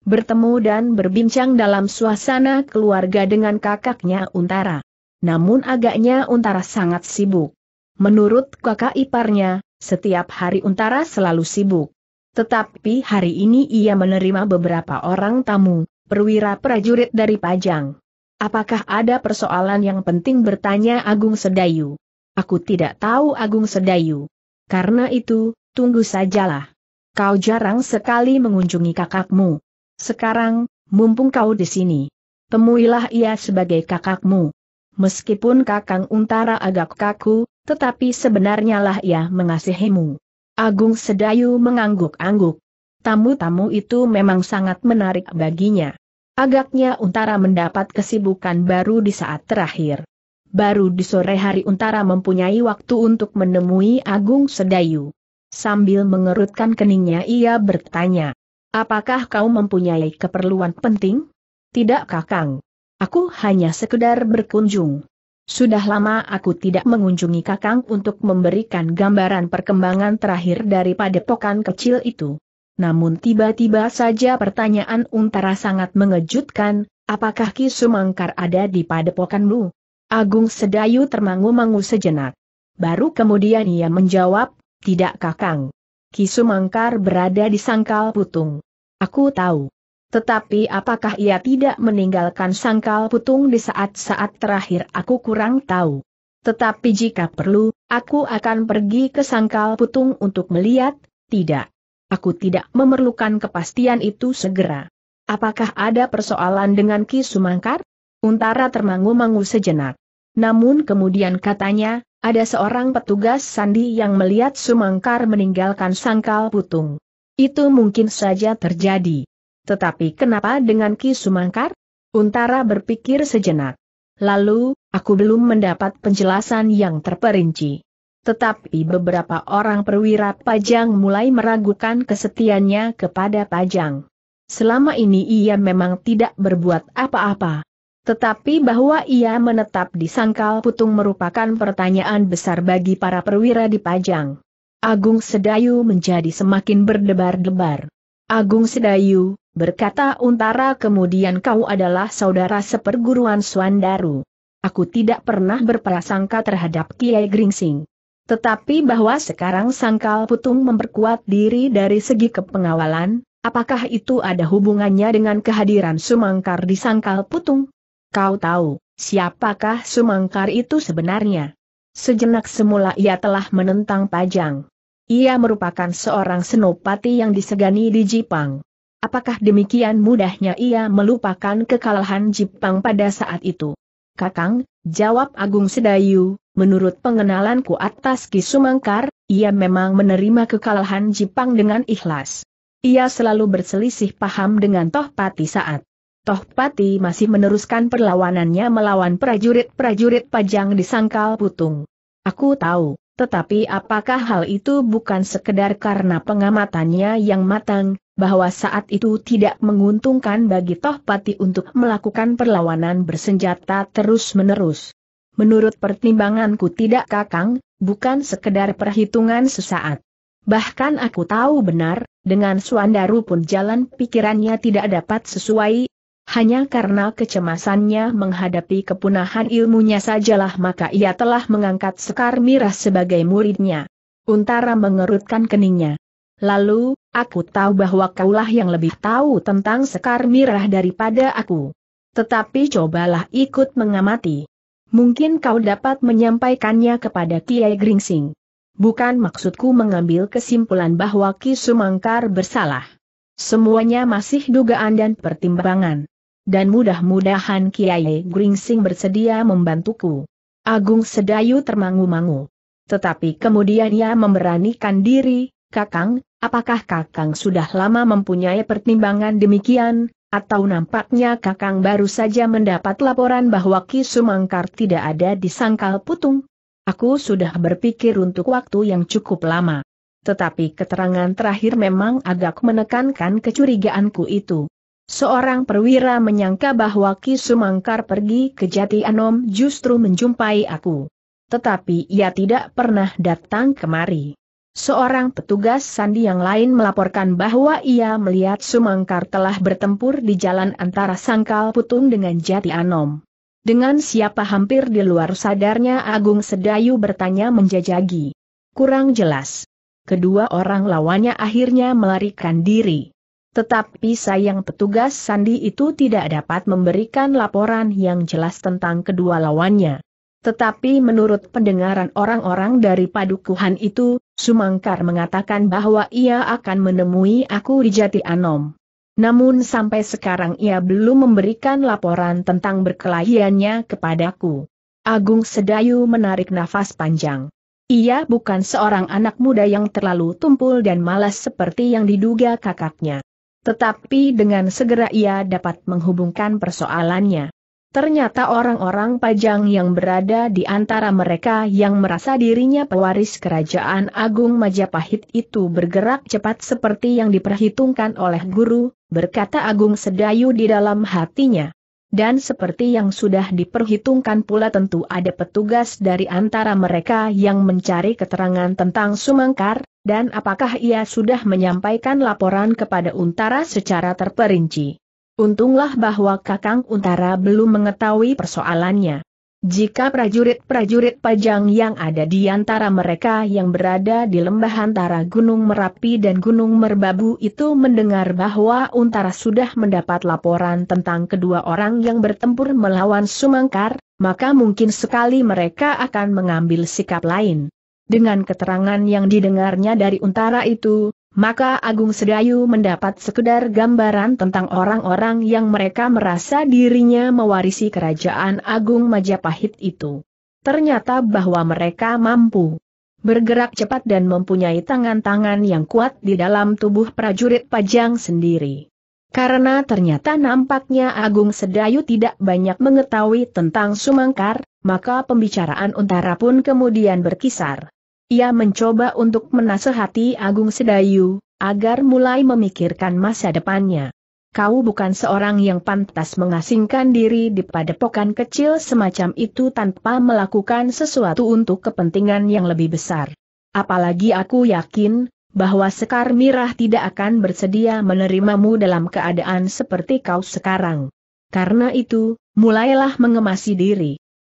bertemu dan berbincang dalam suasana keluarga dengan kakaknya Untara. Namun agaknya Untara sangat sibuk. Menurut kakak iparnya, setiap hari Untara selalu sibuk. Tetapi hari ini ia menerima beberapa orang tamu, perwira prajurit dari Pajang. Apakah ada persoalan yang penting bertanya Agung Sedayu? Aku tidak tahu Agung Sedayu. Karena itu, tunggu sajalah. Kau jarang sekali mengunjungi kakakmu. Sekarang, mumpung kau di sini, temuilah ia sebagai kakakmu. Meskipun kakang Untara agak kaku, tetapi sebenarnya lah ia mengasihimu. Agung Sedayu mengangguk-angguk. Tamu-tamu itu memang sangat menarik baginya. Agaknya Untara mendapat kesibukan baru di saat terakhir. Baru di sore hari Untara mempunyai waktu untuk menemui Agung Sedayu. Sambil mengerutkan keningnya ia bertanya, Apakah kau mempunyai keperluan penting? Tidak kakang. Aku hanya sekedar berkunjung. Sudah lama aku tidak mengunjungi kakang untuk memberikan gambaran perkembangan terakhir dari padepokan kecil itu. Namun tiba-tiba saja pertanyaan Untara sangat mengejutkan, apakah Ki Sumangkar ada di padepokanmu? Agung Sedayu termangu-mangu sejenak. Baru kemudian ia menjawab, tidak kakang. Kisumangkar berada di sangkal putung. Aku tahu. Tetapi apakah ia tidak meninggalkan sangkal putung di saat-saat terakhir aku kurang tahu. Tetapi jika perlu, aku akan pergi ke sangkal putung untuk melihat, tidak. Aku tidak memerlukan kepastian itu segera. Apakah ada persoalan dengan Kisumangkar? Untara termangu-mangu sejenak. Namun kemudian katanya, ada seorang petugas sandi yang melihat Sumangkar meninggalkan sangkal putung. Itu mungkin saja terjadi. Tetapi kenapa dengan Ki Sumangkar? Untara berpikir sejenak. Lalu, aku belum mendapat penjelasan yang terperinci. Tetapi beberapa orang perwira Pajang mulai meragukan kesetiannya kepada Pajang. Selama ini ia memang tidak berbuat apa-apa. Tetapi bahwa ia menetap di sangkal putung merupakan pertanyaan besar bagi para perwira di Pajang. Agung Sedayu menjadi semakin berdebar-debar. Agung Sedayu, berkata Untara kemudian kau adalah saudara seperguruan Suandaru. Aku tidak pernah berprasangka terhadap Kiai Gringsing. Tetapi bahwa sekarang Sangkal Putung memperkuat diri dari segi kepengawalan, apakah itu ada hubungannya dengan kehadiran Sumangkar di Sangkal Putung? Kau tahu, siapakah Sumangkar itu sebenarnya? Sejenak semula ia telah menentang Pajang. Ia merupakan seorang senopati yang disegani di Jipang. Apakah demikian mudahnya ia melupakan kekalahan Jipang pada saat itu? Kakang, jawab Agung Sedayu, menurut pengenalanku atas Ki Sumangkar, ia memang menerima kekalahan Jipang dengan ikhlas. Ia selalu berselisih paham dengan Toh Pati saat Tohpati masih meneruskan perlawanannya melawan prajurit-prajurit pajang di Sangkal Putung. Aku tahu, tetapi apakah hal itu bukan sekedar karena pengamatannya yang matang, bahwa saat itu tidak menguntungkan bagi Tohpati untuk melakukan perlawanan bersenjata terus-menerus. Menurut pertimbanganku tidak kakang, bukan sekedar perhitungan sesaat. Bahkan aku tahu benar, dengan Suandaru pun jalan pikirannya tidak dapat sesuai, hanya karena kecemasannya menghadapi kepunahan ilmunya sajalah maka ia telah mengangkat Sekar Mirah sebagai muridnya. Untara mengerutkan keningnya. Lalu, aku tahu bahwa kaulah yang lebih tahu tentang Sekar Mirah daripada aku. Tetapi cobalah ikut mengamati. Mungkin kau dapat menyampaikannya kepada Kiai Gringsing. Bukan maksudku mengambil kesimpulan bahwa Ki Sumangkar bersalah. Semuanya masih dugaan dan pertimbangan dan mudah-mudahan Kiai Gringsing bersedia membantuku. Agung Sedayu termangu-mangu. Tetapi kemudian ia memberanikan diri, Kakang, apakah Kakang sudah lama mempunyai pertimbangan demikian, atau nampaknya Kakang baru saja mendapat laporan bahwa Ki Sumangkar tidak ada di Sangkal Putung? Aku sudah berpikir untuk waktu yang cukup lama. Tetapi keterangan terakhir memang agak menekankan kecurigaanku itu. Seorang perwira menyangka bahwa Ki Sumangkar pergi ke Jati Anom justru menjumpai aku. Tetapi ia tidak pernah datang kemari. Seorang petugas sandi yang lain melaporkan bahwa ia melihat Sumangkar telah bertempur di jalan antara Sangkal Putung dengan Jati Anom. Dengan siapa hampir di luar sadarnya Agung Sedayu bertanya menjajagi. Kurang jelas. Kedua orang lawannya akhirnya melarikan diri. Tetapi sayang petugas sandi itu tidak dapat memberikan laporan yang jelas tentang kedua lawannya. Tetapi menurut pendengaran orang-orang dari padukuhan itu, Sumangkar mengatakan bahwa ia akan menemui aku di Jati Anom. Namun sampai sekarang ia belum memberikan laporan tentang berkelahiannya kepadaku. Agung Sedayu menarik nafas panjang. Ia bukan seorang anak muda yang terlalu tumpul dan malas seperti yang diduga kakaknya. Tetapi dengan segera ia dapat menghubungkan persoalannya. Ternyata orang-orang pajang yang berada di antara mereka yang merasa dirinya pewaris kerajaan agung Majapahit itu bergerak cepat seperti yang diperhitungkan oleh guru, berkata Agung Sedayu di dalam hatinya dan seperti yang sudah diperhitungkan pula tentu ada petugas dari antara mereka yang mencari keterangan tentang Sumangkar, dan apakah ia sudah menyampaikan laporan kepada Untara secara terperinci. Untunglah bahwa Kakang Untara belum mengetahui persoalannya. Jika prajurit-prajurit pajang yang ada di antara mereka yang berada di lembah antara Gunung Merapi dan Gunung Merbabu itu mendengar bahwa Untara sudah mendapat laporan tentang kedua orang yang bertempur melawan Sumangkar, maka mungkin sekali mereka akan mengambil sikap lain. Dengan keterangan yang didengarnya dari Untara itu, maka Agung Sedayu mendapat sekedar gambaran tentang orang-orang yang mereka merasa dirinya mewarisi kerajaan Agung Majapahit itu. Ternyata bahwa mereka mampu bergerak cepat dan mempunyai tangan-tangan yang kuat di dalam tubuh prajurit pajang sendiri. Karena ternyata nampaknya Agung Sedayu tidak banyak mengetahui tentang Sumangkar, maka pembicaraan Untara pun kemudian berkisar. Ia mencoba untuk menasehati Agung Sedayu, agar mulai memikirkan masa depannya. Kau bukan seorang yang pantas mengasingkan diri di padepokan kecil semacam itu tanpa melakukan sesuatu untuk kepentingan yang lebih besar. Apalagi aku yakin, bahwa Sekar Mirah tidak akan bersedia menerimamu dalam keadaan seperti kau sekarang. Karena itu, mulailah mengemasi diri.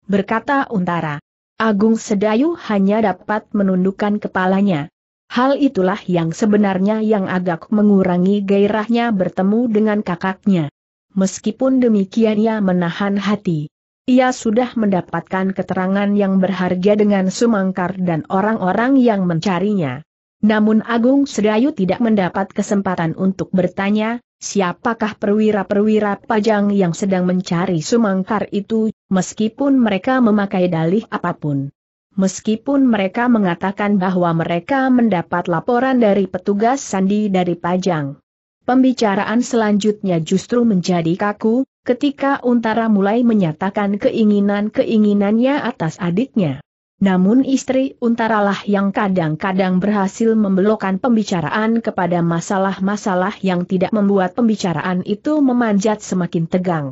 Berkata Untara. Agung Sedayu hanya dapat menundukkan kepalanya. Hal itulah yang sebenarnya yang agak mengurangi gairahnya bertemu dengan kakaknya. Meskipun demikian ia menahan hati. Ia sudah mendapatkan keterangan yang berharga dengan Sumangkar dan orang-orang yang mencarinya. Namun Agung Sedayu tidak mendapat kesempatan untuk bertanya, siapakah perwira-perwira pajang yang sedang mencari sumangkar itu, meskipun mereka memakai dalih apapun. Meskipun mereka mengatakan bahwa mereka mendapat laporan dari petugas sandi dari Pajang. Pembicaraan selanjutnya justru menjadi kaku, ketika Untara mulai menyatakan keinginan-keinginannya atas adiknya. Namun istri untaralah yang kadang-kadang berhasil membelokkan pembicaraan kepada masalah-masalah yang tidak membuat pembicaraan itu memanjat semakin tegang.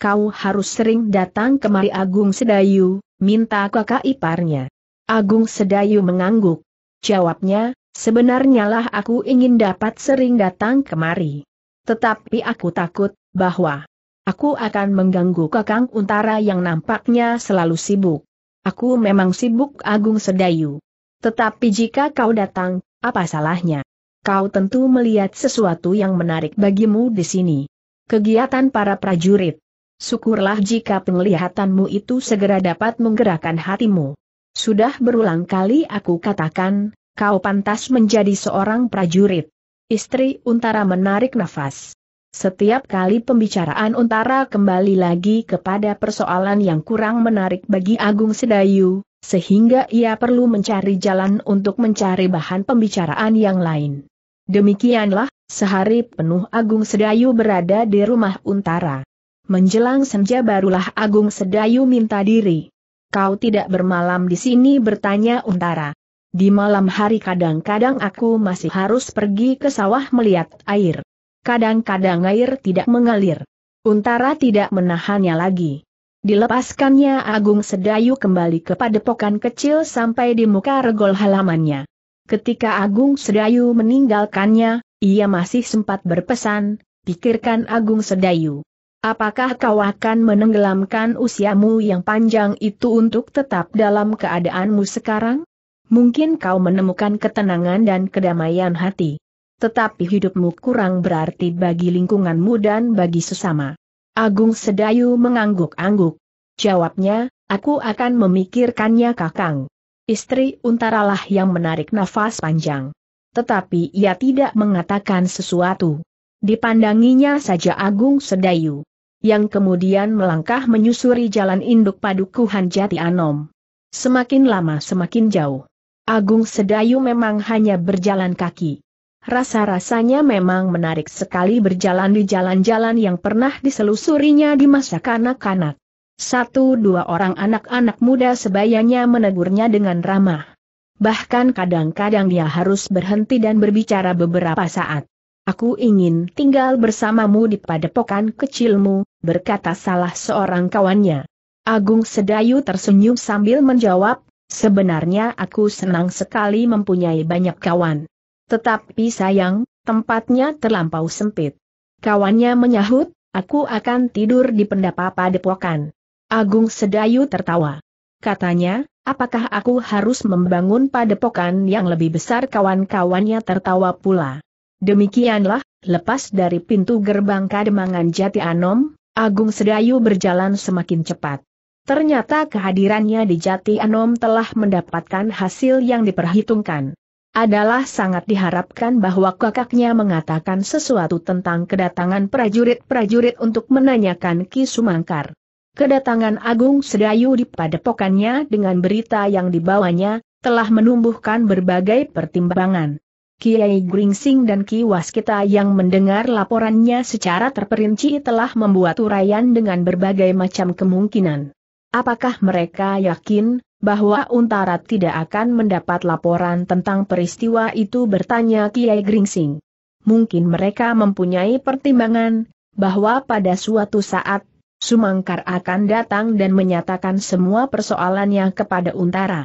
Kau harus sering datang kemari Agung Sedayu, minta kakak iparnya. Agung Sedayu mengangguk. Jawabnya, sebenarnya lah aku ingin dapat sering datang kemari. Tetapi aku takut, bahwa aku akan mengganggu kakang untara yang nampaknya selalu sibuk. Aku memang sibuk Agung Sedayu. Tetapi jika kau datang, apa salahnya? Kau tentu melihat sesuatu yang menarik bagimu di sini. Kegiatan para prajurit. Syukurlah jika penglihatanmu itu segera dapat menggerakkan hatimu. Sudah berulang kali aku katakan, kau pantas menjadi seorang prajurit. Istri Untara menarik nafas. Setiap kali pembicaraan Untara kembali lagi kepada persoalan yang kurang menarik bagi Agung Sedayu, sehingga ia perlu mencari jalan untuk mencari bahan pembicaraan yang lain. Demikianlah, sehari penuh Agung Sedayu berada di rumah Untara. Menjelang senja barulah Agung Sedayu minta diri. Kau tidak bermalam di sini bertanya Untara. Di malam hari kadang-kadang aku masih harus pergi ke sawah melihat air kadang-kadang air tidak mengalir. Untara tidak menahannya lagi. Dilepaskannya Agung Sedayu kembali ke padepokan kecil sampai di muka regol halamannya. Ketika Agung Sedayu meninggalkannya, ia masih sempat berpesan, pikirkan Agung Sedayu. Apakah kau akan menenggelamkan usiamu yang panjang itu untuk tetap dalam keadaanmu sekarang? Mungkin kau menemukan ketenangan dan kedamaian hati tetapi hidupmu kurang berarti bagi lingkunganmu dan bagi sesama. Agung Sedayu mengangguk-angguk. Jawabnya, aku akan memikirkannya kakang. Istri Untaralah yang menarik nafas panjang. Tetapi ia tidak mengatakan sesuatu. Dipandanginya saja Agung Sedayu. Yang kemudian melangkah menyusuri jalan induk padukuhan Jati Anom. Semakin lama semakin jauh. Agung Sedayu memang hanya berjalan kaki. Rasa-rasanya memang menarik sekali berjalan di jalan-jalan yang pernah diselusurinya di masa kanak-kanak. Satu dua orang anak-anak muda sebayanya menegurnya dengan ramah. Bahkan kadang-kadang dia harus berhenti dan berbicara beberapa saat. Aku ingin tinggal bersamamu di padepokan kecilmu, berkata salah seorang kawannya. Agung Sedayu tersenyum sambil menjawab, sebenarnya aku senang sekali mempunyai banyak kawan. Tetapi sayang, tempatnya terlampau sempit. Kawannya menyahut, aku akan tidur di pendapa padepokan. Agung Sedayu tertawa. Katanya, apakah aku harus membangun padepokan yang lebih besar kawan-kawannya tertawa pula. Demikianlah, lepas dari pintu gerbang Kademangan Jati Anom, Agung Sedayu berjalan semakin cepat. Ternyata kehadirannya di Jati Anom telah mendapatkan hasil yang diperhitungkan adalah sangat diharapkan bahwa kakaknya mengatakan sesuatu tentang kedatangan prajurit-prajurit untuk menanyakan Ki Sumangkar. Kedatangan Agung Sedayu di padepokannya dengan berita yang dibawanya, telah menumbuhkan berbagai pertimbangan. Kiai Gringsing dan Ki Waskita yang mendengar laporannya secara terperinci telah membuat uraian dengan berbagai macam kemungkinan. Apakah mereka yakin bahwa Untara tidak akan mendapat laporan tentang peristiwa itu bertanya Kiai Gringsing. Mungkin mereka mempunyai pertimbangan, bahwa pada suatu saat, Sumangkar akan datang dan menyatakan semua persoalannya kepada Untara.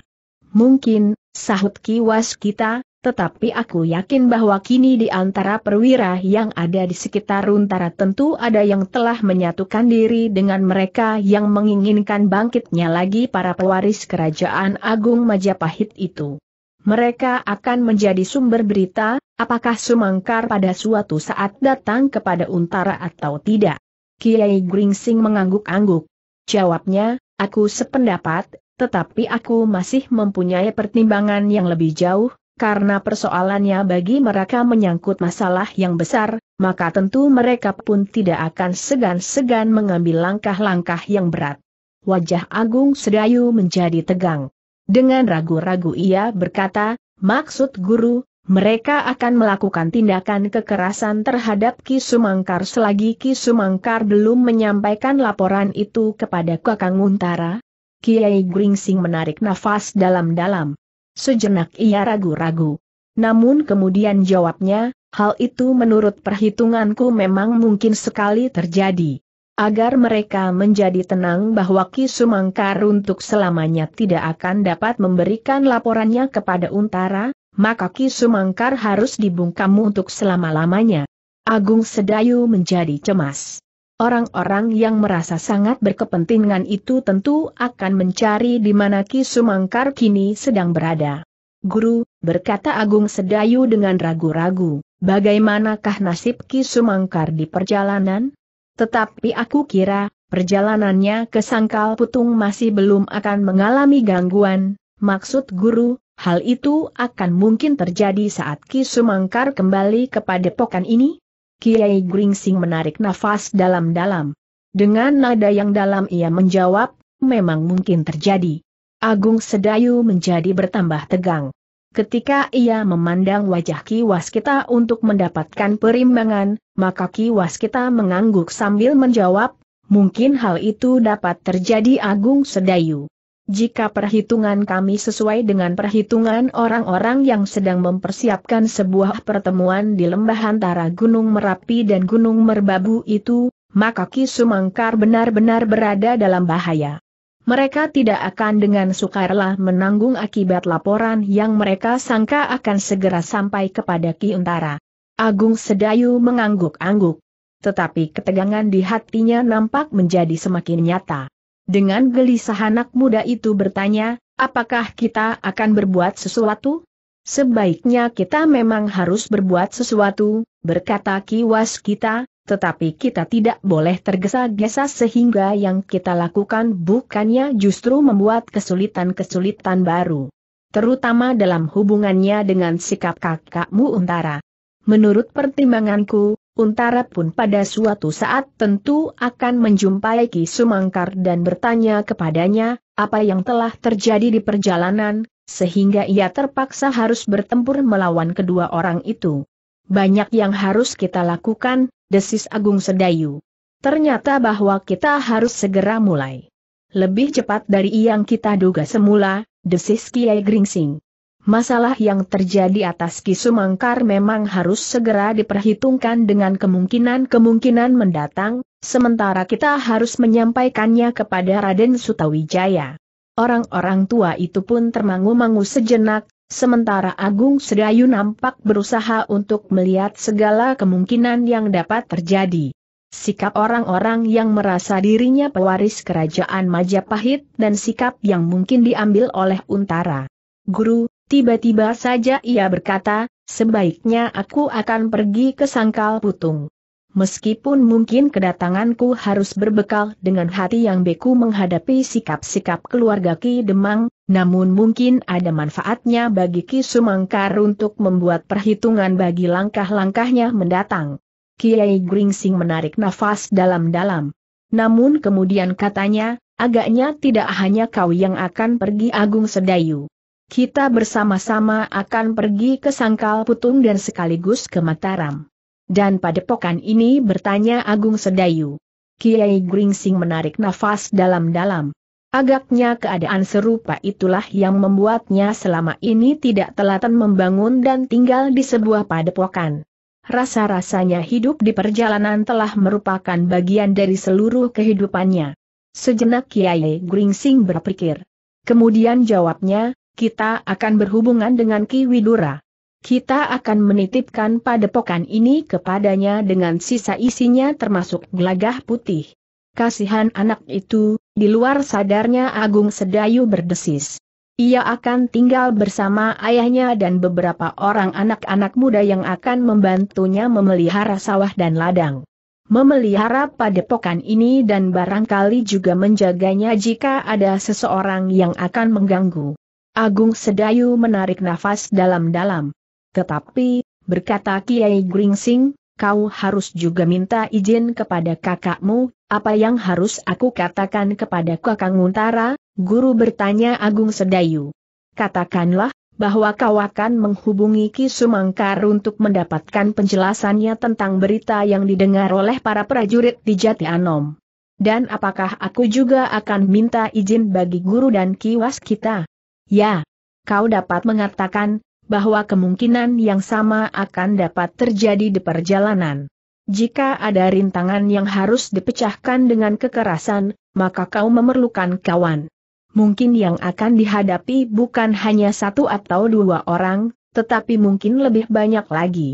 Mungkin, sahut kiwas kita, tetapi aku yakin bahwa kini di antara perwira yang ada di sekitar Runtara tentu ada yang telah menyatukan diri dengan mereka yang menginginkan bangkitnya lagi para pewaris kerajaan agung Majapahit itu. Mereka akan menjadi sumber berita, apakah Sumangkar pada suatu saat datang kepada Untara atau tidak. Kiai Gringsing mengangguk-angguk. Jawabnya, aku sependapat, tetapi aku masih mempunyai pertimbangan yang lebih jauh, karena persoalannya bagi mereka menyangkut masalah yang besar, maka tentu mereka pun tidak akan segan-segan mengambil langkah-langkah yang berat. Wajah Agung Sedayu menjadi tegang. Dengan ragu-ragu ia berkata, maksud guru, mereka akan melakukan tindakan kekerasan terhadap Ki Sumangkar selagi Ki Sumangkar belum menyampaikan laporan itu kepada Kakang Untara. Kiai Gringsing menarik nafas dalam-dalam. Sejenak ia ragu-ragu. Namun kemudian jawabnya, hal itu menurut perhitunganku memang mungkin sekali terjadi. Agar mereka menjadi tenang bahwa Ki Sumangkar untuk selamanya tidak akan dapat memberikan laporannya kepada Untara, maka Ki Sumangkar harus dibungkam untuk selama-lamanya. Agung Sedayu menjadi cemas. Orang-orang yang merasa sangat berkepentingan itu tentu akan mencari di mana Ki Sumangkar kini sedang berada. Guru, berkata Agung Sedayu dengan ragu-ragu, bagaimanakah nasib Ki Sumangkar di perjalanan? Tetapi aku kira, perjalanannya ke Sangkal Putung masih belum akan mengalami gangguan, maksud guru, hal itu akan mungkin terjadi saat Ki Sumangkar kembali kepada pokan ini? Kiai Gringsing menarik nafas dalam-dalam. Dengan nada yang dalam ia menjawab, memang mungkin terjadi. Agung Sedayu menjadi bertambah tegang. Ketika ia memandang wajah Ki Waskita untuk mendapatkan perimbangan, maka Ki Waskita mengangguk sambil menjawab, mungkin hal itu dapat terjadi Agung Sedayu. Jika perhitungan kami sesuai dengan perhitungan orang-orang yang sedang mempersiapkan sebuah pertemuan di lembah antara Gunung Merapi dan Gunung Merbabu itu, maka Ki Sumangkar benar-benar berada dalam bahaya. Mereka tidak akan dengan sukarlah menanggung akibat laporan yang mereka sangka akan segera sampai kepada Ki Untara. Agung Sedayu mengangguk-angguk. Tetapi ketegangan di hatinya nampak menjadi semakin nyata. Dengan gelisah anak muda itu bertanya, apakah kita akan berbuat sesuatu? Sebaiknya kita memang harus berbuat sesuatu, berkata kiwas kita, tetapi kita tidak boleh tergesa-gesa sehingga yang kita lakukan bukannya justru membuat kesulitan-kesulitan baru. Terutama dalam hubungannya dengan sikap kakakmu Untara. Menurut pertimbanganku, Untara pun pada suatu saat tentu akan menjumpai Ki Sumangkar dan bertanya kepadanya, apa yang telah terjadi di perjalanan, sehingga ia terpaksa harus bertempur melawan kedua orang itu. Banyak yang harus kita lakukan, desis Agung Sedayu. Ternyata bahwa kita harus segera mulai. Lebih cepat dari yang kita duga semula, desis Kiai Gringsing. Masalah yang terjadi atas Kisumangkar memang harus segera diperhitungkan dengan kemungkinan-kemungkinan mendatang, sementara kita harus menyampaikannya kepada Raden Sutawijaya. Orang-orang tua itu pun termangu-mangu sejenak, sementara Agung Sedayu nampak berusaha untuk melihat segala kemungkinan yang dapat terjadi. Sikap orang-orang yang merasa dirinya pewaris kerajaan Majapahit dan sikap yang mungkin diambil oleh Untara. Guru, Tiba-tiba saja ia berkata, sebaiknya aku akan pergi ke sangkal putung. Meskipun mungkin kedatanganku harus berbekal dengan hati yang beku menghadapi sikap-sikap keluarga Ki Demang, namun mungkin ada manfaatnya bagi Ki Sumangkar untuk membuat perhitungan bagi langkah-langkahnya mendatang. Kiai Gringsing menarik nafas dalam-dalam. Namun kemudian katanya, agaknya tidak hanya kau yang akan pergi Agung Sedayu. Kita bersama-sama akan pergi ke Sangkal Putung dan sekaligus ke Mataram. Dan pada padepokan ini bertanya Agung Sedayu. Kiai Gringsing menarik nafas dalam-dalam. Agaknya keadaan serupa itulah yang membuatnya selama ini tidak telaten membangun dan tinggal di sebuah padepokan. Rasa-rasanya hidup di perjalanan telah merupakan bagian dari seluruh kehidupannya. Sejenak Kiai Gringsing berpikir. Kemudian jawabnya, kita akan berhubungan dengan Ki Widura. Kita akan menitipkan padepokan ini kepadanya dengan sisa isinya termasuk gelagah putih. Kasihan anak itu, di luar sadarnya Agung Sedayu berdesis. Ia akan tinggal bersama ayahnya dan beberapa orang anak-anak muda yang akan membantunya memelihara sawah dan ladang. Memelihara padepokan ini dan barangkali juga menjaganya jika ada seseorang yang akan mengganggu. Agung Sedayu menarik nafas dalam-dalam. Tetapi, berkata Kiai Gringsing, kau harus juga minta izin kepada kakakmu, apa yang harus aku katakan kepada kakang Untara, guru bertanya Agung Sedayu. Katakanlah, bahwa kau akan menghubungi Ki Sumangkar untuk mendapatkan penjelasannya tentang berita yang didengar oleh para prajurit di Jati Anom. Dan apakah aku juga akan minta izin bagi guru dan kiwas kita? Ya, kau dapat mengatakan bahwa kemungkinan yang sama akan dapat terjadi di perjalanan. Jika ada rintangan yang harus dipecahkan dengan kekerasan, maka kau memerlukan kawan. Mungkin yang akan dihadapi bukan hanya satu atau dua orang, tetapi mungkin lebih banyak lagi.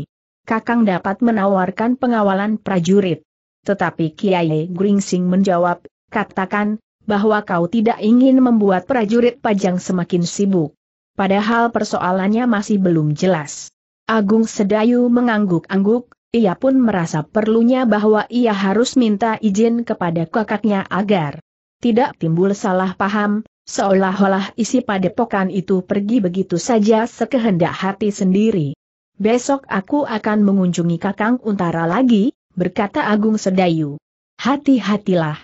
Kakang dapat menawarkan pengawalan prajurit. Tetapi Kiai Gringsing menjawab, katakan, bahwa kau tidak ingin membuat prajurit pajang semakin sibuk. Padahal persoalannya masih belum jelas. Agung Sedayu mengangguk-angguk, ia pun merasa perlunya bahwa ia harus minta izin kepada kakaknya agar tidak timbul salah paham, seolah-olah isi padepokan itu pergi begitu saja sekehendak hati sendiri. Besok aku akan mengunjungi Kakang Untara lagi, berkata Agung Sedayu. Hati-hatilah.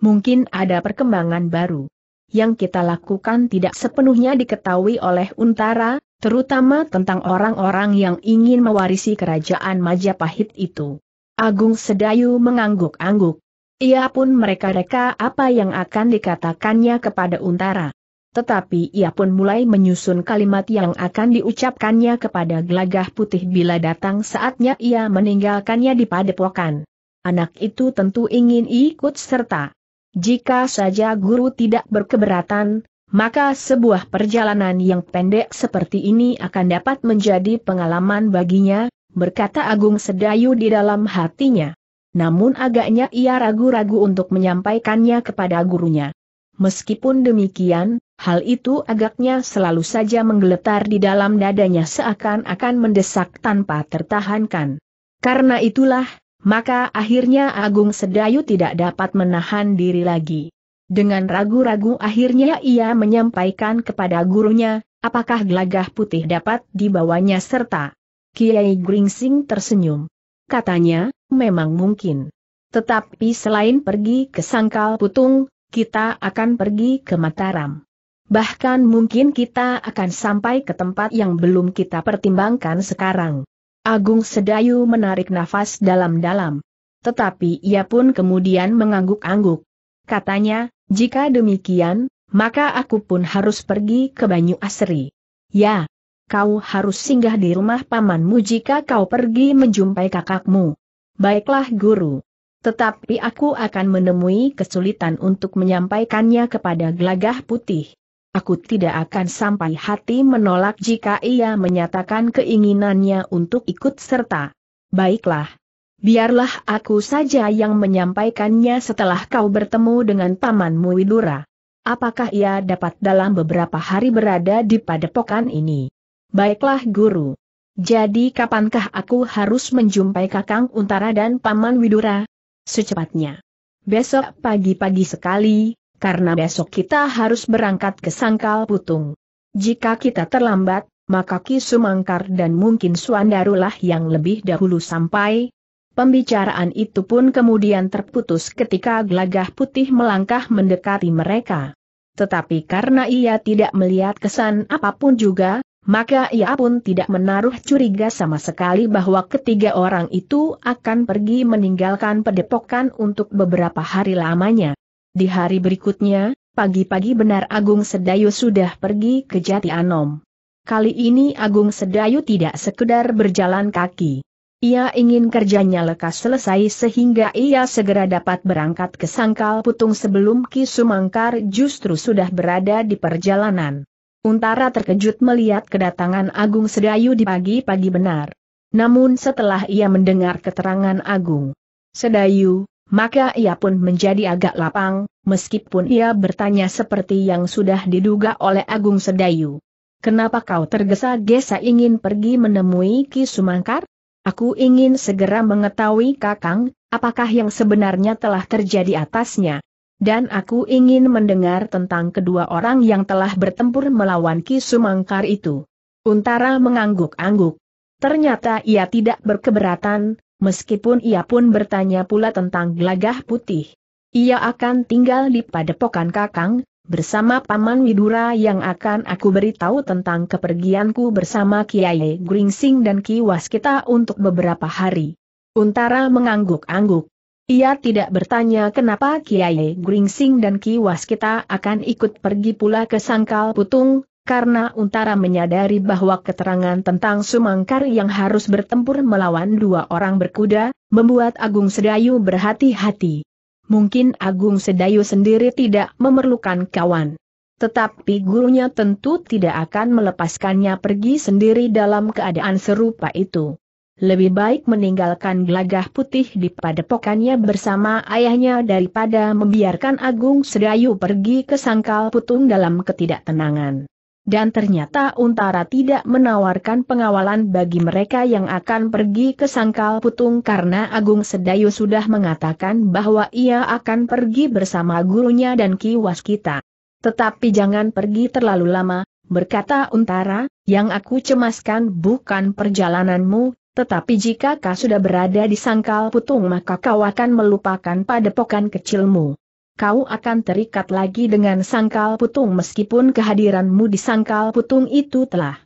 Mungkin ada perkembangan baru. Yang kita lakukan tidak sepenuhnya diketahui oleh Untara, terutama tentang orang-orang yang ingin mewarisi kerajaan Majapahit itu. Agung Sedayu mengangguk-angguk. Ia pun mereka-reka apa yang akan dikatakannya kepada Untara. Tetapi ia pun mulai menyusun kalimat yang akan diucapkannya kepada Glagah putih bila datang saatnya ia meninggalkannya di padepokan. Anak itu tentu ingin ikut serta. Jika saja guru tidak berkeberatan, maka sebuah perjalanan yang pendek seperti ini akan dapat menjadi pengalaman baginya, berkata Agung Sedayu di dalam hatinya. Namun agaknya ia ragu-ragu untuk menyampaikannya kepada gurunya. Meskipun demikian, hal itu agaknya selalu saja menggeletar di dalam dadanya seakan-akan mendesak tanpa tertahankan. Karena itulah, maka akhirnya Agung Sedayu tidak dapat menahan diri lagi. Dengan ragu-ragu akhirnya ia menyampaikan kepada gurunya, apakah gelagah putih dapat dibawanya serta. Kiai Gringsing tersenyum. Katanya, memang mungkin. Tetapi selain pergi ke Sangkal Putung, kita akan pergi ke Mataram. Bahkan mungkin kita akan sampai ke tempat yang belum kita pertimbangkan sekarang. Agung Sedayu menarik nafas dalam-dalam. Tetapi ia pun kemudian mengangguk-angguk. Katanya, jika demikian, maka aku pun harus pergi ke Banyu Asri. Ya, kau harus singgah di rumah pamanmu jika kau pergi menjumpai kakakmu. Baiklah guru. Tetapi aku akan menemui kesulitan untuk menyampaikannya kepada gelagah putih. Aku tidak akan sampai hati menolak jika ia menyatakan keinginannya untuk ikut serta. Baiklah. Biarlah aku saja yang menyampaikannya setelah kau bertemu dengan pamanmu Widura. Apakah ia dapat dalam beberapa hari berada di padepokan ini? Baiklah guru. Jadi kapankah aku harus menjumpai Kakang Untara dan Paman Widura? Secepatnya. Besok pagi-pagi sekali, karena besok kita harus berangkat ke Sangkal Putung. Jika kita terlambat, maka Ki Sumangkar dan mungkin Suandarulah yang lebih dahulu sampai. Pembicaraan itu pun kemudian terputus ketika gelagah putih melangkah mendekati mereka. Tetapi karena ia tidak melihat kesan apapun juga, maka ia pun tidak menaruh curiga sama sekali bahwa ketiga orang itu akan pergi meninggalkan pedepokan untuk beberapa hari lamanya. Di hari berikutnya, pagi-pagi benar Agung Sedayu sudah pergi ke Jati Anom. Kali ini Agung Sedayu tidak sekedar berjalan kaki. Ia ingin kerjanya lekas selesai sehingga ia segera dapat berangkat ke Sangkal Putung sebelum Ki Sumangkar justru sudah berada di perjalanan. Untara terkejut melihat kedatangan Agung Sedayu di pagi-pagi benar. Namun setelah ia mendengar keterangan Agung Sedayu, maka ia pun menjadi agak lapang, meskipun ia bertanya seperti yang sudah diduga oleh Agung Sedayu. Kenapa kau tergesa-gesa ingin pergi menemui Ki Sumangkar? Aku ingin segera mengetahui Kakang, apakah yang sebenarnya telah terjadi atasnya. Dan aku ingin mendengar tentang kedua orang yang telah bertempur melawan Ki Sumangkar itu. Untara mengangguk-angguk. Ternyata ia tidak berkeberatan, meskipun ia pun bertanya pula tentang gelagah putih. Ia akan tinggal di padepokan kakang, bersama Paman Widura yang akan aku beritahu tentang kepergianku bersama Kiai Gringsing dan Ki Waskita untuk beberapa hari. Untara mengangguk-angguk. Ia tidak bertanya kenapa Kiai Gringsing dan Ki Waskita akan ikut pergi pula ke Sangkal Putung, karena Untara menyadari bahwa keterangan tentang Sumangkar yang harus bertempur melawan dua orang berkuda, membuat Agung Sedayu berhati-hati. Mungkin Agung Sedayu sendiri tidak memerlukan kawan. Tetapi gurunya tentu tidak akan melepaskannya pergi sendiri dalam keadaan serupa itu. Lebih baik meninggalkan gelagah putih di padepokannya bersama ayahnya daripada membiarkan Agung Sedayu pergi ke sangkal putung dalam ketidaktenangan. Dan ternyata Untara tidak menawarkan pengawalan bagi mereka yang akan pergi ke Sangkal Putung karena Agung Sedayu sudah mengatakan bahwa ia akan pergi bersama gurunya dan Ki Waskita. Tetapi jangan pergi terlalu lama, berkata Untara, yang aku cemaskan bukan perjalananmu, tetapi jika kau sudah berada di Sangkal Putung maka kau akan melupakan padepokan kecilmu kau akan terikat lagi dengan sangkal putung meskipun kehadiranmu di sangkal putung itu telah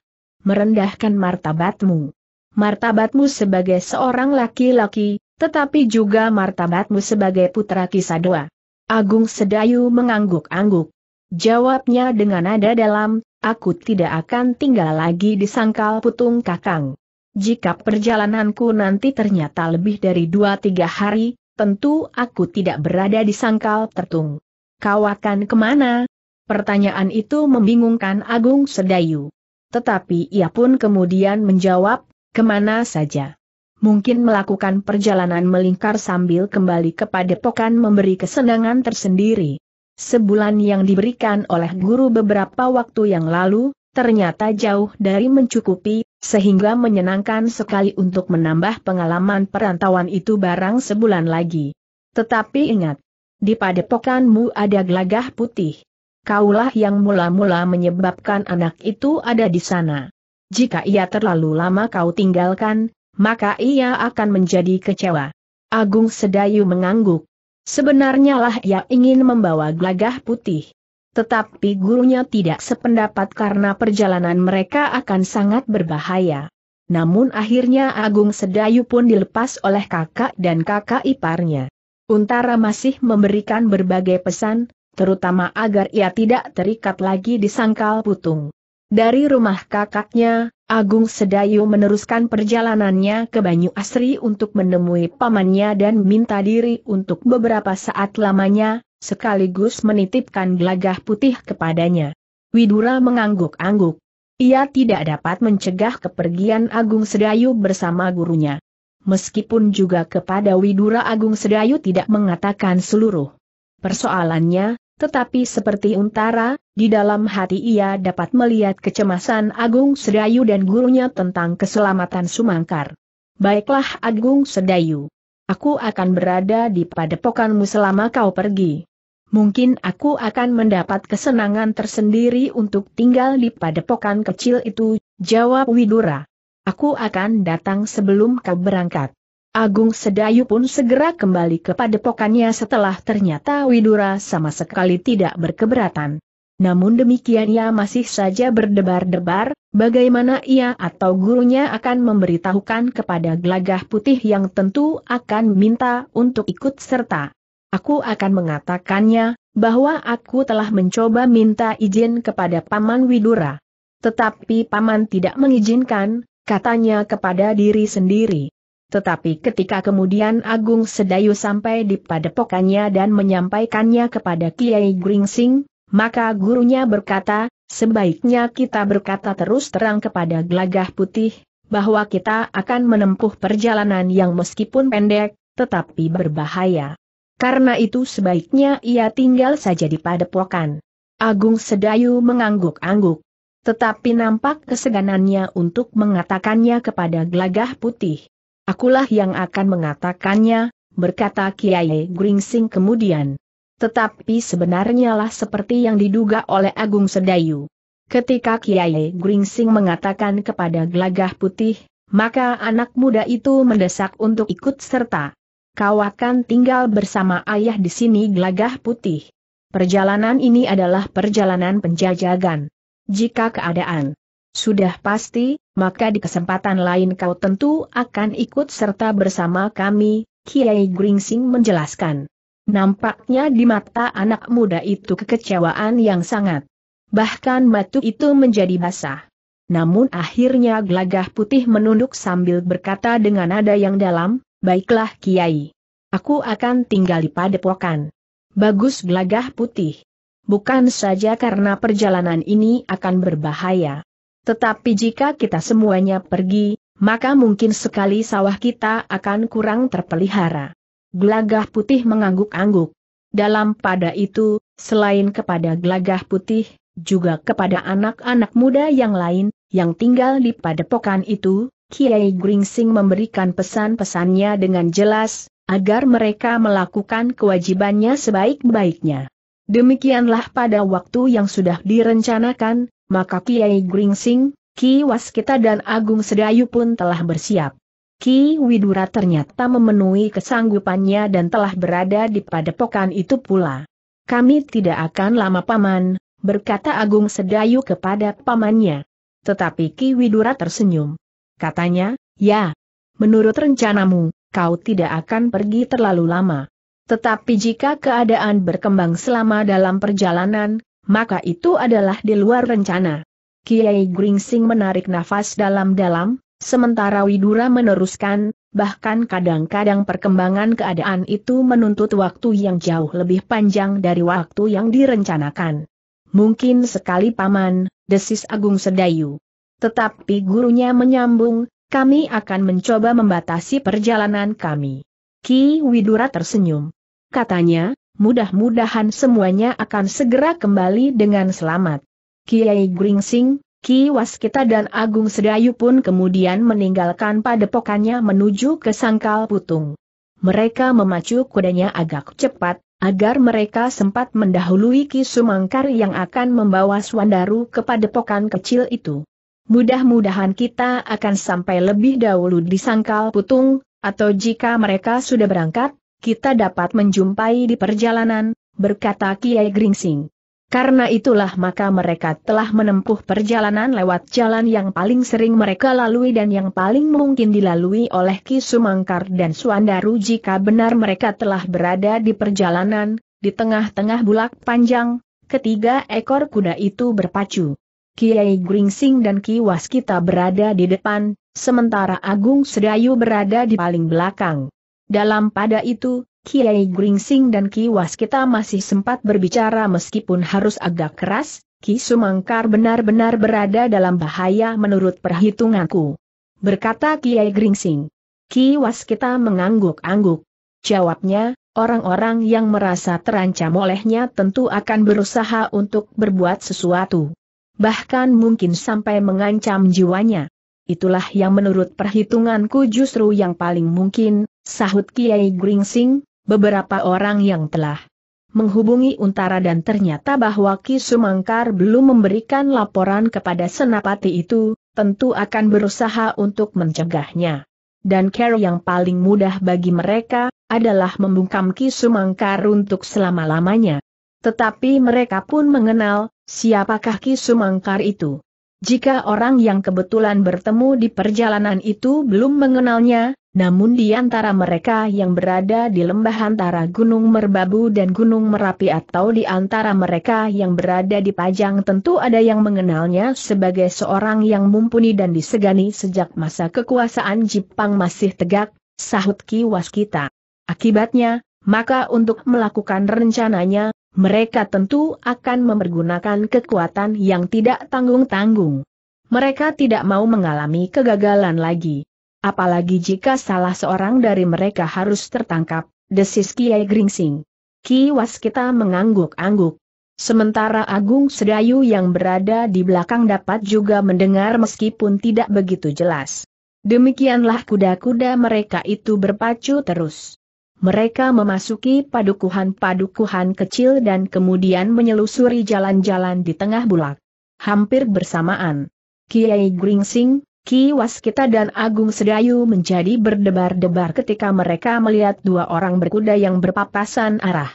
merendahkan martabatmu. Martabatmu sebagai seorang laki-laki, tetapi juga martabatmu sebagai putra Kisadua. Agung Sedayu mengangguk-angguk. Jawabnya dengan nada dalam, aku tidak akan tinggal lagi di sangkal putung kakang. Jika perjalananku nanti ternyata lebih dari dua tiga hari, tentu aku tidak berada di sangkal tertung. Kau akan kemana? Pertanyaan itu membingungkan Agung Sedayu. Tetapi ia pun kemudian menjawab, kemana saja. Mungkin melakukan perjalanan melingkar sambil kembali kepada pokan memberi kesenangan tersendiri. Sebulan yang diberikan oleh guru beberapa waktu yang lalu, ternyata jauh dari mencukupi, sehingga menyenangkan sekali untuk menambah pengalaman perantauan itu barang sebulan lagi. Tetapi ingat, di padepokanmu ada gelagah putih. Kaulah yang mula-mula menyebabkan anak itu ada di sana. Jika ia terlalu lama kau tinggalkan, maka ia akan menjadi kecewa. Agung Sedayu mengangguk. Sebenarnya lah ia ingin membawa gelagah putih. Tetapi gurunya tidak sependapat karena perjalanan mereka akan sangat berbahaya. Namun akhirnya Agung Sedayu pun dilepas oleh kakak dan kakak iparnya. Untara masih memberikan berbagai pesan, terutama agar ia tidak terikat lagi di sangkal putung. Dari rumah kakaknya, Agung Sedayu meneruskan perjalanannya ke Banyu Asri untuk menemui pamannya dan minta diri untuk beberapa saat lamanya, sekaligus menitipkan gelagah putih kepadanya. Widura mengangguk-angguk. Ia tidak dapat mencegah kepergian Agung Sedayu bersama gurunya. Meskipun juga kepada Widura Agung Sedayu tidak mengatakan seluruh persoalannya, tetapi seperti untara, di dalam hati ia dapat melihat kecemasan Agung Sedayu dan gurunya tentang keselamatan Sumangkar. Baiklah Agung Sedayu, Aku akan berada di padepokanmu selama kau pergi. Mungkin aku akan mendapat kesenangan tersendiri untuk tinggal di padepokan kecil itu, jawab Widura. Aku akan datang sebelum kau berangkat. Agung Sedayu pun segera kembali ke padepokannya setelah ternyata Widura sama sekali tidak berkeberatan. Namun demikian ia masih saja berdebar-debar, bagaimana ia atau gurunya akan memberitahukan kepada gelagah putih yang tentu akan minta untuk ikut serta. Aku akan mengatakannya, bahwa aku telah mencoba minta izin kepada Paman Widura. Tetapi Paman tidak mengizinkan, katanya kepada diri sendiri. Tetapi ketika kemudian Agung Sedayu sampai di padepokannya dan menyampaikannya kepada Kiai Gringsing, maka gurunya berkata, sebaiknya kita berkata terus terang kepada gelagah putih, bahwa kita akan menempuh perjalanan yang meskipun pendek, tetapi berbahaya. Karena itu sebaiknya ia tinggal saja di padepokan. Agung Sedayu mengangguk-angguk. Tetapi nampak keseganannya untuk mengatakannya kepada gelagah putih. Akulah yang akan mengatakannya, berkata Kiai Gringsing kemudian. Tetapi sebenarnya lah seperti yang diduga oleh Agung Sedayu. Ketika Kiai Gringsing mengatakan kepada Glagah Putih, maka anak muda itu mendesak untuk ikut serta. Kau akan tinggal bersama ayah di sini Glagah Putih. Perjalanan ini adalah perjalanan penjajagan. Jika keadaan sudah pasti, maka di kesempatan lain kau tentu akan ikut serta bersama kami, Kiai Gringsing menjelaskan. Nampaknya di mata anak muda itu kekecewaan yang sangat. Bahkan batu itu menjadi basah. Namun akhirnya gelagah putih menunduk sambil berkata dengan nada yang dalam, Baiklah Kiai. Aku akan tinggal di padepokan. Bagus gelagah putih. Bukan saja karena perjalanan ini akan berbahaya. Tetapi jika kita semuanya pergi, maka mungkin sekali sawah kita akan kurang terpelihara. Gelagah putih mengangguk-angguk. Dalam pada itu, selain kepada gelagah putih, juga kepada anak-anak muda yang lain, yang tinggal di padepokan itu, Kiai Gringsing memberikan pesan-pesannya dengan jelas, agar mereka melakukan kewajibannya sebaik-baiknya. Demikianlah pada waktu yang sudah direncanakan, maka Kiai Gringsing, Ki Waskita dan Agung Sedayu pun telah bersiap. Ki Widura ternyata memenuhi kesanggupannya dan telah berada di padepokan itu pula. Kami tidak akan lama paman, berkata Agung Sedayu kepada pamannya. Tetapi Ki Widura tersenyum. Katanya, ya, menurut rencanamu, kau tidak akan pergi terlalu lama. Tetapi jika keadaan berkembang selama dalam perjalanan, maka itu adalah di luar rencana. Kiai Gringsing menarik nafas dalam-dalam, Sementara Widura meneruskan, bahkan kadang-kadang perkembangan keadaan itu menuntut waktu yang jauh lebih panjang dari waktu yang direncanakan. Mungkin sekali paman, desis Agung Sedayu. Tetapi gurunya menyambung, kami akan mencoba membatasi perjalanan kami. Ki Widura tersenyum. Katanya, mudah-mudahan semuanya akan segera kembali dengan selamat. Kiai Gringsing, Ki Waskita dan Agung Sedayu pun kemudian meninggalkan padepokannya menuju ke Sangkal Putung. Mereka memacu kudanya agak cepat, agar mereka sempat mendahului Ki Sumangkar yang akan membawa Swandaru ke padepokan kecil itu. Mudah-mudahan kita akan sampai lebih dahulu di Sangkal Putung, atau jika mereka sudah berangkat, kita dapat menjumpai di perjalanan, berkata Kiai Gringsing. Karena itulah maka mereka telah menempuh perjalanan lewat jalan yang paling sering mereka lalui dan yang paling mungkin dilalui oleh Ki Sumangkar dan Suandaru jika benar mereka telah berada di perjalanan, di tengah-tengah bulak panjang, ketiga ekor kuda itu berpacu. Kiai Gringsing dan Ki Waskita berada di depan, sementara Agung Sedayu berada di paling belakang. Dalam pada itu, Kiai Gringsing dan Ki Waskita masih sempat berbicara meskipun harus agak keras, Ki Sumangkar benar-benar berada dalam bahaya menurut perhitunganku. Berkata Kiai Gringsing. Ki Waskita mengangguk-angguk. Jawabnya, orang-orang yang merasa terancam olehnya tentu akan berusaha untuk berbuat sesuatu. Bahkan mungkin sampai mengancam jiwanya. Itulah yang menurut perhitunganku justru yang paling mungkin, sahut Kiai Gringsing, beberapa orang yang telah menghubungi Untara dan ternyata bahwa Ki Sumangkar belum memberikan laporan kepada Senapati itu, tentu akan berusaha untuk mencegahnya. Dan care yang paling mudah bagi mereka, adalah membungkam Ki Sumangkar untuk selama-lamanya. Tetapi mereka pun mengenal, siapakah Ki Sumangkar itu. Jika orang yang kebetulan bertemu di perjalanan itu belum mengenalnya, namun di antara mereka yang berada di lembah antara Gunung Merbabu dan Gunung Merapi atau di antara mereka yang berada di Pajang tentu ada yang mengenalnya sebagai seorang yang mumpuni dan disegani sejak masa kekuasaan Jepang masih tegak, sahut Ki Waskita. Akibatnya, maka untuk melakukan rencananya, mereka tentu akan mempergunakan kekuatan yang tidak tanggung-tanggung. Mereka tidak mau mengalami kegagalan lagi. Apalagi jika salah seorang dari mereka harus tertangkap, desis Kiai Gringsing. Ki kita mengangguk-angguk. Sementara Agung Sedayu yang berada di belakang dapat juga mendengar meskipun tidak begitu jelas. Demikianlah kuda-kuda mereka itu berpacu terus. Mereka memasuki padukuhan-padukuhan kecil dan kemudian menyelusuri jalan-jalan di tengah bulak. Hampir bersamaan. Kiai Gringsing, Ki Waskita dan Agung Sedayu menjadi berdebar-debar ketika mereka melihat dua orang berkuda yang berpapasan arah.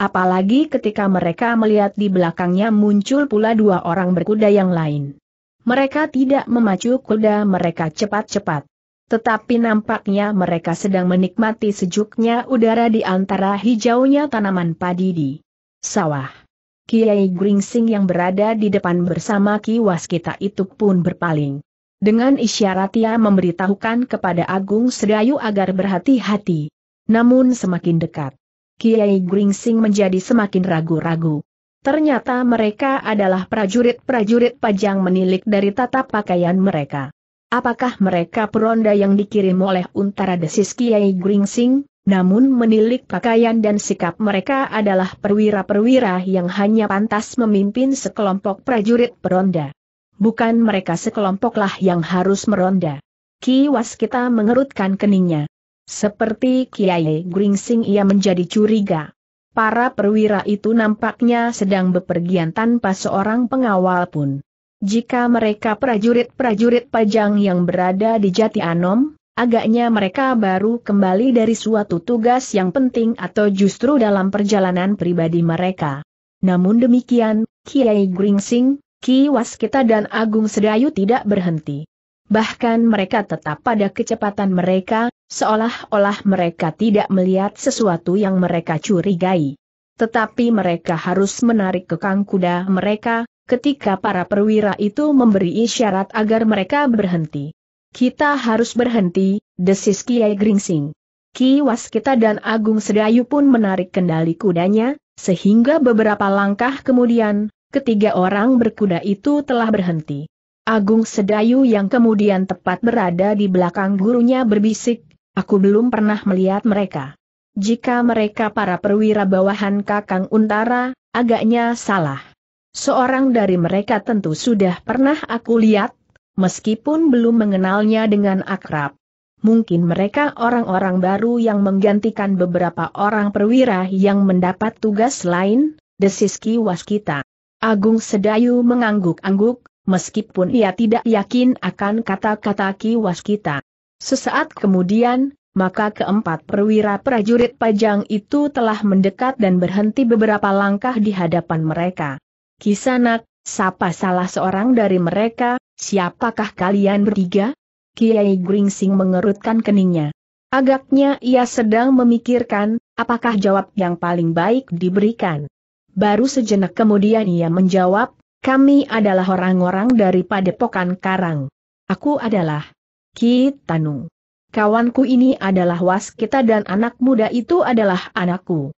Apalagi ketika mereka melihat di belakangnya muncul pula dua orang berkuda yang lain. Mereka tidak memacu kuda mereka cepat-cepat. Tetapi nampaknya mereka sedang menikmati sejuknya udara di antara hijaunya tanaman padi di sawah. Kiai Gringsing yang berada di depan bersama Ki Waskita itu pun berpaling. Dengan isyarat ia memberitahukan kepada Agung Sedayu agar berhati-hati. Namun semakin dekat, Kiai Gringsing menjadi semakin ragu-ragu. Ternyata mereka adalah prajurit-prajurit pajang menilik dari tata pakaian mereka. Apakah mereka peronda yang dikirim oleh untara desis Kiai Gringsing? Namun menilik pakaian dan sikap mereka adalah perwira-perwira yang hanya pantas memimpin sekelompok prajurit peronda. Bukan mereka sekelompoklah yang harus meronda. Ki Waskita mengerutkan keningnya. Seperti Kiai Gringsing ia menjadi curiga. Para perwira itu nampaknya sedang bepergian tanpa seorang pengawal pun. Jika mereka prajurit-prajurit pajang yang berada di Jati Anom, agaknya mereka baru kembali dari suatu tugas yang penting atau justru dalam perjalanan pribadi mereka. Namun demikian, Kiai Gringsing, Ki Waskita dan Agung Sedayu tidak berhenti. Bahkan mereka tetap pada kecepatan mereka, seolah-olah mereka tidak melihat sesuatu yang mereka curigai. Tetapi mereka harus menarik kekang kuda mereka, ketika para perwira itu memberi isyarat agar mereka berhenti. Kita harus berhenti, desis Kiai Gringsing. Ki Waskita dan Agung Sedayu pun menarik kendali kudanya, sehingga beberapa langkah kemudian, ketiga orang berkuda itu telah berhenti. Agung Sedayu yang kemudian tepat berada di belakang gurunya berbisik, aku belum pernah melihat mereka. Jika mereka para perwira bawahan Kakang Untara, agaknya salah seorang dari mereka tentu sudah pernah aku lihat, meskipun belum mengenalnya dengan akrab. Mungkin mereka orang-orang baru yang menggantikan beberapa orang perwira yang mendapat tugas lain, desiski waskita. Agung Sedayu mengangguk-angguk, meskipun ia tidak yakin akan kata-kata Ki Waskita. Sesaat kemudian, maka keempat perwira prajurit pajang itu telah mendekat dan berhenti beberapa langkah di hadapan mereka. Kisanak, sapa salah seorang dari mereka, siapakah kalian bertiga? Kiai Gringsing mengerutkan keningnya. Agaknya ia sedang memikirkan, apakah jawab yang paling baik diberikan. Baru sejenak kemudian ia menjawab, kami adalah orang-orang dari Padepokan Karang. Aku adalah Ki Tanung. Kawanku ini adalah Waskita dan anak muda itu adalah anakku.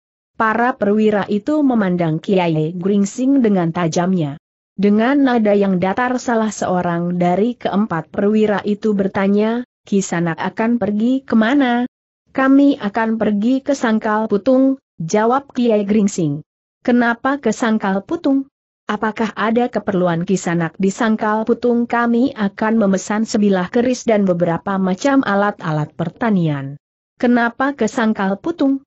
Para perwira itu memandang Kiai Gringsing dengan tajamnya. Dengan nada yang datar salah seorang dari keempat perwira itu bertanya, Kisanak akan pergi kemana? Kami akan pergi ke Sangkal Putung, jawab Kiai Gringsing. Kenapa ke Sangkal Putung? Apakah ada keperluan kisanak di sangkal putung kami akan memesan sebilah keris dan beberapa macam alat-alat pertanian. Kenapa ke sangkal putung?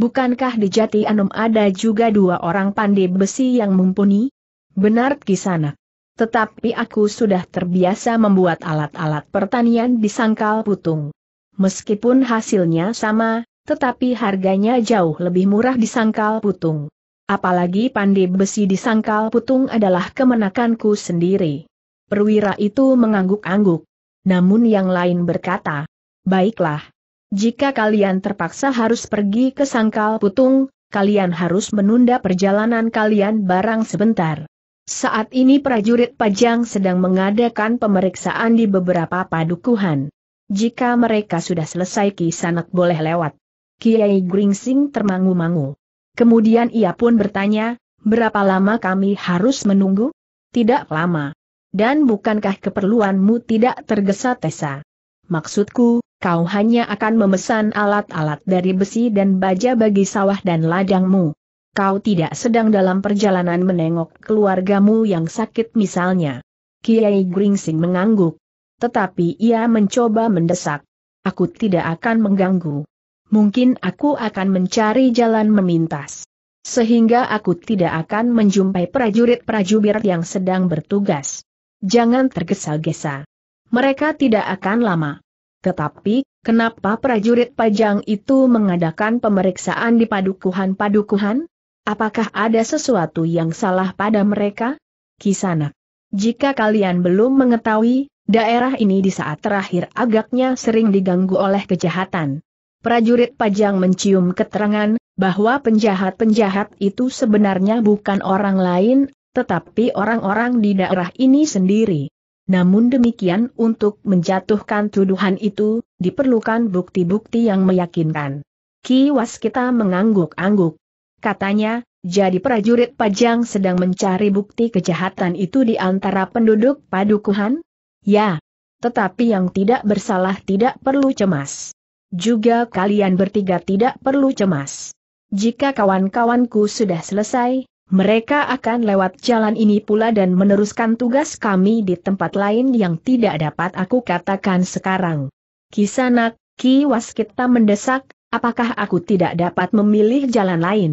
Bukankah di Jati Anom ada juga dua orang pandai besi yang mumpuni? Benar kisana. Tetapi aku sudah terbiasa membuat alat-alat pertanian di sangkal putung. Meskipun hasilnya sama, tetapi harganya jauh lebih murah di sangkal putung. Apalagi pandai besi di sangkal putung adalah kemenakanku sendiri. Perwira itu mengangguk-angguk. Namun yang lain berkata, baiklah, jika kalian terpaksa harus pergi ke Sangkal Putung, kalian harus menunda perjalanan kalian barang sebentar. Saat ini prajurit Pajang sedang mengadakan pemeriksaan di beberapa padukuhan. Jika mereka sudah selesai kisanak boleh lewat. Kiai Gringsing termangu-mangu. Kemudian ia pun bertanya, berapa lama kami harus menunggu? Tidak lama. Dan bukankah keperluanmu tidak tergesa gesa Maksudku, kau hanya akan memesan alat-alat dari besi dan baja bagi sawah dan ladangmu. Kau tidak sedang dalam perjalanan menengok keluargamu yang sakit misalnya. Kiai Gringsing mengangguk. Tetapi ia mencoba mendesak. Aku tidak akan mengganggu. Mungkin aku akan mencari jalan memintas. Sehingga aku tidak akan menjumpai prajurit-prajurit yang sedang bertugas. Jangan tergesa-gesa. Mereka tidak akan lama tetapi, kenapa prajurit pajang itu mengadakan pemeriksaan di padukuhan-padukuhan? Apakah ada sesuatu yang salah pada mereka? Kisana. Jika kalian belum mengetahui, daerah ini di saat terakhir agaknya sering diganggu oleh kejahatan. Prajurit pajang mencium keterangan, bahwa penjahat-penjahat itu sebenarnya bukan orang lain, tetapi orang-orang di daerah ini sendiri. Namun demikian untuk menjatuhkan tuduhan itu, diperlukan bukti-bukti yang meyakinkan. Ki Waskita mengangguk-angguk. Katanya, jadi prajurit pajang sedang mencari bukti kejahatan itu di antara penduduk padukuhan? Ya. Tetapi yang tidak bersalah tidak perlu cemas. Juga kalian bertiga tidak perlu cemas. Jika kawan-kawanku sudah selesai, mereka akan lewat jalan ini pula dan meneruskan tugas kami di tempat lain yang tidak dapat aku katakan sekarang. Kisanak, Ki Waskita mendesak, apakah aku tidak dapat memilih jalan lain?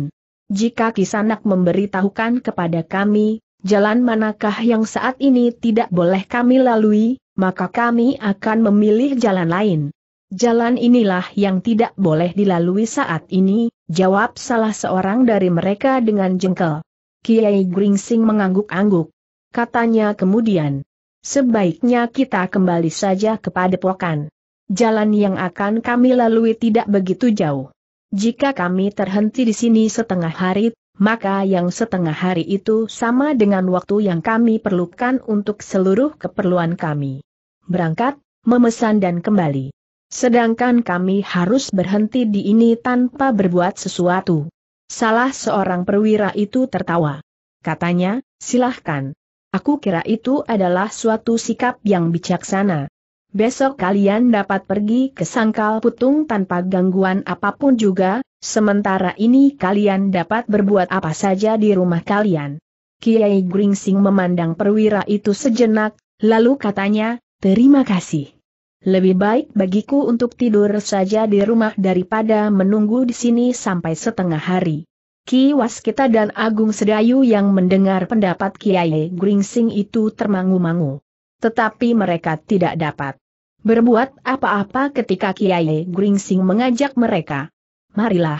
Jika Kisanak memberitahukan kepada kami, jalan manakah yang saat ini tidak boleh kami lalui, maka kami akan memilih jalan lain. Jalan inilah yang tidak boleh dilalui saat ini, jawab salah seorang dari mereka dengan jengkel. Kiai Gringsing mengangguk-angguk. Katanya kemudian, sebaiknya kita kembali saja kepada pokan. Jalan yang akan kami lalui tidak begitu jauh. Jika kami terhenti di sini setengah hari, maka yang setengah hari itu sama dengan waktu yang kami perlukan untuk seluruh keperluan kami. Berangkat, memesan dan kembali. Sedangkan kami harus berhenti di ini tanpa berbuat sesuatu. Salah seorang perwira itu tertawa. Katanya, silahkan. Aku kira itu adalah suatu sikap yang bijaksana. Besok kalian dapat pergi ke sangkal putung tanpa gangguan apapun juga, sementara ini kalian dapat berbuat apa saja di rumah kalian. Kiai Gringsing memandang perwira itu sejenak, lalu katanya, terima kasih. Lebih baik bagiku untuk tidur saja di rumah daripada menunggu di sini sampai setengah hari. Ki Waskita dan Agung Sedayu yang mendengar pendapat Kiai Gringsing itu termangu-mangu. Tetapi mereka tidak dapat berbuat apa-apa ketika Kiai Gringsing mengajak mereka. Marilah.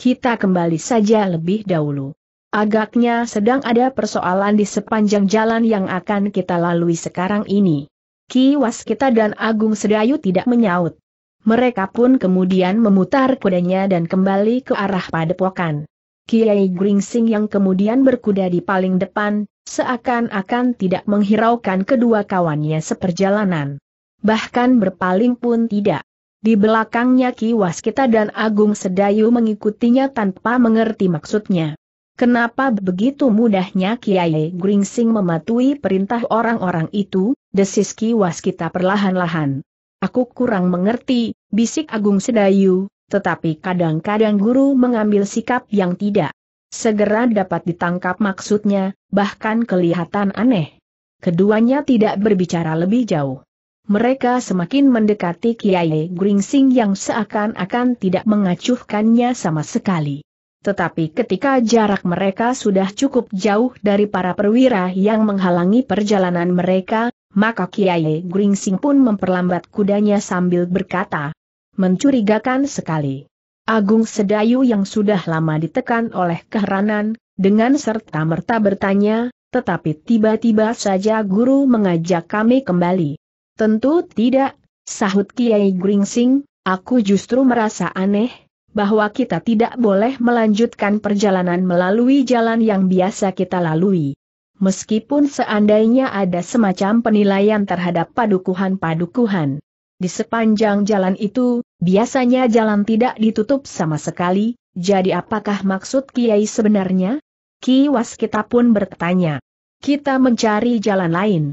Kita kembali saja lebih dahulu. Agaknya sedang ada persoalan di sepanjang jalan yang akan kita lalui sekarang ini. Ki Waskita dan Agung Sedayu tidak menyaut. Mereka pun kemudian memutar kudanya dan kembali ke arah padepokan. Kiai Gringsing yang kemudian berkuda di paling depan, seakan-akan tidak menghiraukan kedua kawannya seperjalanan. Bahkan berpaling pun tidak. Di belakangnya Ki Waskita dan Agung Sedayu mengikutinya tanpa mengerti maksudnya. Kenapa begitu mudahnya Kiai Gringsing mematuhi perintah orang-orang itu, desis Ki Waskita perlahan-lahan. Aku kurang mengerti, bisik Agung Sedayu, tetapi kadang-kadang guru mengambil sikap yang tidak segera dapat ditangkap maksudnya, bahkan kelihatan aneh. Keduanya tidak berbicara lebih jauh. Mereka semakin mendekati Kiai Gringsing yang seakan-akan tidak mengacuhkannya sama sekali. Tetapi ketika jarak mereka sudah cukup jauh dari para perwira yang menghalangi perjalanan mereka, maka Kiai Gringsing pun memperlambat kudanya sambil berkata, mencurigakan sekali. Agung Sedayu yang sudah lama ditekan oleh keheranan, dengan serta merta bertanya, tetapi tiba-tiba saja guru mengajak kami kembali. Tentu tidak, sahut Kiai Gringsing, aku justru merasa aneh, bahwa kita tidak boleh melanjutkan perjalanan melalui jalan yang biasa kita lalui. Meskipun seandainya ada semacam penilaian terhadap padukuhan-padukuhan. Di sepanjang jalan itu, biasanya jalan tidak ditutup sama sekali, jadi apakah maksud Kiai sebenarnya? Kiwas kita pun bertanya. Kita mencari jalan lain.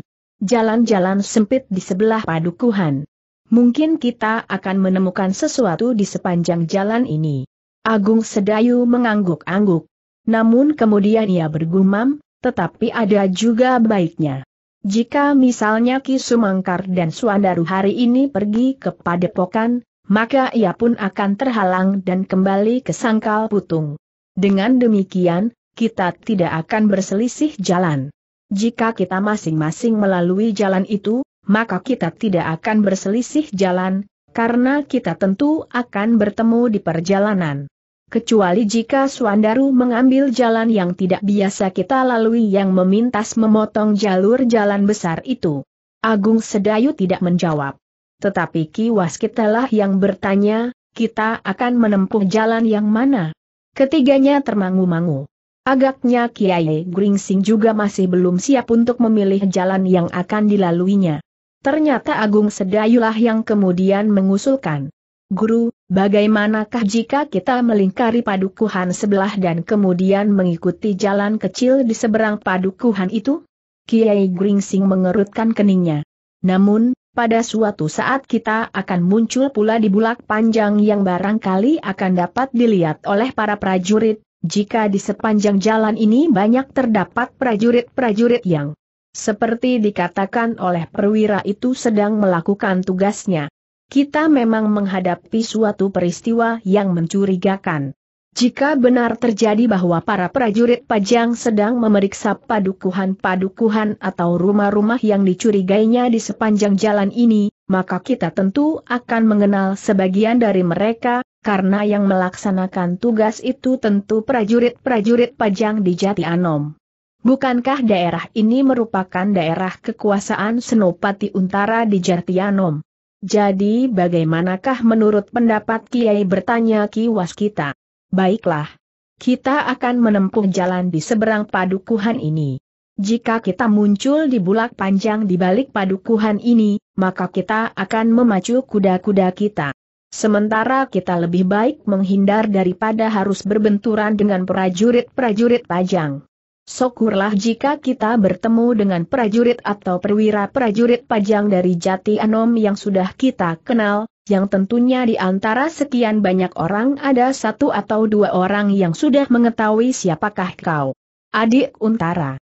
Jalan-jalan sempit di sebelah padukuhan. Mungkin kita akan menemukan sesuatu di sepanjang jalan ini. Agung Sedayu mengangguk-angguk. Namun kemudian ia bergumam, tetapi ada juga baiknya. Jika misalnya Ki Sumangkar dan Suandaru hari ini pergi ke padepokan, maka ia pun akan terhalang dan kembali ke sangkal putung. Dengan demikian, kita tidak akan berselisih jalan. Jika kita masing-masing melalui jalan itu, maka kita tidak akan berselisih jalan, karena kita tentu akan bertemu di perjalanan. Kecuali jika Suandaru mengambil jalan yang tidak biasa kita lalui yang memintas memotong jalur jalan besar itu. Agung Sedayu tidak menjawab. Tetapi Ki Waskitalah yang bertanya, kita akan menempuh jalan yang mana? Ketiganya termangu-mangu. Agaknya Kiai Gringsing juga masih belum siap untuk memilih jalan yang akan dilaluinya. Ternyata Agung Sedayulah yang kemudian mengusulkan. Guru, bagaimanakah jika kita melingkari padukuhan sebelah dan kemudian mengikuti jalan kecil di seberang padukuhan itu? Kiai Gringsing mengerutkan keningnya. Namun, pada suatu saat kita akan muncul pula di bulak panjang yang barangkali akan dapat dilihat oleh para prajurit, jika di sepanjang jalan ini banyak terdapat prajurit-prajurit yang seperti dikatakan oleh perwira itu sedang melakukan tugasnya. Kita memang menghadapi suatu peristiwa yang mencurigakan. Jika benar terjadi bahwa para prajurit pajang sedang memeriksa padukuhan-padukuhan atau rumah-rumah yang dicurigainya di sepanjang jalan ini, maka kita tentu akan mengenal sebagian dari mereka, karena yang melaksanakan tugas itu tentu prajurit-prajurit pajang di Jati Anom. Bukankah daerah ini merupakan daerah kekuasaan Senopati Untara di Jartianom? Jadi bagaimanakah menurut pendapat Kiai bertanya Ki Waskita? Baiklah. Kita akan menempuh jalan di seberang padukuhan ini. Jika kita muncul di bulak panjang di balik padukuhan ini, maka kita akan memacu kuda-kuda kita. Sementara kita lebih baik menghindar daripada harus berbenturan dengan prajurit-prajurit pajang. Syukurlah jika kita bertemu dengan prajurit atau perwira prajurit pajang dari Jati Anom yang sudah kita kenal, yang tentunya di antara sekian banyak orang ada satu atau dua orang yang sudah mengetahui siapakah kau. Adik Untara.